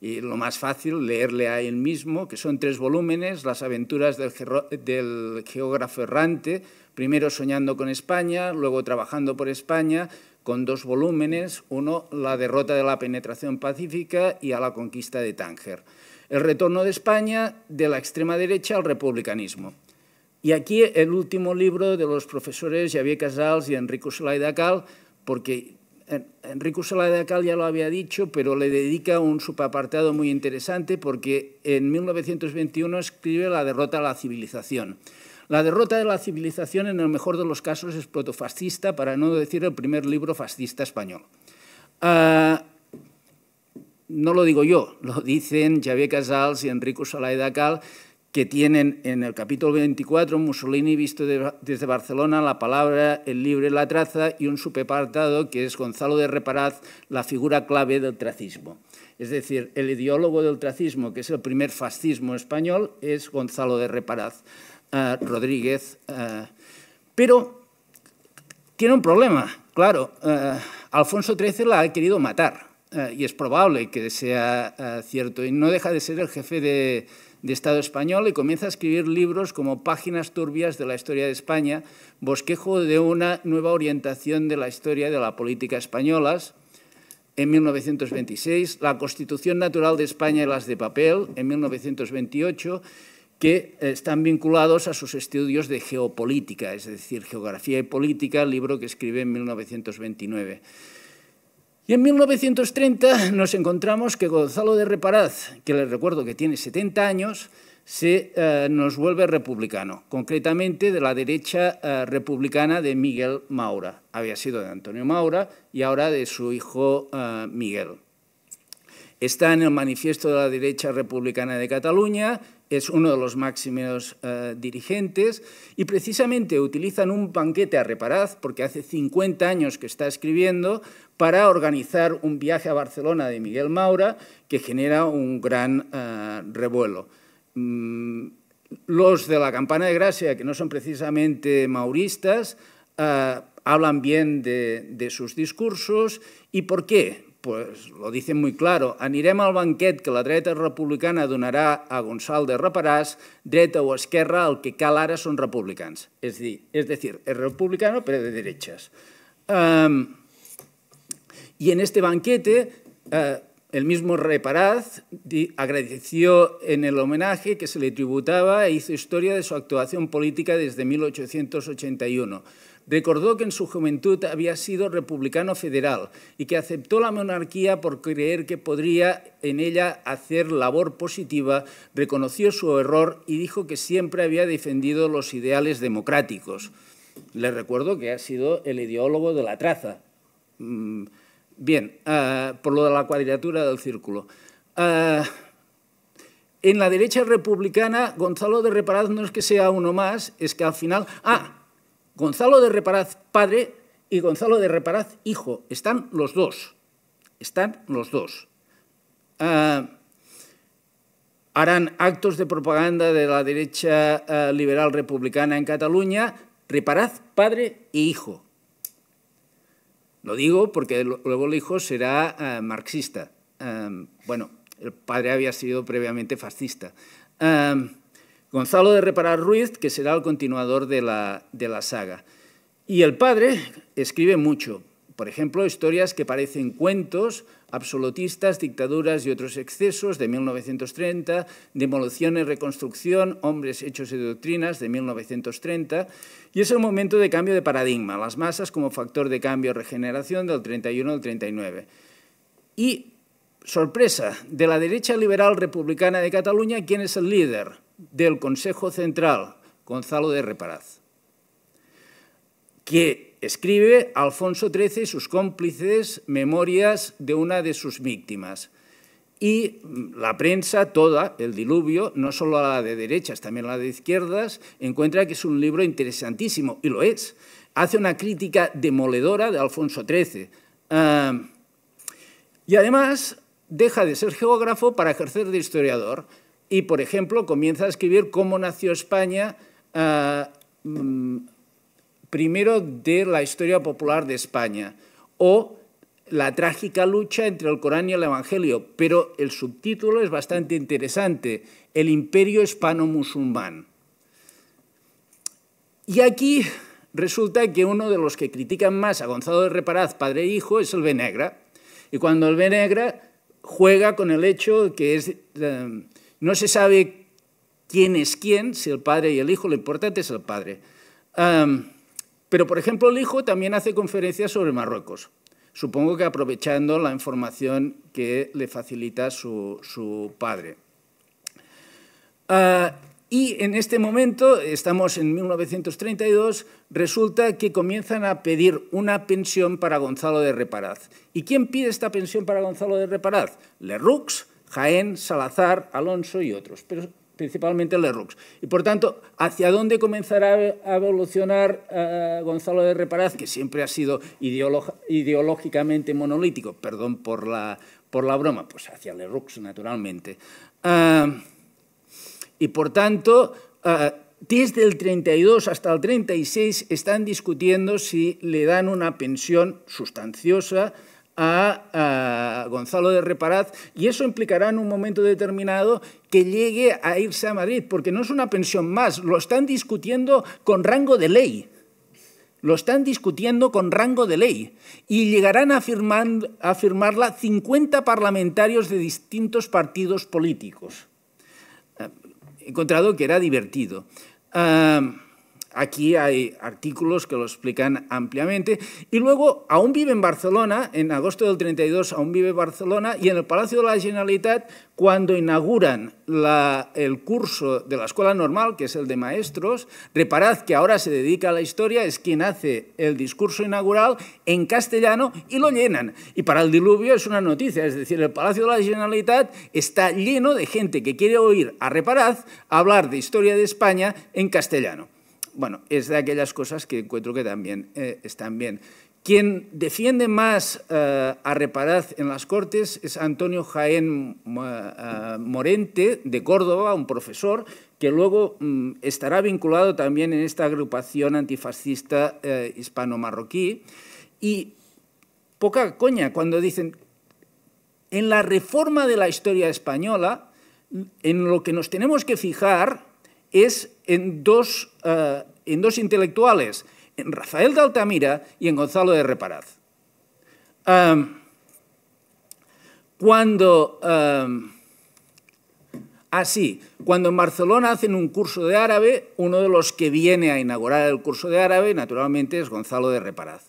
y lo más fácil, leerle a él mismo, que son tres volúmenes, Las aventuras del geógrafo errante, primero soñando con España, luego trabajando por España, con dos volúmenes, uno La derrota de la penetración pacífica y a la conquista de Tánger. El retorno de España de la extrema derecha al republicanismo. Y aquí el último libro de los profesores Javier Casals y Enrico Solaidacal, porque Enrico Solaidacal ya lo había dicho, pero le dedica un subapartado muy interesante porque en 1921 escribe La derrota a la civilización. La derrota de la civilización, en el mejor de los casos, es protofascista, para no decir el primer libro fascista español. Ah, no lo digo yo, lo dicen Javier Casals y Enrico Solaidacal, que tienen en el capítulo 24, Mussolini visto desde Barcelona, la palabra, el libre, la traza, y un superpartado que es Gonzalo de Reparaz, la figura clave del tracismo. Es decir, el ideólogo del tracismo, que es el primer fascismo español, es Gonzalo de Reparaz eh, Rodríguez. Eh. pero tiene un problema, claro. Eh, Alfonso XIII la ha querido matar, y es probable que sea cierto, y no deja de ser el jefe de de Estado español y comienza a escribir libros como Páginas turbias de la historia de España, bosquejo de una nueva orientación de la historia de la política española, en 1926, La Constitución Natural de España y las de papel, en 1928, que eh, están vinculados a sus estudios de geopolítica, es decir, Geografía y Política, libro que escribe en 1929. Y en 1930 nos encontramos que Gonzalo de Reparaz, que les recuerdo que tiene 70 años, se eh, nos vuelve republicano, concretamente de la derecha eh, republicana de Miguel Maura. Había sido de Antonio Maura y ahora de su hijo eh, Miguel. Está en el manifiesto de la derecha republicana de Cataluña, es uno de los máximos eh, dirigentes, y precisamente utilizan un banquete a Reparaz, porque hace 50 años que está escribiendo, para organizar un viaje a Barcelona de Miguel Maura, que genera un gran eh, revuelo. Mm, los de la Campana de Gracia, que no son precisamente mauristas, eh, hablan bien de sus discursos. ¿Y por qué? pues lo dice muy claro, anirem al banquete que la dreta republicana donará a Gonzalo de reparás. dreta o esquerra, al que calara son republicanos, es decir, es republicano, pero de derechas. y em, en este banquete, eh, el mismo Reparaz agradeció en el homenaje que se le tributaba e hizo historia de su actuación política desde 1881. Recordó que en su juventud había sido republicano federal y que aceptó la monarquía por creer que podría en ella hacer labor positiva, reconoció su error y dijo que siempre había defendido los ideales democráticos. Le recuerdo que ha sido el ideólogo de la traza. Mm, bien, ah, por lo de la cuadratura del círculo. Ah, en la derecha republicana, Gonzalo de Reparaz no es que sea uno más, es que al final... Ah, Gonzalo de Reparaz padre y Gonzalo de Reparaz hijo. Están los dos. Están los dos. Ah, harán actos de propaganda de la derecha ah, liberal republicana en Cataluña. Reparaz padre y e hijo. Lo digo porque luego el hijo será ah, marxista. bueno, el padre había sido previamente fascista. Gonzalo de Reparar Ruiz, que será el continuador de la, de la saga. Y el padre escribe mucho, por ejemplo, historias que parecen cuentos, absolutistas, dictaduras y otros excesos de 1930, demolición y reconstrucción, hombres, hechos y doctrinas de 1930, y es el momento de cambio de paradigma, las masas como factor de cambio y regeneración del 31 al 39. Y, sorpresa, de la derecha liberal republicana de Cataluña, ¿quién es el líder? del Consejo Central, Gonzalo de Reparaz, que escribe Alfonso XIII y sus cómplices memorias de una de sus víctimas. Y mm, la prensa toda, el diluvio, no solo la de derechas, también la de izquierdas, encuentra que es un libro interesantísimo, y lo es. Hace una crítica demoledora de Alfonso XIII. y además deja de ser geógrafo para ejercer de historiador y, por ejemplo, comienza a escribir cómo nació España, ah, mm, primero de la historia popular de España, o la trágica lucha entre el Corán y el Evangelio, pero el subtítulo es bastante interesante, el imperio hispano-musulmán. Y aquí resulta que uno de los que critican más a Gonzalo de Reparaz, padre e hijo, es el Benegra. Y cuando el Benegra juega con el hecho que es eh, no se sabe quién es quién, si el padre y el hijo, lo importante es el padre. pero, por ejemplo, el hijo también hace conferencias sobre Marruecos, supongo que aprovechando la información que le facilita su, padre. Ah, y en este momento, estamos en 1932, resulta que comienzan a pedir una pensión para Gonzalo de Reparaz. ¿Y quién pide esta pensión para Gonzalo de Reparaz? Lerux, Jaén, Salazar, Alonso y otros, pero principalmente Lerux. Y por tanto, ¿hacia dónde comenzará a evolucionar eh, Gonzalo de Reparaz, que siempre ha sido ideológicamente monolítico? Perdón por la, broma, pues hacia Lerux naturalmente. Ah, y por tanto, ah, desde el 32 hasta el 36 están discutiendo si le dan una pensión sustanciosa a, Gonzalo de Reparaz y eso implicará en un momento determinado que llegue a irse a Madrid, porque no es una pensión más, lo están discutiendo con rango de ley. Lo están discutiendo con rango de ley y llegarán a, a firmarla 50 parlamentarios de distintos partidos políticos. Ah, he encontrado que era divertido. Ah, Aquí hay artículos que lo explican ampliamente. Y luego, aún vive en Barcelona, en agosto del 32 aún vive en Barcelona, y en el Palacio de la Generalitat, cuando inauguran el curso de la Escuela Normal, que es el de maestros, reparad que ahora se dedica a la historia, es quien hace el discurso inaugural en castellano y lo llenan. Y para el diluvio es una noticia, es decir, el Palacio de la Generalitat está lleno de gente que quiere oír a Reparaz hablar de historia de España en castellano. Bueno, es de aquellas cosas que encuentro que también eh, están bien. Quien defiende más eh, a Reparaz en las Cortes es Antonio Jaén mm, eh, Morente, de Córdoba, un profesor que luego mm, estará vinculado también en esta agrupación antifascista hispano-marroquí. Y poca coña cuando dicen, en la reforma de la historia española, en lo que nos tenemos que fijar es en dos, eh, en intelectuales, en Rafael de Altamira y en Gonzalo de Reparaz. Em, cuando... Em, Así, ah, cuando en Barcelona hacen un curso de árabe, uno de los que viene a inaugurar el curso de árabe, naturalmente, es Gonzalo de Reparaz.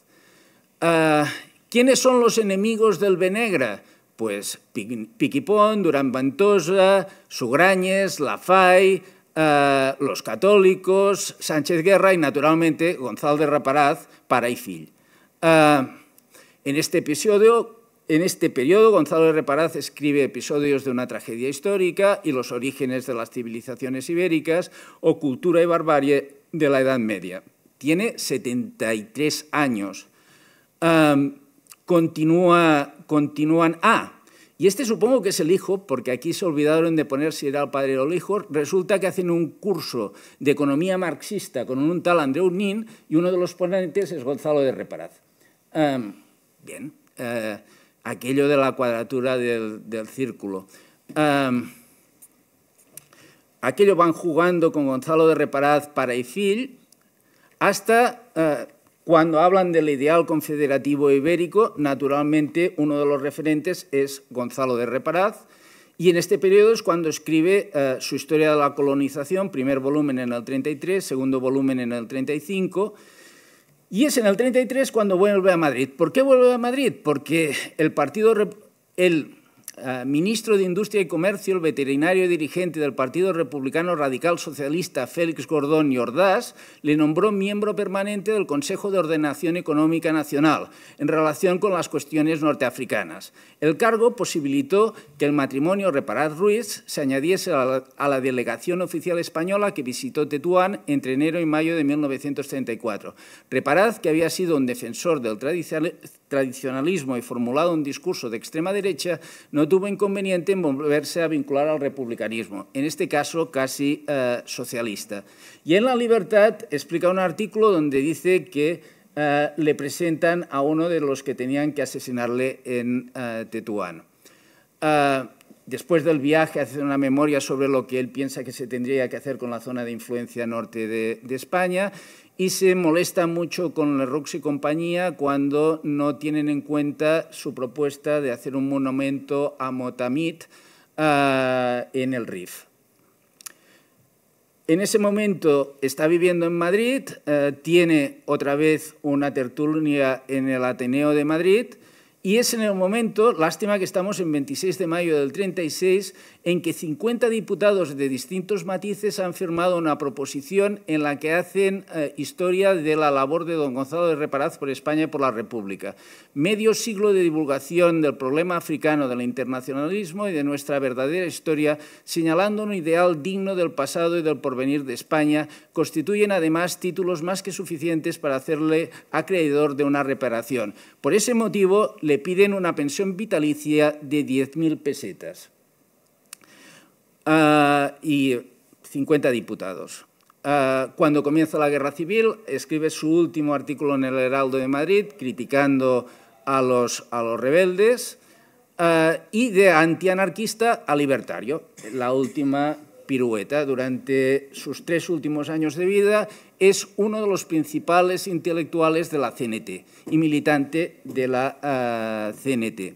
Ah, ¿Quiénes son los enemigos del Benegra? Pues Piquipón, Durán Bantosa, Sugrañes, Lafay, eh, los católicos, Sánchez Guerra y, naturalmente, Gonzalo de Raparaz, para y eh, en este episodio en este periodo, Gonzalo de Reparaz escribe episodios de una tragedia histórica y los orígenes de las civilizaciones ibéricas o cultura y barbarie de la Edad Media. Tiene 73 años. Eh, continúa, continúan. a... Ah, y este supongo que es el hijo, porque aquí se olvidaron de poner si era el padre o el hijo. Resulta que hacen un curso de economía marxista con un tal Andreu Nin y uno de los ponentes es Gonzalo de Reparaz. Em, bien, eh, aquello de la cuadratura del, círculo. Em, aquello van jugando con Gonzalo de Reparaz para Ifil hasta... Eh, cuando hablan del ideal confederativo ibérico, naturalmente uno de los referentes es Gonzalo de Reparaz, y en este periodo es cuando escribe eh, su Historia de la Colonización, primer volumen en el 33, segundo volumen en el 35, y es en el 33 cuando vuelve a Madrid. ¿Por qué vuelve a Madrid? Porque el partido, el eh, ministro de Industria y Comercio, el veterinario dirigente del Partido Republicano Radical Socialista Félix Gordón y Ordaz, le nombró miembro permanente del Consejo de Ordenación Económica Nacional en relación con las cuestiones norteafricanas. El cargo posibilitó que el matrimonio Reparaz Ruiz se añadiese a la, delegación oficial española que visitó Tetuán entre enero y mayo de 1934. Reparaz, que había sido un defensor del tradicionalismo tradicionalismo y formulado un discurso de extrema derecha, no tuvo inconveniente en volverse a vincular al republicanismo, en este caso casi eh, socialista. Y en La Libertad explica un artículo donde dice que eh, le presentan a uno de los que tenían que asesinarle en eh, Tetuán. después del viaje hace una memoria sobre lo que él piensa que se tendría que hacer con la zona de influencia norte de, de España y se molesta mucho con la Roxy compañía cuando no tienen en cuenta su propuesta de hacer un monumento a Motamit ah, en el RIF. En ese momento está viviendo en Madrid, ah, tiene otra vez una tertulia en el Ateneo de Madrid y es en el momento, lástima que estamos en 26 de mayo del 36, en que 50 diputados de distintos matices han firmado una proposición en la que hacen eh, historia de la labor de don Gonzalo de Reparaz por España y por la República. Medio siglo de divulgación del problema africano, del internacionalismo y de nuestra verdadera historia, señalando un ideal digno del pasado y del porvenir de España, constituyen además títulos más que suficientes para hacerle acreedor de una reparación. Por ese motivo, le piden una pensión vitalicia de 10.000 pesetas. Ah, y 50 diputados. Ah, cuando comienza la guerra civil, escribe su último artículo en el Heraldo de Madrid, criticando a los, a los rebeldes, ah, y de antianarquista a libertario, la última pirueta. Durante sus tres últimos años de vida es uno de los principales intelectuales de la CNT y militante de la CNT.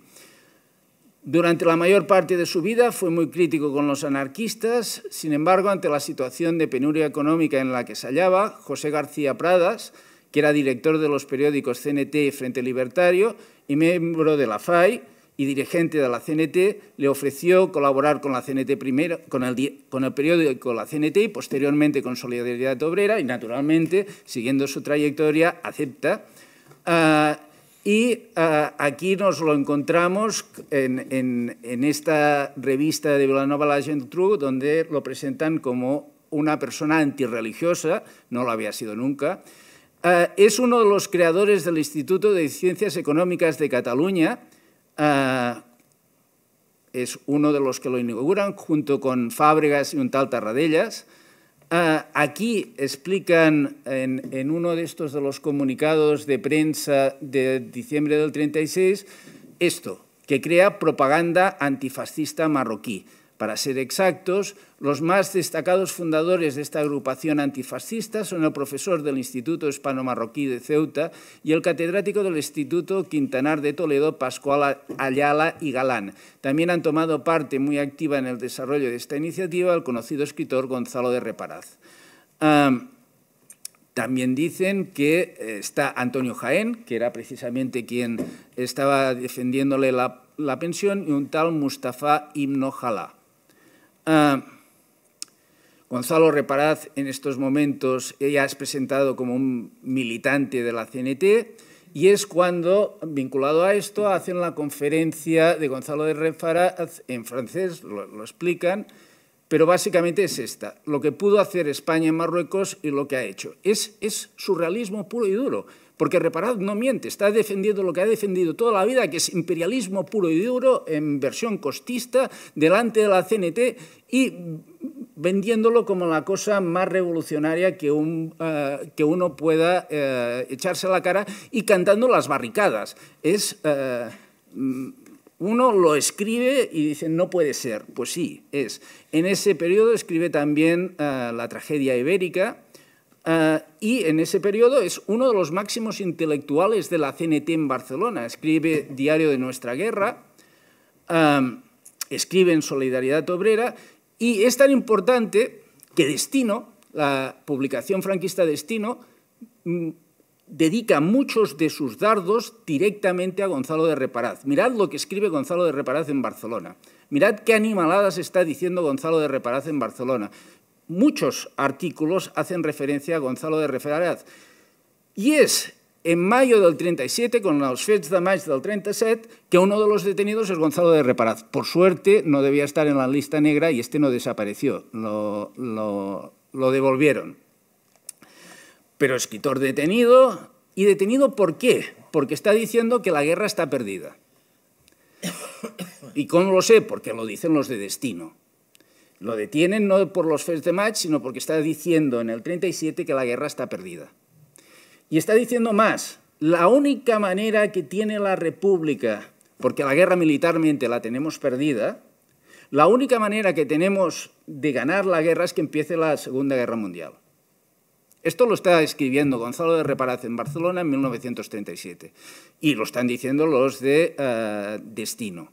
Durante la mayor parte de su vida fue muy crítico con los anarquistas, sin embargo, ante la situación de penuria económica en la que se hallaba, José García Pradas, que era director de los periódicos CNT y Frente Libertario y miembro de la FAI y dirigente de la CNT, le ofreció colaborar con la CNT primero, con el, con periódico La CNT y posteriormente con Solidaridad Obrera y, naturalmente, siguiendo su trayectoria, acepta. Ah, y ah, aquí nos lo encontramos en, esta revista de Villanova Legend True, donde lo presentan como una persona antirreligiosa, no lo había sido nunca. Ah, es uno de los creadores del Instituto de Ciencias Económicas de Cataluña, ah, es uno de los que lo inauguran, junto con Fábregas y un tal Tarradellas. Ah, aquí explican en, en, uno de estos de los comunicados de prensa de diciembre del 36 esto, que crea propaganda antifascista marroquí. Para ser exactos, los más destacados fundadores de esta agrupación antifascista son el profesor del Instituto Hispano-Marroquí de Ceuta y el catedrático del Instituto Quintanar de Toledo, Pascual Ayala y Galán. También han tomado parte muy activa en el desarrollo de esta iniciativa el conocido escritor Gonzalo de Reparaz. también dicen que eh, está Antonio Jaén, que era precisamente quien estaba defendiéndole la, pensión, y un tal Mustafa Ibn Jalá. Ah, Gonzalo Reparaz en estos momentos ya es presentado como un militante de la CNT y es cuando, vinculado a esto, hacen la conferencia de Gonzalo de Reparaz en francés, lo, explican, pero básicamente es esta, lo que pudo hacer España en Marruecos y lo que ha hecho. es surrealismo puro y duro. Porque reparad, no miente, está defendiendo lo que ha defendido toda la vida, que es imperialismo puro y duro en versión costista delante de la CNT y vendiéndolo como la cosa más revolucionaria que, eh, uno pueda eh, echarse a la cara y cantando las barricadas. Es, eh, uno lo escribe y dice, no puede ser. Pues sí, es. En ese periodo escribe también La tragedia ibérica, eh, y en ese periodo es uno de los máximos intelectuales de la CNT en Barcelona. Escribe Diario de Nuestra Guerra, em, escribe en Solidaridad Obrera y es tan importante que Destino, la publicación franquista Destino, mm, dedica muchos de sus dardos directamente a Gonzalo de Reparaz. Mirad lo que escribe Gonzalo de Reparaz en Barcelona. Mirad qué animaladas está diciendo Gonzalo de Reparaz en Barcelona muchos artículos hacen referencia a Gonzalo de Reparaz. Y es en mayo del 37, con los fets de maig del 37, que uno de los detenidos es Gonzalo de Reparaz. Por suerte, no debía estar en la lista negra y este no desapareció, lo, lo devolvieron. Pero escritor detenido, ¿y detenido por qué? Porque está diciendo que la guerra está perdida. ¿Y cómo lo sé? Porque lo dicen los de destino. Lo detienen no por los first de match, sino porque está diciendo en el 37 que la guerra está perdida. Y está diciendo más, la única manera que tiene la República, porque la guerra militarmente la tenemos perdida, la única manera que tenemos de ganar la guerra es que empiece la Segunda Guerra Mundial. Esto lo está escribiendo Gonzalo de Reparaz en Barcelona en 1937 y lo están diciendo los de eh, Destino.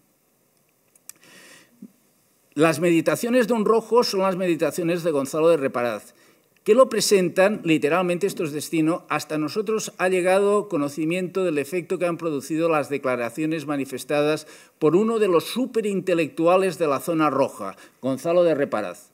Las meditaciones de un rojo son las meditaciones de Gonzalo de Reparaz, que lo presentan, literalmente estos es destino, hasta nosotros ha llegado conocimiento del efecto que han producido las declaraciones manifestadas por uno de los superintelectuales de la zona roja, Gonzalo de Reparaz.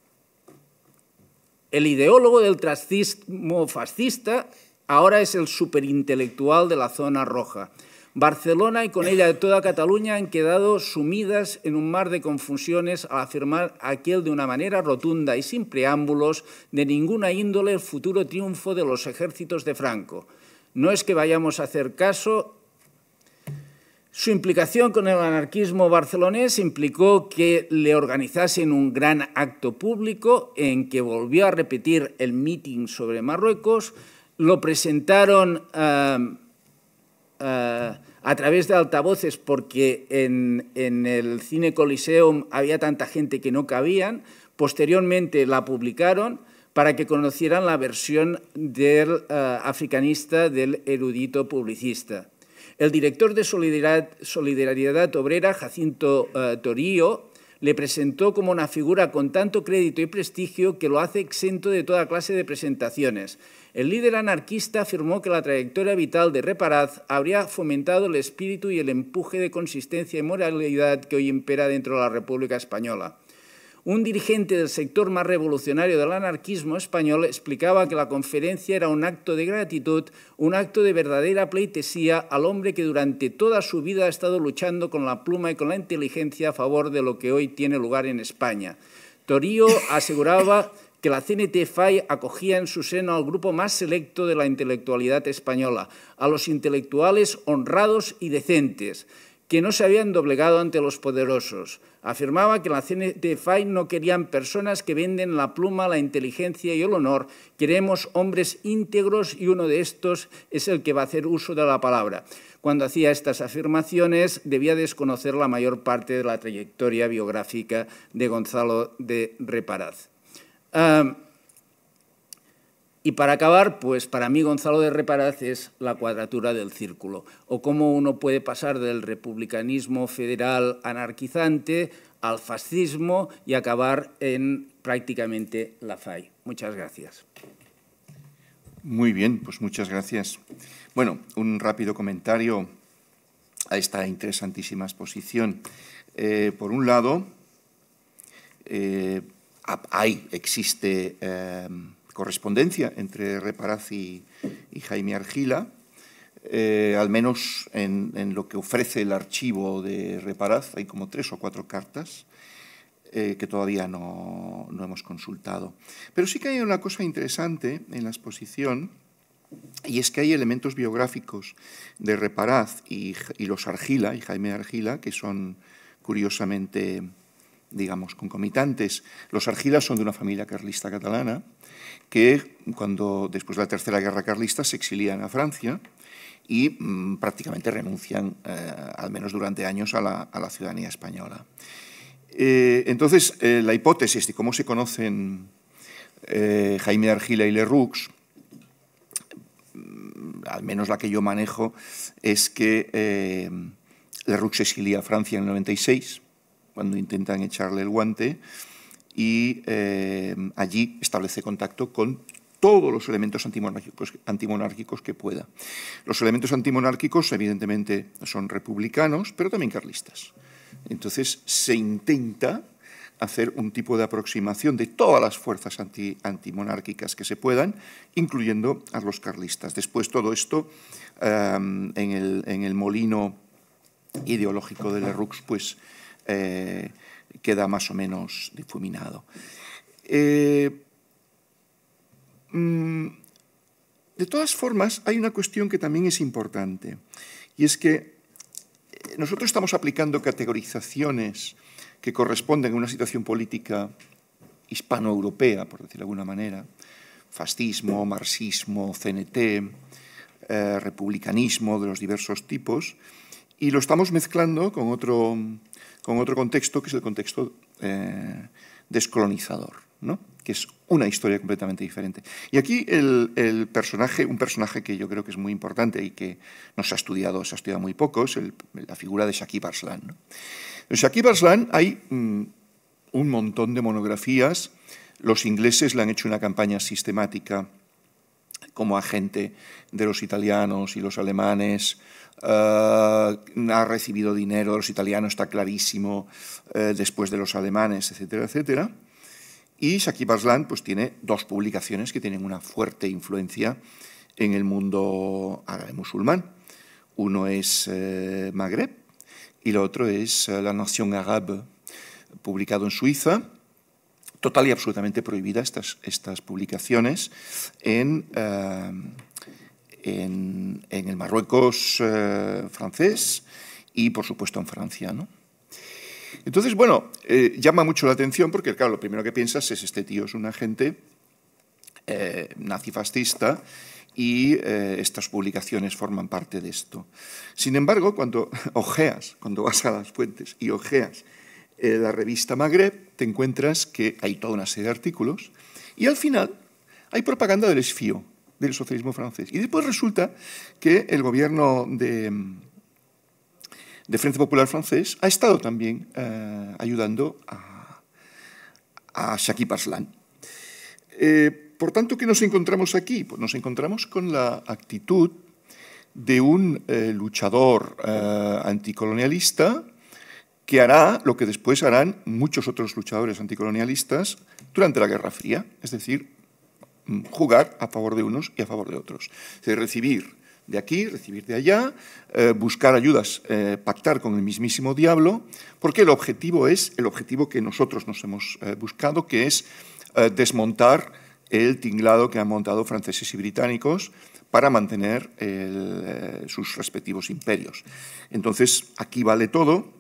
El ideólogo del trascismo fascista ahora es el superintelectual de la zona roja. Barcelona y con ella toda Cataluña han quedado sumidas en un mar de confusiones al afirmar aquel de una manera rotunda y sin preámbulos de ninguna índole el futuro triunfo de los ejércitos de Franco. No es que vayamos a hacer caso su implicación con el anarquismo barcelonés implicó que le organizasen un gran acto público en que volvió a repetir el meeting sobre Marruecos, lo presentaron eh, eh, a través de altavoces porque en, el Cine Coliseum había tanta gente que no cabían. Posteriormente la publicaron para que conocieran la versión del eh, africanista, del erudito publicista. El director de Solidaridad, Obrera, Jacinto eh, Torío, le presentó como una figura con tanto crédito y prestigio que lo hace exento de toda clase de presentaciones el líder anarquista afirmó que la trayectoria vital de Reparaz habría fomentado el espíritu y el empuje de consistencia y moralidad que hoy impera dentro de la República Española. Un dirigente del sector más revolucionario del anarquismo español explicaba que la conferencia era un acto de gratitud, un acto de verdadera pleitesía al hombre que durante toda su vida ha estado luchando con la pluma y con la inteligencia a favor de lo que hoy tiene lugar en España. Torío aseguraba que la cntfi acogía en su seno al grupo más selecto de la intelectualidad española, a los intelectuales honrados y decentes, que no se habían doblegado ante los poderosos. Afirmaba que la cntfi no querían personas que venden la pluma, la inteligencia y el honor. Queremos hombres íntegros y uno de estos es el que va a hacer uso de la palabra. Cuando hacía estas afirmaciones debía desconocer la mayor parte de la trayectoria biográfica de Gonzalo de Reparaz y para acabar, pues para mí Gonzalo de Reparaz es la cuadratura del círculo, o cómo uno puede pasar del republicanismo federal anarquizante al fascismo y acabar en prácticamente la FAI. Muchas gracias. Muy bien, pues muchas gracias. Bueno, un rápido comentario a esta interesantísima exposición. Eh, por un lado, eh, hay, ah, existe em, correspondencia entre Reparaz y, Jaime Argila, eh, al menos en, lo que ofrece el archivo de Reparaz, hay como tres o cuatro cartas eh, que todavía no, hemos consultado. Pero sí que hay una cosa interesante en la exposición, y es que hay elementos biográficos de Reparaz y los Argila, y Jaime Argila, que son curiosamente digamos, concomitantes. Los Argilas son de una familia carlista catalana que cuando después de la Tercera Guerra Carlista se exilian a Francia y mm, prácticamente renuncian, eh, al menos durante años, a la, ciudadanía española. Eh, entonces, eh, la hipótesis de cómo se conocen Jaime Argila y Lerux, mm, al menos la que yo manejo, es que Lerux se exilia a Francia en el 96 cuando intentan echarle el guante y eh, allí establece contacto con todos los elementos antimonárquicos, que pueda. Los elementos antimonárquicos, evidentemente, son republicanos, pero también carlistas. Entonces, se intenta hacer un tipo de aproximación de todas las fuerzas antimonárquicas que se puedan, incluyendo a los carlistas. Después, todo esto eh, en, el, en, el, molino ideológico de Lerux, pues eh, queda más o menos difuminado. Eh, mm, de todas formas, hay una cuestión que también es importante, y es que eh, nosotros estamos aplicando categorizaciones que corresponden a una situación política hispano-europea, por decirlo de alguna manera, fascismo, marxismo, CNT, republicanismo de los diversos tipos, y lo estamos mezclando con otro, con otro contexto, que es el contexto eh, descolonizador, que es una historia completamente diferente. Y aquí el, personaje, un personaje que yo creo que es muy importante y que nos ha estudiado, se ha estudiado muy poco, es la figura de Shakib Arslan. En Shakib Arslan hay mm, un montón de monografías, los ingleses le han hecho una campaña sistemática como agente de los italianos y los alemanes, eh, ha recibido dinero de los italianos, está clarísimo, eh, después de los alemanes, etcétera, etcétera. Y Shakib Arslan pues, tiene dos publicaciones que tienen una fuerte influencia en el mundo árabe musulmán. Uno es eh, Magreb y lo otro es La Nación Árabe, publicado en Suiza. Total y absolutamente prohibidas estas, estas publicaciones en en, el Marruecos eh, francés y, por supuesto, en Francia. ¿no? Entonces, bueno, eh, llama mucho la atención porque, claro, lo primero que piensas es este tío es un agente eh, nazifascista y estas publicaciones forman parte de esto. Sin embargo, cuando ojeas, cuando vas a las fuentes y ojeas la revista Magreb, te encuentras que hay toda una serie de artículos y al final hay propaganda del esfío del socialismo francés. Y después resulta que el gobierno de, Frente Popular francés ha estado también eh, ayudando a, a eh, por tanto, ¿qué nos encontramos aquí? Pues nos encontramos con la actitud de un eh, luchador anticolonialista que hará lo que después harán muchos otros luchadores anticolonialistas durante la Guerra Fría, es decir, jugar a favor de unos y a favor de otros. recibir de aquí, recibir de allá, eh, buscar ayudas, eh, pactar con el mismísimo diablo, porque el objetivo es el objetivo que nosotros nos hemos eh, buscado, que es desmontar el tinglado que han montado franceses y británicos para mantener sus respectivos imperios. Entonces, aquí vale todo,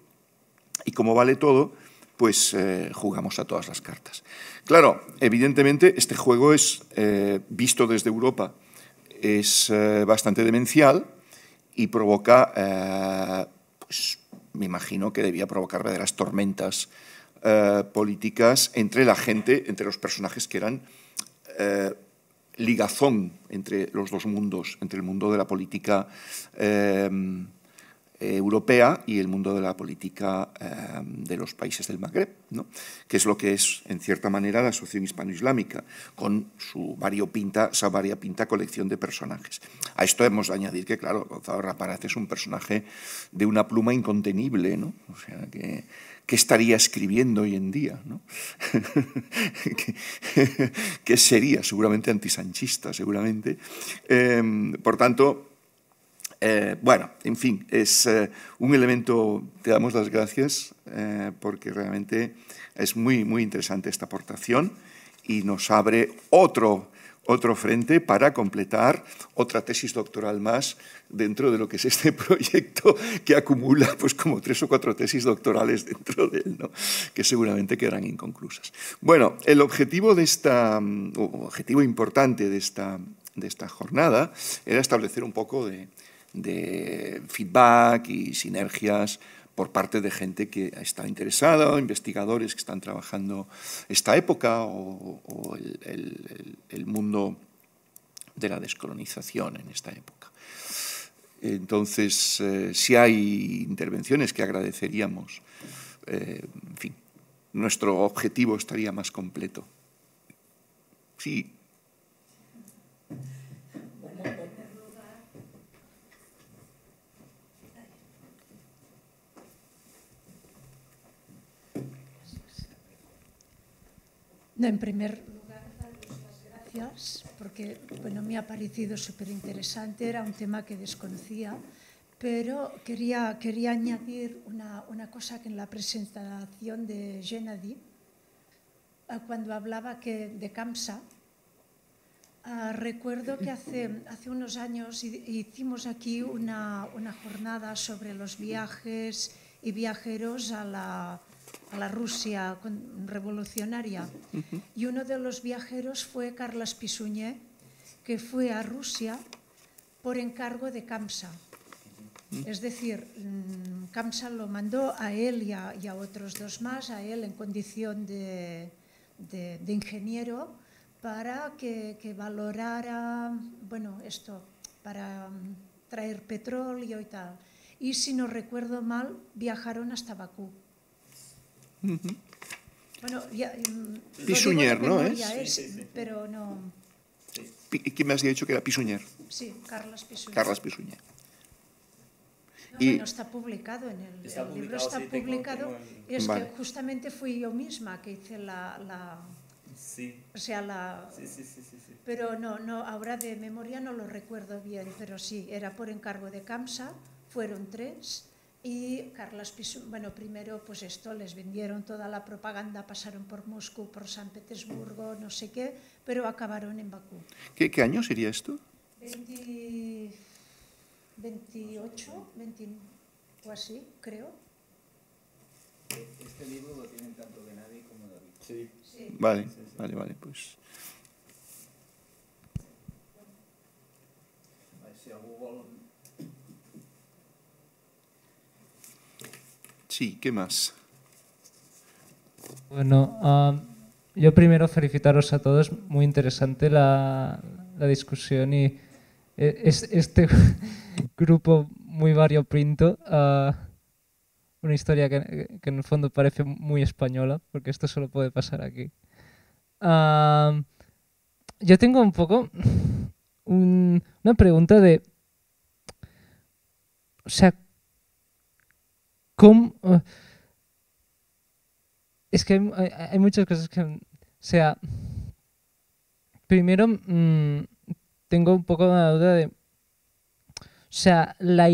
y como vale todo, pues jugamos a todas las cartas. Claro, evidentemente este juego es, eh, visto desde Europa, es eh, bastante demencial y provoca, eh, pues me imagino que debía provocar verdaderas tormentas políticas entre la gente, entre los personajes que eran ligazón entre los dos mundos, entre el mundo de la política eh, europea y el mundo de la política eh, de los países del Magreb, ¿no? que es lo que es, en cierta manera, la asociación hispano-islámica, con su variopinta, esa colección de personajes. A esto hemos de añadir que, claro, Gonzalo Raparaz es un personaje de una pluma incontenible, o sea, que, ¿qué estaría escribiendo hoy en día? ¿no? ¿Qué, sería? Seguramente antisanchista, seguramente. Eh, por tanto, eh, bueno, en fin, es eh, un elemento, te damos las gracias eh, porque realmente es muy, muy interesante esta aportación y nos abre otro, otro frente para completar otra tesis doctoral más dentro de lo que es este proyecto que acumula pues como tres o cuatro tesis doctorales dentro de él, que seguramente quedarán inconclusas. Bueno, el objetivo de esta, mm, objetivo importante de esta, de esta jornada era establecer un poco de, de feedback y sinergias por parte de gente que está interesada, investigadores que están trabajando esta época o, el, mundo de la descolonización en esta época. Entonces, eh, si hay intervenciones que agradeceríamos, eh, en fin, nuestro objetivo estaría más completo. Sí, en primer lugar, gracias, porque bueno, me ha parecido súper interesante, era un tema que desconocía, pero quería, quería añadir una, una cosa que en la presentación de Genadi, cuando hablaba que, de CAMSA, ah, recuerdo que hace, hace unos años hicimos aquí una, una, jornada sobre los viajes y viajeros a la, a la Rusia revolucionaria. Y uno de los viajeros fue Carlos Pisuñé, que fue a Rusia por encargo de Kamsa. Es decir, mm, Kamsa lo mandó a él y a, otros dos más, a él en condición de, ingeniero, para que, que, valorara, bueno, esto, para mm, traer petróleo y tal. Y si no recuerdo mal, viajaron hasta Bakú. Bueno, ya, eh, mm, Pisuñer, ¿no? Es, Pero no... ¿Quién me has dicho que era Pisuñer? Sí, Carlos Pisuñer. Carlos Pisuñer. No, y... está publicado en el, libro, está publicado. Es que justamente fui yo misma que hice la, Sí. O sea, la... Sí, sí, sí, sí, Pero no, no, ahora de memoria no lo recuerdo bien, pero sí, era por encargo de CAMSA, fueron tres, y Carlos Pisu, bueno, primero pues esto, les vendieron toda la propaganda, pasaron por Moscú, por San Petersburgo, no sé qué, pero acabaron en Bakú. ¿Qué, qué año sería esto? 28, 29, o así, creo. Este libro lo tienen tanto nadie como David. Sí. sí. Vale, vale, vale, pues... Sí, ¿qué más? Bueno, um, yo primero felicitaros a todos. Muy interesante la, discusión y eh, este grupo muy variopinto. Uh, una historia que, en el fondo parece muy española, porque esto solo puede pasar aquí. Um, yo tengo un poco una pregunta de... O sea, es que hay, muchas cosas que... O sea, primero mm, tengo un poco de duda de... O sea, la,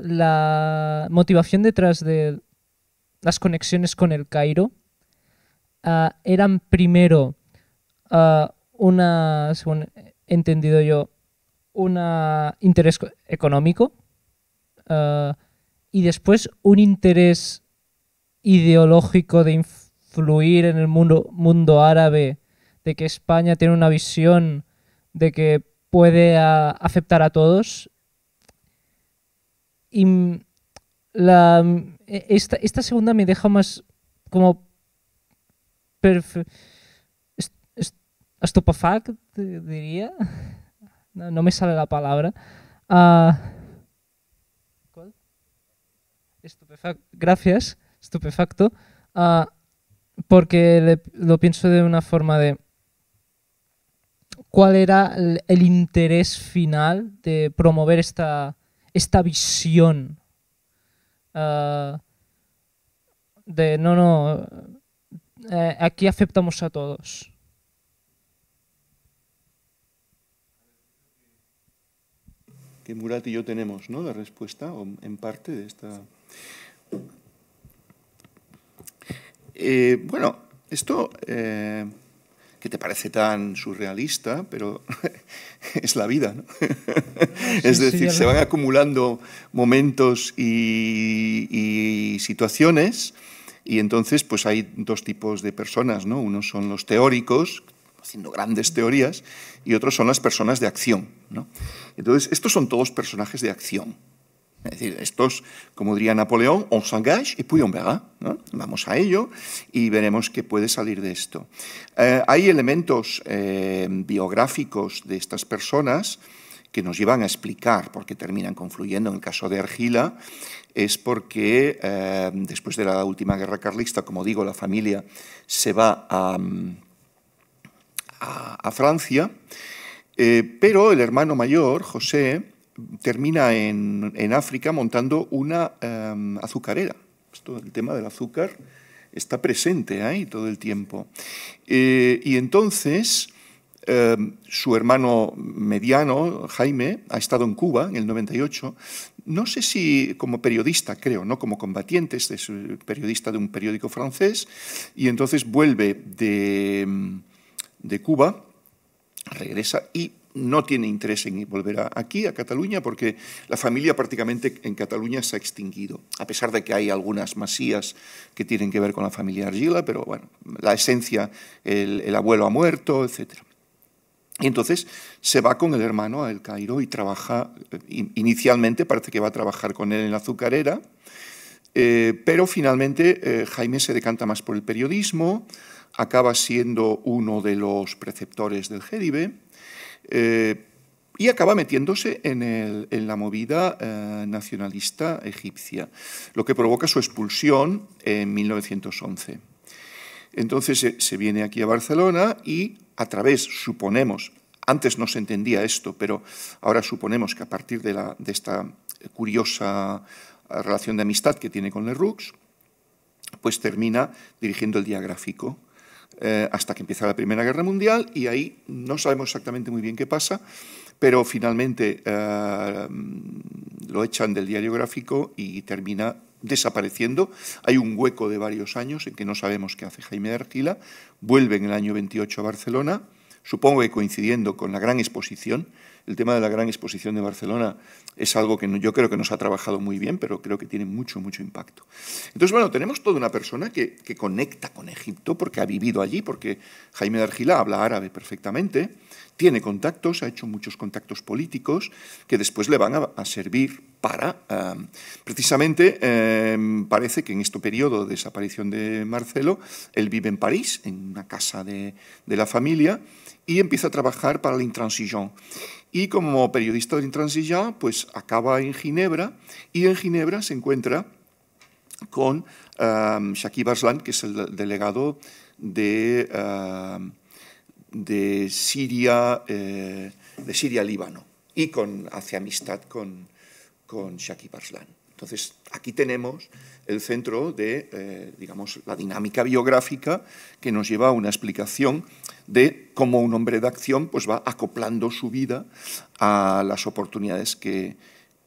la, motivación detrás de las conexiones con el Cairo ah, eran primero ah, una, según he entendido yo, un interés económico. Ah, y después un interés ideológico de influir en el mundo, mundo árabe, de que España tiene una visión de que puede aceptar a todos. Y la, e, esta, esta segunda me deja más como estupefacto, diría. No, me sale la palabra. Ah, gracias, estupefacto, ah, porque lo pienso de una forma de cuál era el, interés final de promover esta, esta visión ah, de no, no, eh, aquí aceptamos a todos. que Murat yo tenemos, ¿no? La respuesta, en parte, de esta eh, bueno, esto eh, que te parece tan surrealista, pero es la vida, ¿no? es decir, se van acumulando momentos y, situaciones y entonces, pues hay dos tipos de personas, ¿no? Uno son los teóricos, haciendo grandes teorías, y otros son las personas de acción, ¿no? Entonces, estos son todos personajes de acción. Es decir, estos, como diría Napoleón, on s'engage y puis on verra. Vamos a ello y veremos qué puede salir de esto. Eh, hay elementos eh, biográficos de estas personas que nos llevan a explicar por qué terminan confluyendo. En el caso de Argila es porque eh, después de la última guerra carlista, como digo, la familia se va a, a Francia, pero el hermano mayor, José, termina en, África montando una em, azucarera. Pues el tema del azúcar está presente ahí todo el tiempo. Eh, y entonces em, su hermano mediano, Jaime, ha estado en Cuba en el 98, no sé si como periodista, creo, no como combatiente, este es periodista de un periódico francés, y entonces vuelve de, em, de Cuba, regresa y no tiene interés en volver aquí, a Cataluña, porque la familia prácticamente en Cataluña se ha extinguido, a pesar de que hay algunas masías que tienen que ver con la familia Argila, pero bueno, la esencia, el, abuelo ha muerto, etc. Y entonces se va con el hermano a El Cairo y trabaja, eh, inicialmente parece que va a trabajar con él en la azucarera, eh, pero finalmente eh, Jaime se decanta más por el periodismo, acaba siendo uno de los preceptores del Gédive, eh, y acaba metiéndose en, la movida eh, nacionalista egipcia, lo que provoca su expulsión en 1911. Entonces eh, se, viene aquí a Barcelona y a través, suponemos, antes no se entendía esto, pero ahora suponemos que a partir de, esta curiosa relación de amistad que tiene con Leroux, pues termina dirigiendo el Diagráfico. Eh, hasta que empieza la Primera Guerra Mundial y ahí no sabemos exactamente muy bien qué pasa, pero finalmente eh, lo echan del diario gráfico y termina desapareciendo. Hay un hueco de varios años en que no sabemos qué hace Jaime de Argila. Vuelve en el año 28 a Barcelona, supongo que coincidiendo con la gran exposición el tema de la gran exposición de Barcelona es algo que yo creo que nos ha trabajado muy bien, pero creo que tiene mucho, mucho impacto. Entonces, bueno, tenemos toda una persona que, conecta con Egipto porque ha vivido allí, porque Jaime de Argila habla árabe perfectamente, tiene contactos, ha hecho muchos contactos políticos que después le van a, servir para, eh, precisamente, eh, parece que en este periodo de desaparición de Marcelo, él vive en París, en una casa de, de la familia, y empieza a trabajar para la Intransigeant y como periodista de Intransija, pues acaba en Ginebra y en Ginebra se encuentra con um, Shakib Arslan, que es el delegado de, de Siria, eh, de Siria-Líbano, y con, hace amistad con, con Shakib Arslan. Entonces, aquí tenemos el centro de eh, digamos, la dinámica biográfica que nos lleva a una explicación de cómo un hombre de acción pues, va acoplando su vida a las oportunidades que,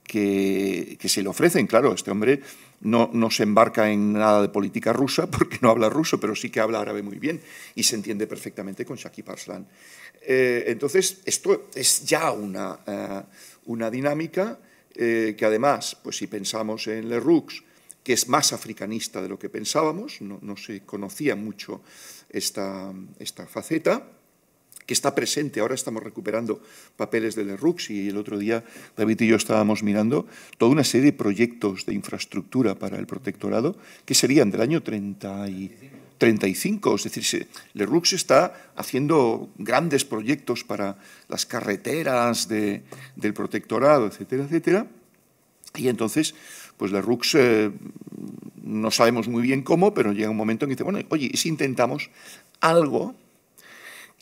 que, se le ofrecen. Claro, este hombre no, no, se embarca en nada de política rusa porque no habla ruso, pero sí que habla árabe muy bien y se entiende perfectamente con Shaki Parslan. Eh, entonces, esto es ya una, eh, una dinámica que además, pues si pensamos en Le Roux, que es más africanista de lo que pensábamos, no, se conocía mucho esta, esta faceta que está presente. Ahora estamos recuperando papeles de Lerux y el otro día David y yo estábamos mirando toda una serie de proyectos de infraestructura para el protectorado que serían del año 30 y 35. Es decir, Lerux está haciendo grandes proyectos para las carreteras del protectorado, etcétera, etcétera. Y entonces pues la Rux eh, no sabemos muy bien cómo, pero llega un momento en que dice, bueno, oye, si intentamos algo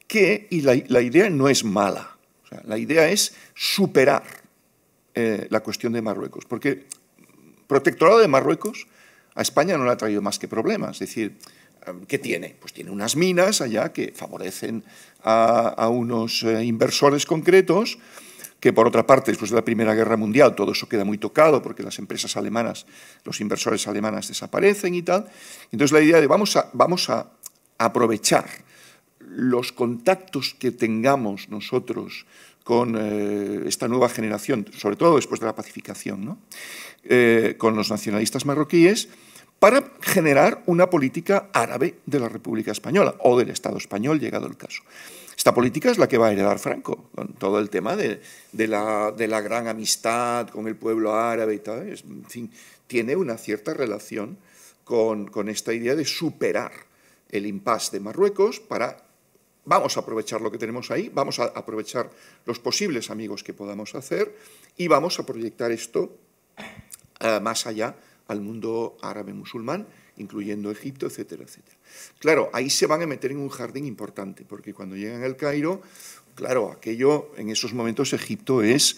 que, y la, idea no es mala, la idea es superar eh, la cuestión de Marruecos, porque protectorado de Marruecos a España no le ha traído más que problemas, es decir, eh, ¿Qué tiene? Pues tiene unas minas allá que favorecen a unos inversores concretos que por otra parte, después de la Primera Guerra Mundial, todo eso queda muy tocado porque las empresas alemanas, los inversores alemanas desaparecen y tal. Entonces la idea de vamos a, vamos a aprovechar los contactos que tengamos nosotros con eh, esta nueva generación, sobre todo después de la pacificación, eh, con los nacionalistas marroquíes, para generar una política árabe de la República Española o del Estado español, llegado el caso. Esta política es la que va a heredar Franco, con todo el tema de, la, gran amistad con el pueblo árabe y tal. en fin, tiene una cierta relación con, esta idea de superar el impasse de Marruecos para vamos a aprovechar lo que tenemos ahí, vamos a aprovechar los posibles amigos que podamos hacer y vamos a proyectar esto eh, más allá al mundo árabe musulmán, incluyendo Egipto, etcétera, etcétera. Claro, ahí se van a meter en un jardín importante, porque cuando llegan al Cairo, claro, aquello en esos momentos Egipto es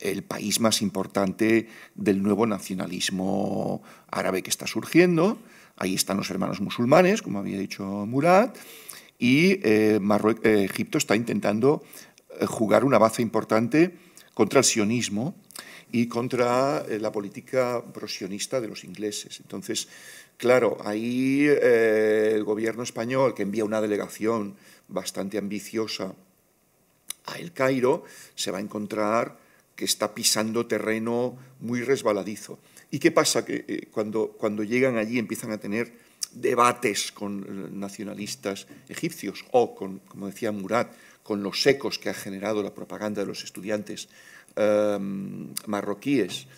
el país más importante del nuevo nacionalismo árabe que está surgiendo. Ahí están los hermanos musulmanes, como había dicho Murat, y eh, eh, Egipto está intentando eh, jugar una baza importante contra el sionismo y contra la política prosionista de los ingleses. Entonces, Claro, ahí eh, el gobierno español, que envía una delegación bastante ambiciosa a El Cairo, se va a encontrar que está pisando terreno muy resbaladizo. ¿Y qué pasa? Que eh, cuando, llegan allí empiezan a tener debates con eh, nacionalistas egipcios o con, como decía Murat, con los ecos que ha generado la propaganda de los estudiantes marroquíes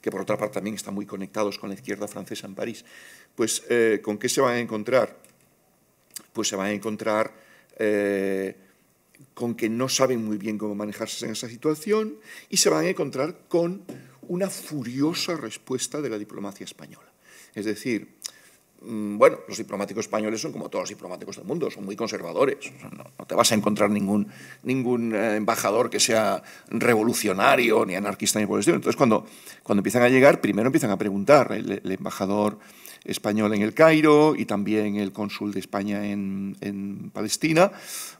que por otra parte también están muy conectados con la izquierda francesa en París, pues eh, ¿con qué se van a encontrar? Pues se van a encontrar eh, con que no saben muy bien cómo manejarse en esa situación y se van a encontrar con una furiosa respuesta de la diplomacia española. Es decir, Mm, bueno, los diplomáticos españoles son como todos los diplomáticos del mundo, son muy conservadores. No, te vas a encontrar ningún, ningún eh, embajador que sea revolucionario ni anarquista ni por Entonces, cuando, cuando empiezan a llegar, primero empiezan a preguntar el, embajador español en el Cairo y también el cónsul de España en, Palestina,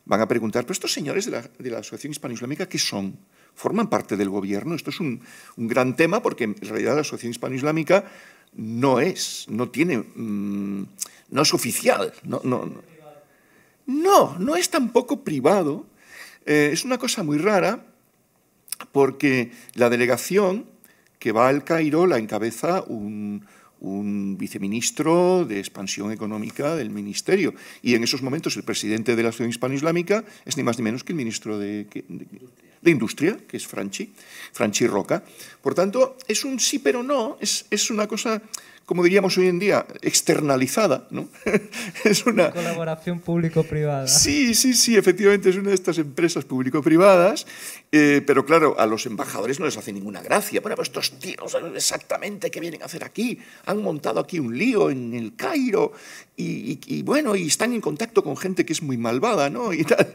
van a preguntar, pero estos señores de la, Asociación Hispano-Islámica, ¿qué son? ¿Forman parte del gobierno? Esto es un, un gran tema porque en realidad la Asociación Hispano-Islámica no es, no tiene, mm, no es oficial. No, no, no. no, es tampoco privado. Eh, es una cosa muy rara porque la delegación que va al Cairo la encabeza un, viceministro de expansión económica del ministerio. Y en esos momentos el presidente de la Asociación Hispano-Islámica es ni más ni menos que el ministro de, de industria, que es Franchi, Franchi Roca. Por tanto, es un sí pero no, es, es una cosa como diríamos hoy en día, externalizada, ¿no? es una... Colaboración público-privada. Sí, sí, sí, efectivamente es una de estas empresas público-privadas, eh, pero claro, a los embajadores no les hace ninguna gracia. Bueno, pues estos tíos exactamente qué vienen a hacer aquí, han montado aquí un lío en el Cairo y, bueno, y están en contacto con gente que es muy malvada, ¿no? Y, tal.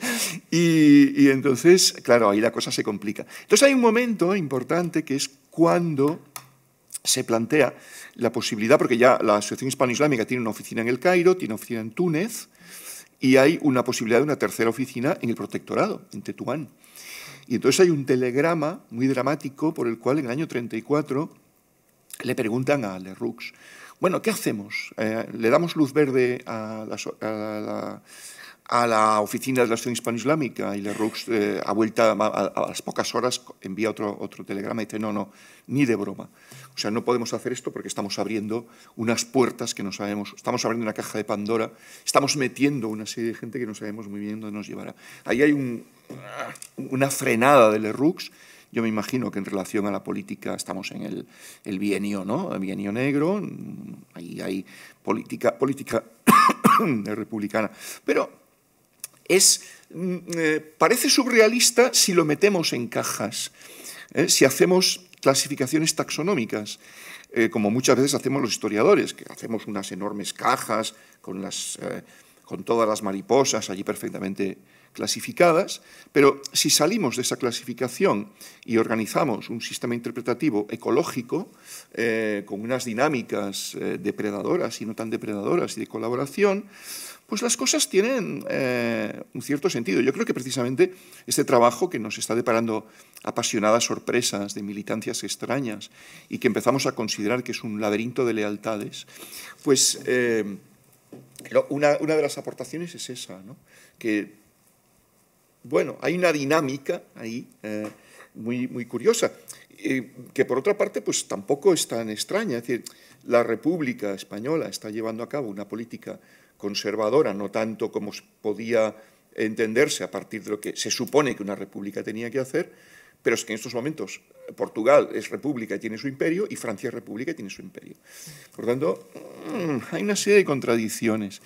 y entonces, claro, ahí la cosa se complica. Entonces hay un momento importante que es cuando se plantea la posibilidad, porque ya la Asociación Hispano-Islámica tiene una oficina en el Cairo, tiene una oficina en Túnez, y hay una posibilidad de una tercera oficina en el protectorado, en Tetuán. Y entonces hay un telegrama muy dramático por el cual en el año 34 le preguntan a Lerux, bueno, ¿qué hacemos? Eh, ¿Le damos luz verde a a la a la oficina de la Asociación hispano-islámica y le eh, a vuelta, a, las pocas horas, envía otro, otro telegrama y dice, no, no, ni de broma. O sea, no podemos hacer esto porque estamos abriendo unas puertas que no sabemos, estamos abriendo una caja de Pandora, estamos metiendo una serie de gente que no sabemos muy bien dónde nos llevará. Ahí hay una frenada de Lerux yo me imagino que en relación a la política estamos en el, el bienio, ¿no? El bienio negro, ahí hay política, política republicana. Pero es, mm, eh, parece surrealista si lo metemos en cajas, ¿eh? si hacemos clasificaciones taxonómicas, eh, como muchas veces hacemos los historiadores, que hacemos unas enormes cajas con, las, con todas las mariposas allí perfectamente clasificadas, pero si salimos de esa clasificación y organizamos un sistema interpretativo ecológico, con unas dinámicas depredadoras y no tan depredadoras y de colaboración, pues las cosas tienen eh, un cierto sentido. Yo creo que precisamente este trabajo que nos está deparando apasionadas sorpresas de militancias extrañas y que empezamos a considerar que es un laberinto de lealtades, pues eh, una, de las aportaciones es esa, que bueno, hay una dinámica ahí eh, muy, muy curiosa, que por otra parte pues tampoco es tan extraña. Es decir, la República Española está llevando a cabo una política conservadora, no tanto como podía entenderse a partir de lo que se supone que una república tenía que hacer, pero es que en estos momentos Portugal es república y tiene su imperio y Francia es república y tiene su imperio. Por tanto, mm, hay una serie de contradicciones.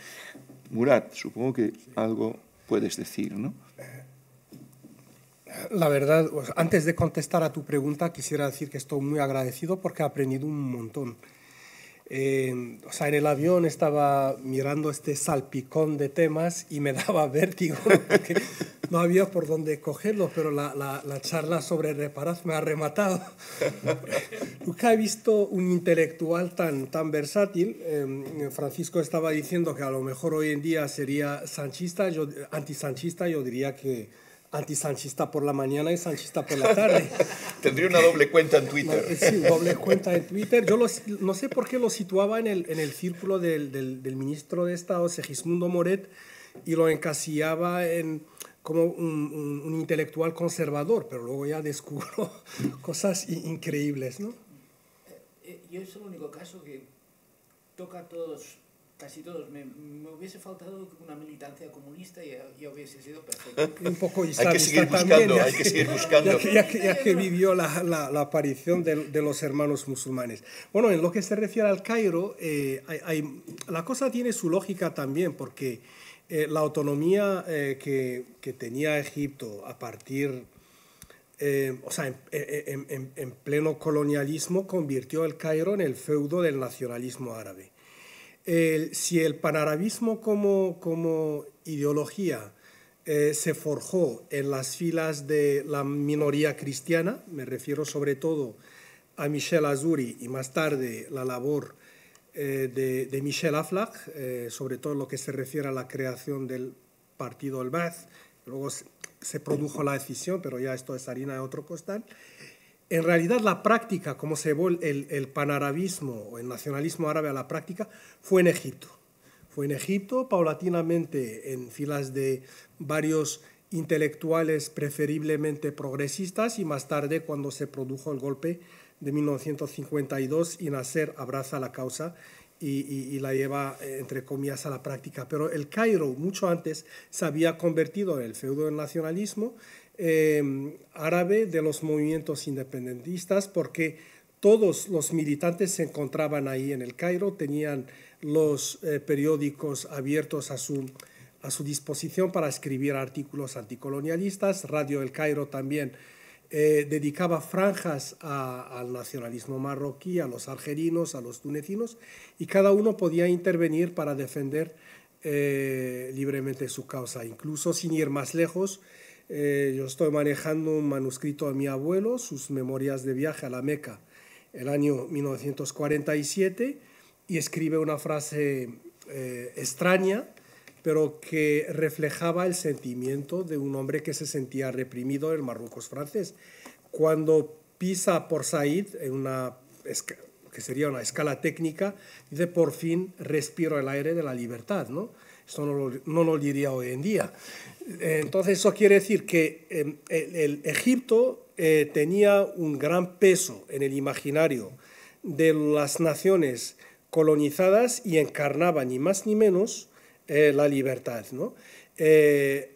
Murat, supongo que algo puedes decir, ¿no? La verdad, antes de contestar a tu pregunta, quisiera decir que estoy muy agradecido porque he aprendido un montón o sea, en el avión estaba mirando este salpicón de temas y me daba vértigo porque no había por dónde cogerlo, pero la, la, charla sobre reparaz me ha rematado. Nunca he visto un intelectual tan, tan versátil. Em, Francisco estaba diciendo que a lo mejor hoy en día sería sanchista, yo, antisanchista, yo diría que antisanchista por la mañana y sanchista por la tarde. Tendría una doble cuenta en Twitter. Sí, doble cuenta en Twitter. Yo no sé por qué lo situaba en el, en el círculo del, del, del ministro de Estado, Segismundo Moret, y lo encasillaba en como un, un, intelectual conservador, pero luego ya descubro cosas increíbles, ¿no? Eh, eh, Yo es el único caso que toca todos casi todos. Me, hubiese faltado una militancia comunista y hubiese sido perfecto. Un poco hay que seguir buscando, ya, hay que seguir buscando. vivió la, aparición de, los hermanos musulmanes. Bueno, en lo que se refiere al Cairo, eh, hay, la cosa tiene su lógica también, porque eh, la autonomía eh, que, tenía Egipto a partir... o sea, en, en pleno colonialismo convirtió el Cairo en el feudo del nacionalismo árabe si el panarabismo como, como ideología eh, se forjó en las filas de la minoría cristiana, me refiero sobre todo a Michel Azuri y más tarde la labor eh, de, de, Michel Aflach, eh, sobre todo en lo que se refiere a la creación del partido El Baz, luego se, se, produjo la decisión, pero ya esto es harina de otro costal, en realidad la práctica, como se llevó el, panarabismo o el nacionalismo árabe a la práctica, fue en Egipto. Fue en Egipto, paulatinamente en filas de varios intelectuales preferiblemente progresistas y más tarde cuando se produjo el golpe de 1952 y Nasser abraza la causa y, y la lleva, eh, entre comillas, a la práctica. Pero el Cairo, mucho antes, se había convertido en el feudo del nacionalismo Em, árabe de los movimientos independentistas, porque todos los militantes se encontraban ahí en el Cairo, tenían los eh, periódicos abiertos a su, disposición para escribir artículos anticolonialistas, Radio El Cairo también eh, dedicaba franjas al nacionalismo marroquí, a los argelinos, a los tunecinos, y cada uno podía intervenir para defender eh, libremente su causa, incluso sin ir más lejos. Eh, yo estoy manejando un manuscrito de mi abuelo, sus memorias de viaje a la Meca, el año 1947, y escribe una frase eh, extraña, pero que reflejaba el sentimiento de un hombre que se sentía reprimido en Marruecos francés. Cuando pisa por Said, en que sería una escala técnica, dice, por fin respiro el aire de la libertad, ¿no? Esto no lo, diría hoy en día. Eh, entonces eso quiere decir que em, el, Egipto eh, tenía un gran peso en el imaginario de las naciones colonizadas y encarnaba ni más ni menos eh, la libertad. ¿no?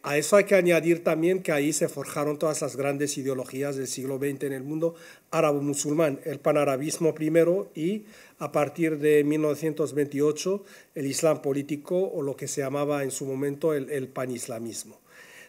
a eso hay que añadir también que ahí se forjaron todas las grandes ideologías del siglo XX en el mundo árabo-musulmán, el panarabismo primero y a partir de 1928 el Islam político o lo que se llamaba en su momento el, panislamismo.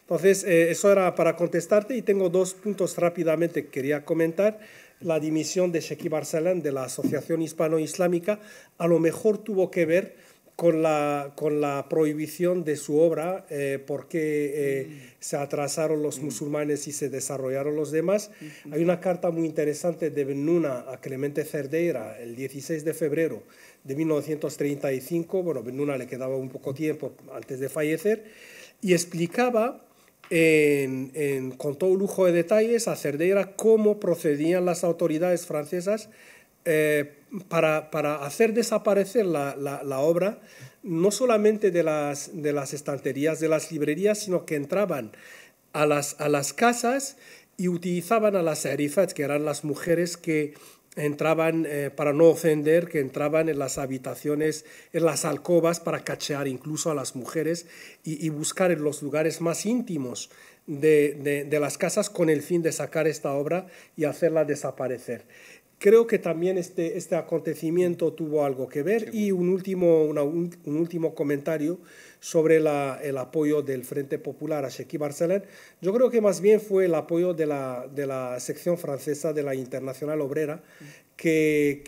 Entonces, eh, eso era para contestarte y tengo dos puntos rápidamente que quería comentar. La dimisión de Sheikh Barzalan de la Asociación Hispano-Islámica a lo mejor tuvo que ver con la, con la prohibición de su obra, eh, porque eh, se atrasaron los mm. musulmanes y se desarrollaron los demás. Mm. Hay una carta muy interesante de Nuna a Clemente Cerdeira el 16 de febrero de 1935. Bueno, Nuna le quedaba un poco tiempo antes de fallecer y explicaba con todo lujo de detalles a Cerdeira cómo procedían las autoridades francesas eh, para, hacer desaparecer la, obra, no solamente de las, estanterías, de las librerías, sino que entraban a las, casas y utilizaban a las serifas, que eran las mujeres que entraban, eh, para no ofender, que entraban en las habitaciones, en las alcobas, para cachear incluso a las mujeres y, buscar en los lugares más íntimos de, las casas con el fin de sacar esta obra y hacerla desaparecer. Creo que también este, este acontecimiento tuvo algo que ver y un último, un, último comentario sobre el apoyo del Frente Popular a Sheikh Barcelona. Yo creo que más bien fue el apoyo de la, de la sección francesa de la Internacional Obrera que,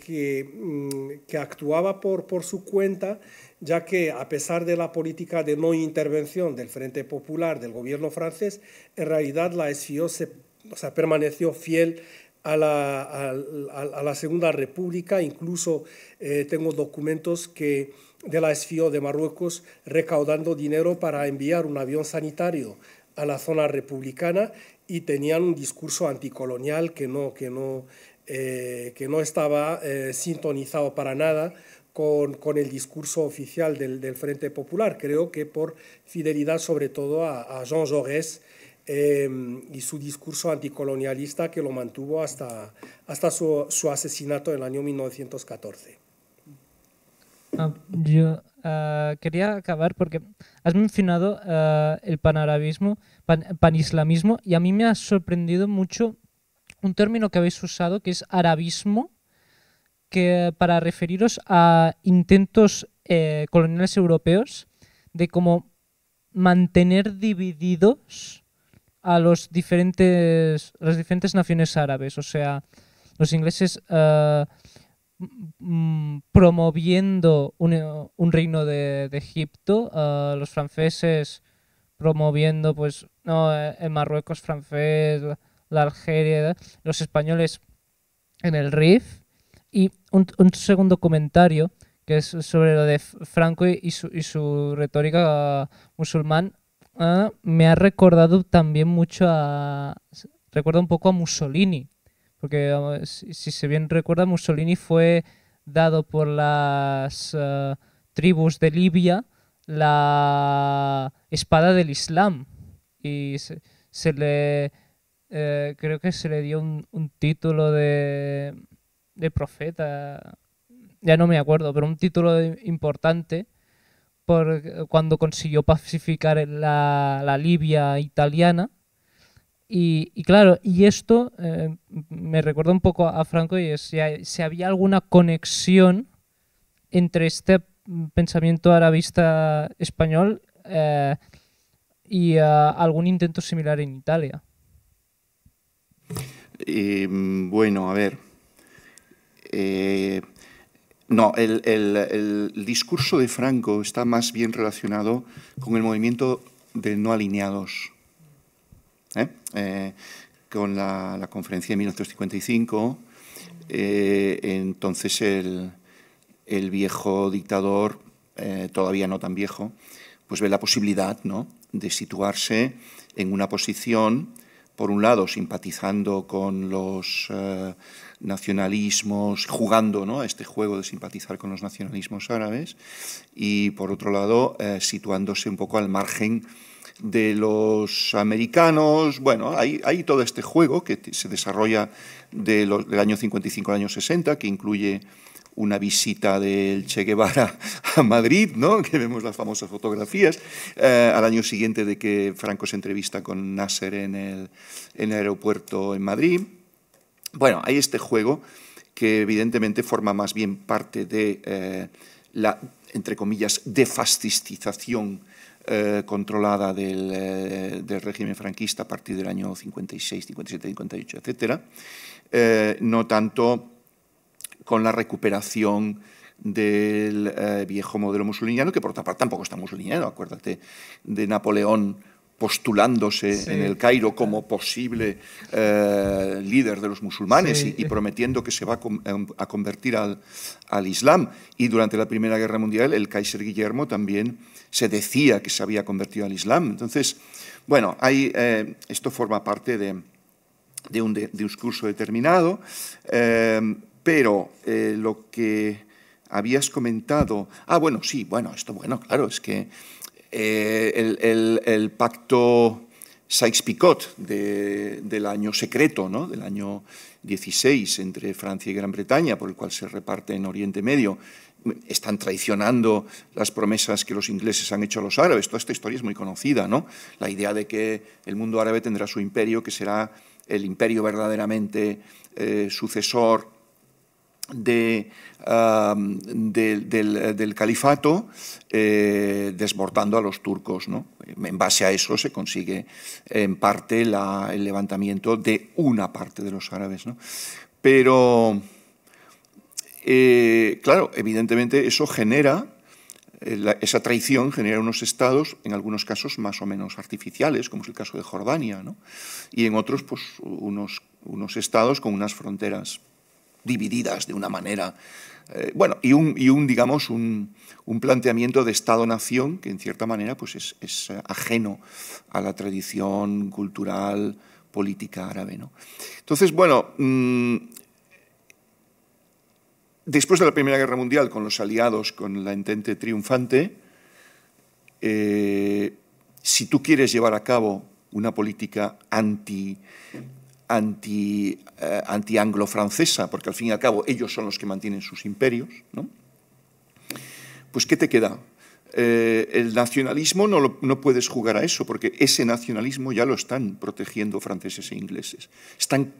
mm, que, actuaba por, por su cuenta ya que a pesar de la política de no intervención del Frente Popular del gobierno francés, en realidad la SIO se, o sea, permaneció fiel a la, Segunda República, incluso eh, tengo documentos que, de la SFIO de Marruecos recaudando dinero para enviar un avión sanitario a la zona republicana y tenían un discurso anticolonial que no, eh, estaba eh, sintonizado para nada con, el discurso oficial del, Frente Popular. Creo que por fidelidad sobre todo a, a Jean Jaurès, Em, y su discurso anticolonialista que lo mantuvo hasta, hasta su, asesinato en el año 1914. Ah, yo ah, quería acabar porque has mencionado ah, el panarabismo, panislamismo, y a mí me ha sorprendido mucho un término que habéis usado que es arabismo, que para referiros a intentos eh, coloniales europeos de cómo mantener divididos a los diferentes, las diferentes naciones árabes. O sea, los ingleses eh, promoviendo un, reino de, Egipto, eh, los franceses promoviendo, pues, no, eh, Marruecos francés, la, Algeria, los españoles en el Rif. Y un, segundo comentario que es sobre lo de Franco y y su retórica musulmán me ha recordado también mucho a... Recuerda un poco a Mussolini, porque si, se bien recuerda, Mussolini fue dado por las eh, tribus de Libia la espada del Islam y se, le... Eh, creo que se le dio un, título de profeta, ya no me acuerdo, pero un título importante cuando consiguió pacificar la, la Libia italiana. Y, claro, y esto eh, me recuerda un poco a Franco y si, había alguna conexión entre este pensamiento arabista español eh, y eh, algún intento similar en Italia. bueno, a ver. Eh, no, el, discurso de Franco está más bien relacionado con el movimiento de no alineados. ¿eh? Eh, con la, conferencia de 1955, eh, entonces el, el, viejo dictador, todavía no tan viejo, pues ve la posibilidad ¿no? de situarse en una posición, por un lado, simpatizando con los nacionalismos, jugando ¿no? a este juego de simpatizar con los nacionalismos árabes y, por otro lado, eh, situándose un poco al margen de los americanos. Bueno, hay, todo este juego que se desarrolla de del año 55 al año 60, que incluye una visita del Che Guevara a Madrid, ¿no? que vemos las famosas fotografías, eh, al año siguiente de que Franco se entrevista con Nasser en el, en el aeropuerto en Madrid. Bueno, hay este juego que evidentemente forma más bien parte de eh, la, entre comillas, de fascistización eh, controlada eh, del, régimen franquista a partir del año 56, 57, 58, etc. no tanto con la recuperación del viejo modelo musuliniano, que por otra parte tampoco está musuliniano, acuérdate de Napoleón postulándose en el Cairo como posible eh, líder de los musulmanes y, prometiendo que se va a, em, convertir al, Islam. Y durante la Primera Guerra Mundial el Kaiser Guillermo también se decía que se había convertido al Islam. Entonces, bueno, eh, esto forma parte de, un, discurso determinado, eh, pero lo que habías comentado, ah, bueno, sí, bueno, esto, bueno, claro, es que eh, el, pacto Sykes-Picot del año secreto, ¿no? del año 16 entre Francia y Gran Bretaña, por el cual se reparte en Oriente Medio, están traicionando las promesas que los ingleses han hecho a los árabes. Toda esta historia es muy conocida, ¿no? La idea de que el mundo árabe tendrá su imperio, que será el imperio verdaderamente eh, sucesor eh, del, califato eh, desbordando a los turcos. ¿no? En base a eso se consigue en parte el levantamiento de una parte de los árabes. Pero, eh, claro, evidentemente eso genera, esa traición genera unos estados, en algunos casos más o menos artificiales, como es el caso de Jordania, y en otros pues, unos estados con unas fronteras divididas de una manera. Eh, bueno, y un, digamos, un, planteamiento de Estado-nación que en cierta manera pues es, ajeno a la tradición cultural, política árabe. ¿no? Entonces, bueno, mm, después de la Primera Guerra Mundial, con los aliados, con la entente triunfante, eh, si tú quieres llevar a cabo una política anti anti, eh, anglo francesa porque al fin y al cabo ellos son los que mantienen sus imperios, ¿no? pues ¿qué te queda? Eh, el nacionalismo no, puedes jugar a eso, porque ese nacionalismo ya lo están protegiendo franceses e ingleses. Están,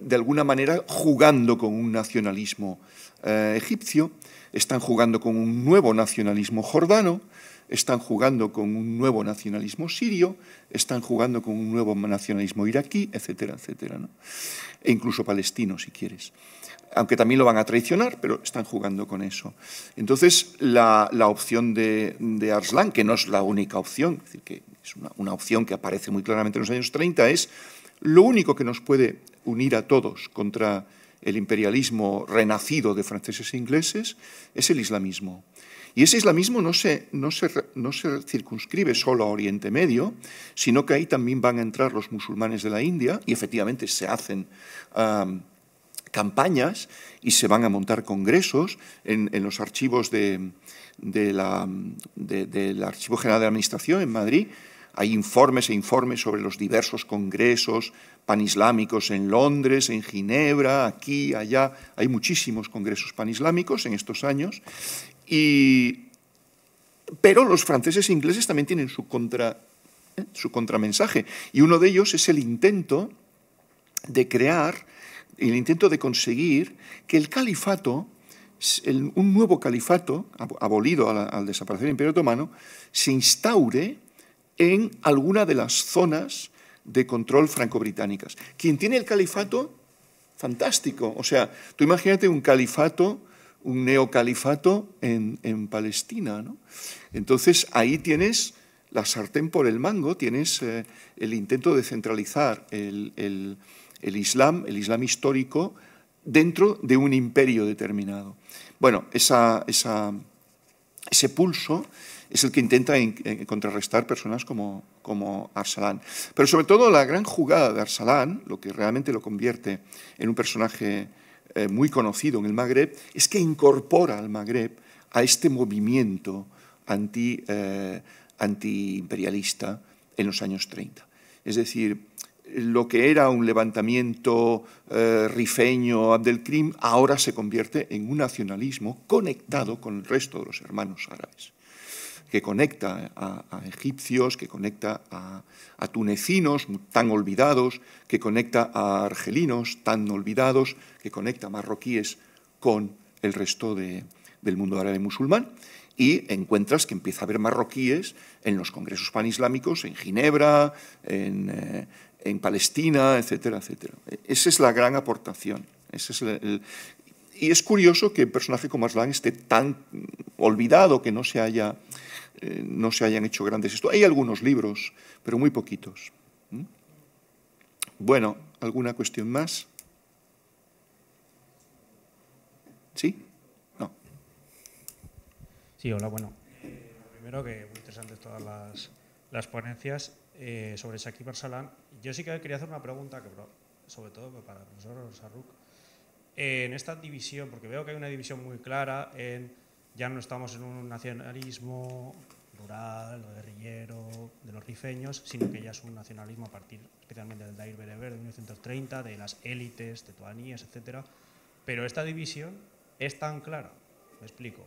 de alguna manera, jugando con un nacionalismo eh, egipcio, están jugando con un nuevo nacionalismo jordano, están jugando con un nuevo nacionalismo sirio, están jugando con un nuevo nacionalismo iraquí, etcétera, etcétera. E incluso palestino, si quieres. Aunque también lo van a traicionar, pero están jugando con eso. Entonces, la, opción de, Arslan, que no es la única opción, es decir, que es una opción que aparece muy claramente en los años 30, es lo único que nos puede unir a todos contra el imperialismo renacido de franceses e ingleses es el islamismo. Y ese islamismo no se, circunscribe solo a Oriente Medio, sino que ahí también van a entrar los musulmanes de la India y efectivamente se hacen campañas y se van a montar congresos en, los archivos de, la, del Archivo General de Administración en Madrid. Hay informes e informes sobre los diversos congresos panislámicos en Londres, en Ginebra, aquí, allá. Hay muchísimos congresos panislámicos en estos años pero los franceses e ingleses también tienen eh, su, contramensaje. Y uno de ellos es el intento de crear, el intento de conseguir que el califato, un nuevo califato, abolido al, desaparecer el Imperio Otomano, se instaure en alguna de las zonas de control franco-británicas. Quien tiene el califato, fantástico. O sea, tú imagínate un califato un neocalifato en, Palestina. Entonces ahí tienes la sartén por el mango, tienes eh, el intento de centralizar el, Islam, el Islam histórico, dentro de un imperio determinado. Bueno, esa, esa, ese pulso es el que intenta contrarrestar personas como, como Arsalan. Pero sobre todo la gran jugada de Arsalan, lo que realmente lo convierte en un personaje eh, muy conocido en el Magreb, es que incorpora al Magreb a este movimiento anti, eh, antiimperialista en los años 30. Es decir, lo que era un levantamiento eh, rifeño Abdelkrim ahora se convierte en un nacionalismo conectado con el resto de los hermanos árabes que conecta a, egipcios, que conecta a, tunecinos tan olvidados, que conecta a argelinos tan olvidados, que conecta marroquíes con el resto del mundo árabe musulmán. Y encuentras que empieza a haber marroquíes en los congresos panislámicos, en Ginebra, en, eh, Palestina, etcétera, etcétera. E-, esa es la gran aportación. es y es curioso que un personaje como Aslan esté tan olvidado, que no se haya eh, no se hayan hecho grandes esto Hay algunos libros, pero muy poquitos. Bueno, ¿alguna cuestión más? ¿Sí? No. Sí, hola, bueno. Eh, primero que muy interesantes todas las, ponencias eh, sobre Shakib Arsalan. Yo sí que quería hacer una pregunta, sobre todo para el profesor Sarruk. en esta división, porque veo que hay una división muy clara en ya no estamos en un nacionalismo rural o guerrillero de los rifeños, sino que ya es un nacionalismo a partir especialmente del Dair Bereber de 1930, de las élites tuanías etc. Pero esta división es tan clara, me explico.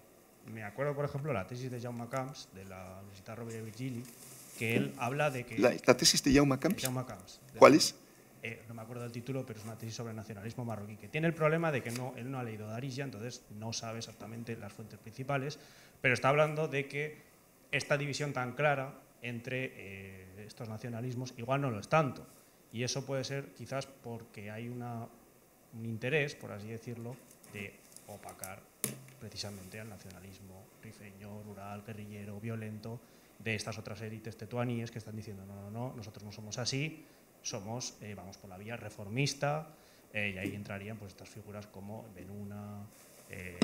Me acuerdo, por ejemplo, la tesis de Jaume Camps, de la Universidad Robert Virgili, que él habla de que... ¿La, tesis de Jaume Camps? ¿Cuál es? Eh, no me acuerdo del título, pero es una tesis sobre nacionalismo marroquí, que tiene el problema de que no, él no ha leído Darija, entonces no sabe exactamente las fuentes principales, pero está hablando de que esta división tan clara entre eh, estos nacionalismos igual no lo es tanto. Y eso puede ser quizás porque hay un interés, por así decirlo, de opacar precisamente al nacionalismo rifeño, rural, guerrillero, violento, de estas otras élites tetuaníes que están diciendo, no, no, no, nosotros no somos así, somos, eh, vamos por la vía reformista, eh, y ahí entrarían pues estas figuras como Benuna, eh,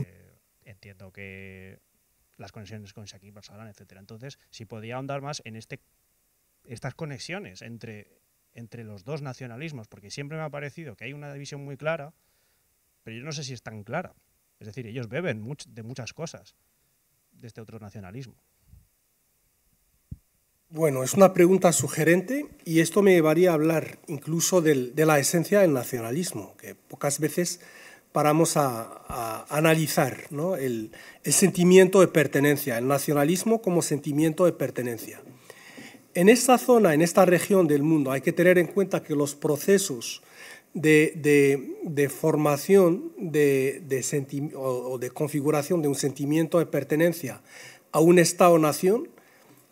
entiendo que las conexiones con Shaquille Barcelona, etcétera. Entonces, si podía ahondar más en este, estas conexiones entre, entre los dos nacionalismos, porque siempre me ha parecido que hay una división muy clara, pero yo no sé si es tan clara. Es decir, ellos beben de muchas cosas de este otro nacionalismo. Bueno, es una pregunta sugerente y esto me llevaría a hablar incluso de la esencia del nacionalismo, que pocas veces paramos a, analizar el, sentimiento de pertenencia, el nacionalismo como sentimiento de pertenencia. En esta zona, en esta región del mundo, hay que tener en cuenta que los procesos de, formación o de configuración de un sentimiento de pertenencia a un Estado-nación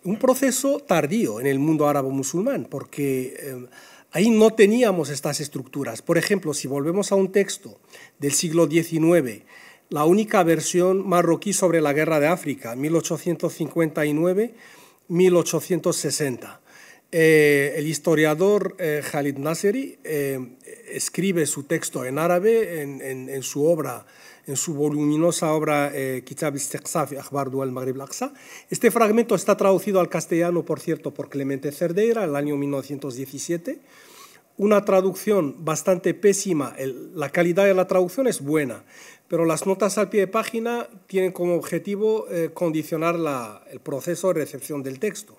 un proceso tardío en el mundo árabe-musulmán, porque eh, ahí no teníamos estas estructuras. Por ejemplo, si volvemos a un texto del siglo XIX, la única versión marroquí sobre la guerra de África, 1859-1860. Eh, el historiador eh, Khalid Nasseri escribe su texto en árabe en su obra en su voluminosa obra eh, Kitab Istiqsaf Akbar Este fragmento está traducido al castellano, por cierto, por Clemente Cerdeira, en el año 1917. Una traducción bastante pésima, la calidad de la traducción es buena, pero las notas al pie de página tienen como objetivo eh, condicionar el proceso de recepción del texto.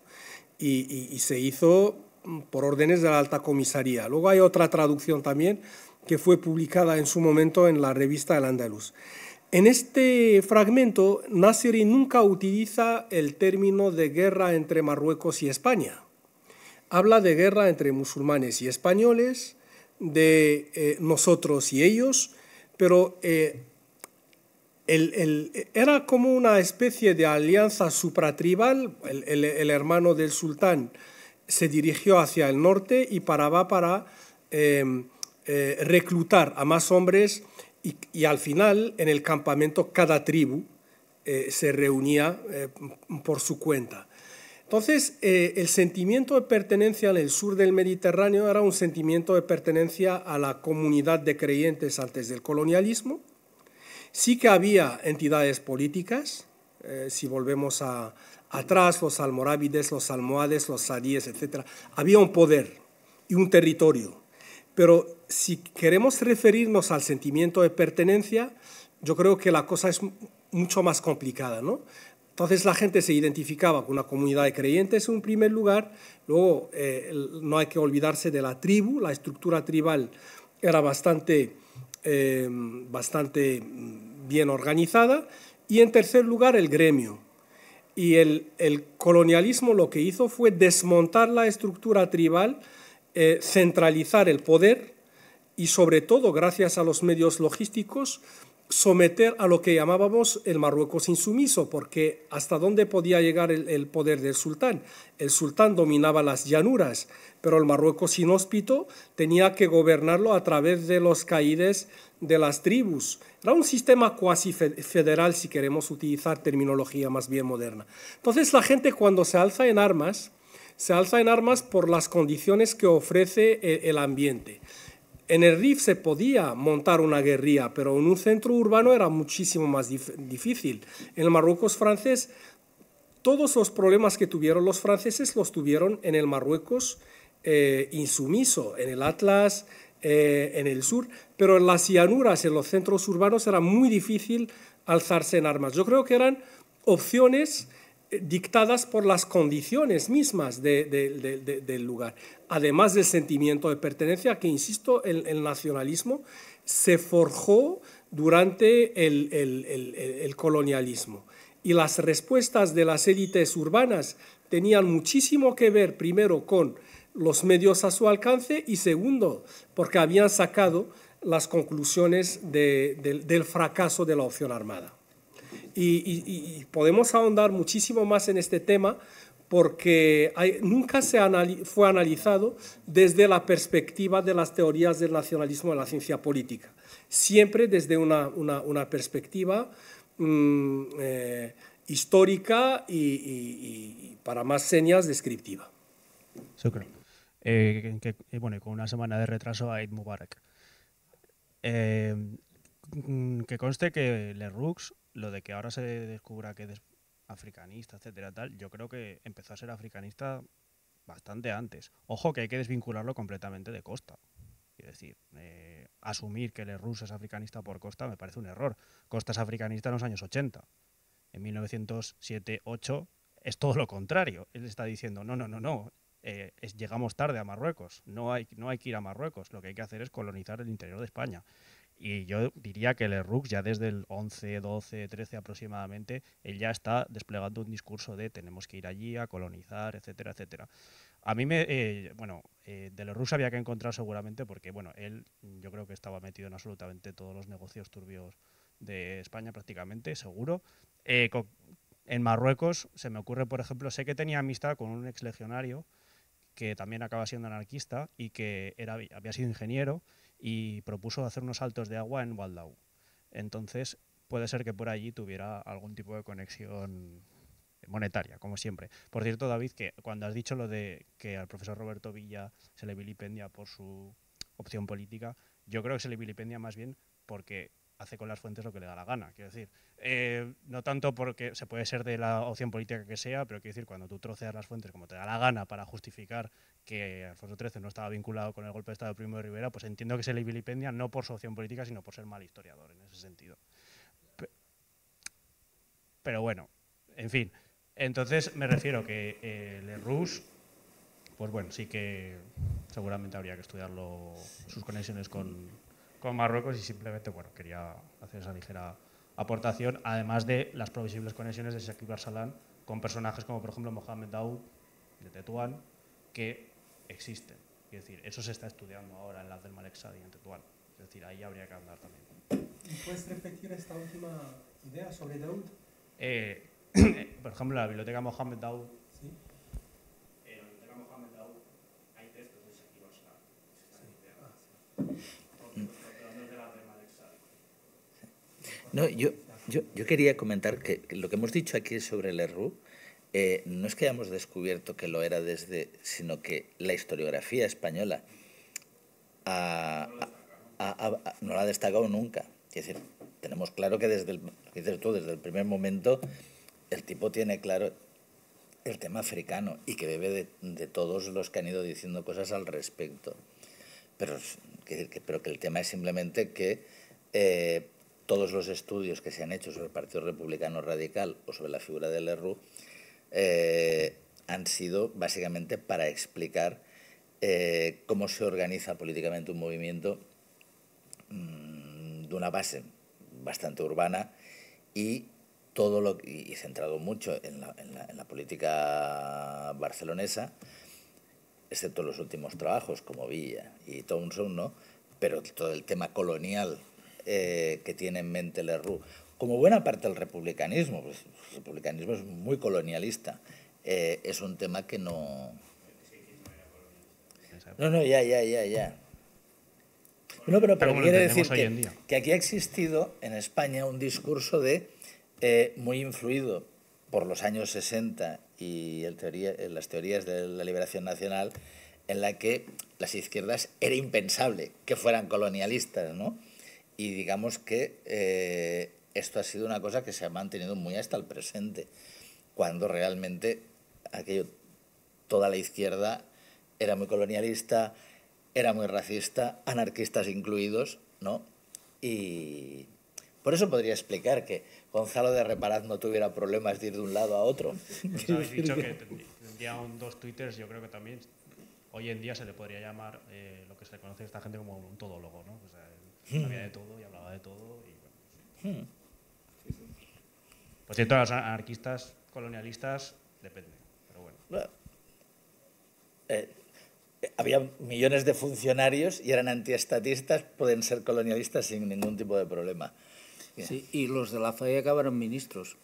y se hizo mm, por órdenes de la alta comisaría. Luego hay otra traducción también que fue publicada en su momento en la revista El Andaluz. En este fragmento, Nasiri nunca utiliza el término de guerra entre Marruecos y España. Habla de guerra entre musulmanes y españoles, de eh, nosotros y ellos, pero eh, era como una especie de alianza supratribal. El, el, hermano del sultán se dirigió hacia el norte y paraba para... Eh, eh, reclutar a más hombres y, al final en el campamento cada tribu eh, se reunía eh, por su cuenta. Entonces el sentimiento de pertenencia en el sur del Mediterráneo era un sentimiento de pertenencia a la comunidad de creyentes antes del colonialismo. Sí que había entidades políticas, si volvemos atrás, los almorávides, los almohades, los sadíes, etc. Había un poder y un territorio, pero si queremos referirnos al sentimiento de pertenencia, yo creo que la cosa es mucho más complicada, ¿no? Entonces la gente se identificaba con una comunidad de creyentes en un primer lugar, luego eh, no hay que olvidarse de la tribu, la estructura tribal era bastante, eh, bastante bien organizada, y en tercer lugar el gremio. Y el, colonialismo lo que hizo fue desmontar la estructura tribal, eh, centralizar el poder y sobre todo gracias a los medios logísticos, someter a lo que llamábamos el Marruecos insumiso, porque hasta dónde podía llegar el, poder del sultán. El sultán dominaba las llanuras, pero el Marruecos inhóspito tenía que gobernarlo a través de los caídes de las tribus. Era un sistema cuasi federal, si queremos utilizar terminología más bien moderna. Entonces la gente cuando se alza en armas, se alza en armas por las condiciones que ofrece el ambiente. En el RIF se podía montar una guerrilla, pero en un centro urbano era muchísimo más difícil. En el Marruecos francés, todos los problemas que tuvieron los franceses los tuvieron en el Marruecos eh, insumiso, en el Atlas, eh, en el sur, pero en las llanuras, en los centros urbanos, era muy difícil alzarse en armas. Yo creo que eran opciones dictadas por las condiciones mismas del lugar, además del sentimiento de pertenencia que, insisto, el, nacionalismo se forjó durante el, colonialismo. Y las respuestas de las élites urbanas tenían muchísimo que ver, primero, con los medios a su alcance y segundo, porque habían sacado las conclusiones del fracaso de la opción armada y, podemos ahondar muchísimo más en este tema porque nunca se fue analizado desde la perspectiva de las teorías del nacionalismo de la ciencia política, siempre desde una, perspectiva mm, eh, histórica y, para más señas, descriptiva. Eh, bueno, con una semana de retraso a Mubarak. Eh, Mm, que conste que Lerux, lo de que ahora se descubra que es africanista, etcétera, tal, yo creo que empezó a ser africanista bastante antes. Ojo que hay que desvincularlo completamente de Costa. Es decir, eh, asumir que Lerux es africanista por Costa me parece un error. Costa es africanista en los años 80. En 1907-8 es todo lo contrario. Él está diciendo, no, no, no, no, eh, es, llegamos tarde a Marruecos, no hay, no hay que ir a Marruecos, lo que hay que hacer es colonizar el interior de España. Y yo diría que el Rux ya desde el 11, 12, 13 aproximadamente, él ya está desplegando un discurso de tenemos que ir allí a colonizar, etcétera, etcétera. A mí me, eh, bueno, eh, de los había que encontrar seguramente porque, bueno, él mm, yo creo que estaba metido en absolutamente todos los negocios turbios de España prácticamente, seguro. Eh, en Marruecos se me ocurre, por ejemplo, sé que tenía amistad con un ex legionario que también acaba siendo anarquista y que era, había sido ingeniero y propuso hacer unos saltos de agua en Waldau. Entonces, puede ser que por allí tuviera algún tipo de conexión monetaria, como siempre. Por cierto, David, que cuando has dicho lo de que al profesor Roberto Villa se le vilipendia por su opción política, yo creo que se le vilipendia más bien porque hace con las fuentes lo que le da la gana. Quiero decir, eh, no tanto porque se puede ser de la opción política que sea, pero quiero decir, cuando tú troceas las fuentes como te da la gana para justificar que Alfonso XIII no estaba vinculado con el golpe de Estado de Primo de Rivera, pues entiendo que se le vilipendia no por su opción política, sino por ser mal historiador en ese sentido. Pero bueno, en fin. Entonces me refiero que el eh, Le pues bueno, sí que seguramente habría que estudiarlo, sus conexiones con, con Marruecos y simplemente bueno, quería hacer esa ligera aportación, además de las provisibles conexiones de Shakib Arsalan con personajes como por ejemplo Mohamed Daoud de Tetuán, que existen. Es decir, eso se está estudiando ahora en la del Malek Sadi en Tetuán. Es decir, ahí habría que andar también. ¿Puedes repetir esta última idea sobre Daoud? Eh, eh por ejemplo, la biblioteca Mohamed Daoud hay textos de Thank sí. No, yo, yo, yo quería comentar que lo que hemos dicho aquí sobre el eh, no es que hayamos descubierto que lo era desde, sino que la historiografía española no la ha destacado nunca. Es decir, tenemos claro que desde el, desde el primer momento el tipo tiene claro el tema africano y que debe de, todos los que han ido diciendo cosas al respecto. Pero que, que el tema es simplemente que eh, todos los estudios que se han hecho sobre el Partido Republicano Radical o sobre la figura de Lerru eh, han sido básicamente para explicar eh, cómo se organiza políticamente un movimiento mm, de una base bastante urbana y todo lo y centrado mucho en la, política barcelonesa, excepto los últimos trabajos como Villa y Townsend ¿no? pero todo el tema colonial eh, que tiene en mente Leroux. Como buena parte del republicanismo, pues, el republicanismo es muy colonialista, eh, es un tema que no... No, no, ya, ya, ya, ya. No, pero, quiero quiere decir que, aquí ha existido en España un discurso de eh, muy influido por los años 60 y el las teorías de la liberación nacional en la que las izquierdas era impensable que fueran colonialistas, ¿no? y digamos que eh, esto ha sido una cosa que se ha mantenido muy hasta el presente, cuando realmente aquello, toda la izquierda era muy colonialista, era muy racista, anarquistas incluidos, ¿no? Y por eso podría explicar que Gonzalo de Reparaz no tuviera problemas de ir de un lado a otro. Pues habéis dicho que tendría un, dos twitters, yo creo que también hoy en día se le podría llamar eh, lo que se conoce a esta gente como un todólogo, ¿no? Había de todo y hablaba de todo. Y, pues, hmm. Por cierto, los anarquistas colonialistas depende, pero bueno. Eh, eh, había millones de funcionarios y eran antiestatistas, pueden ser colonialistas sin ningún tipo de problema. y los de la FAE acabaron ministros.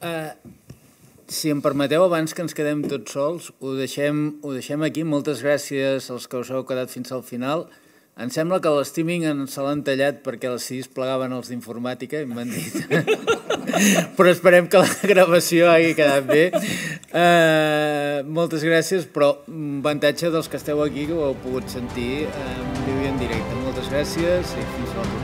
Ah, si em permeteu, abans que ens quedem tots sols, ho deixem, ho deixem aquí. Moltes gràcies als que us heu quedat fins al final. Em sembla que l'estiming ens l'han tallat perquè les CIS plegaven els d'informàtica i m'han dit... però esperem que la gravació hagi quedat bé. Uh, moltes gràcies, però un avantatge dels que esteu aquí que ho heu pogut sentir eh, en uh, viu i en directe. Moltes gràcies i fins la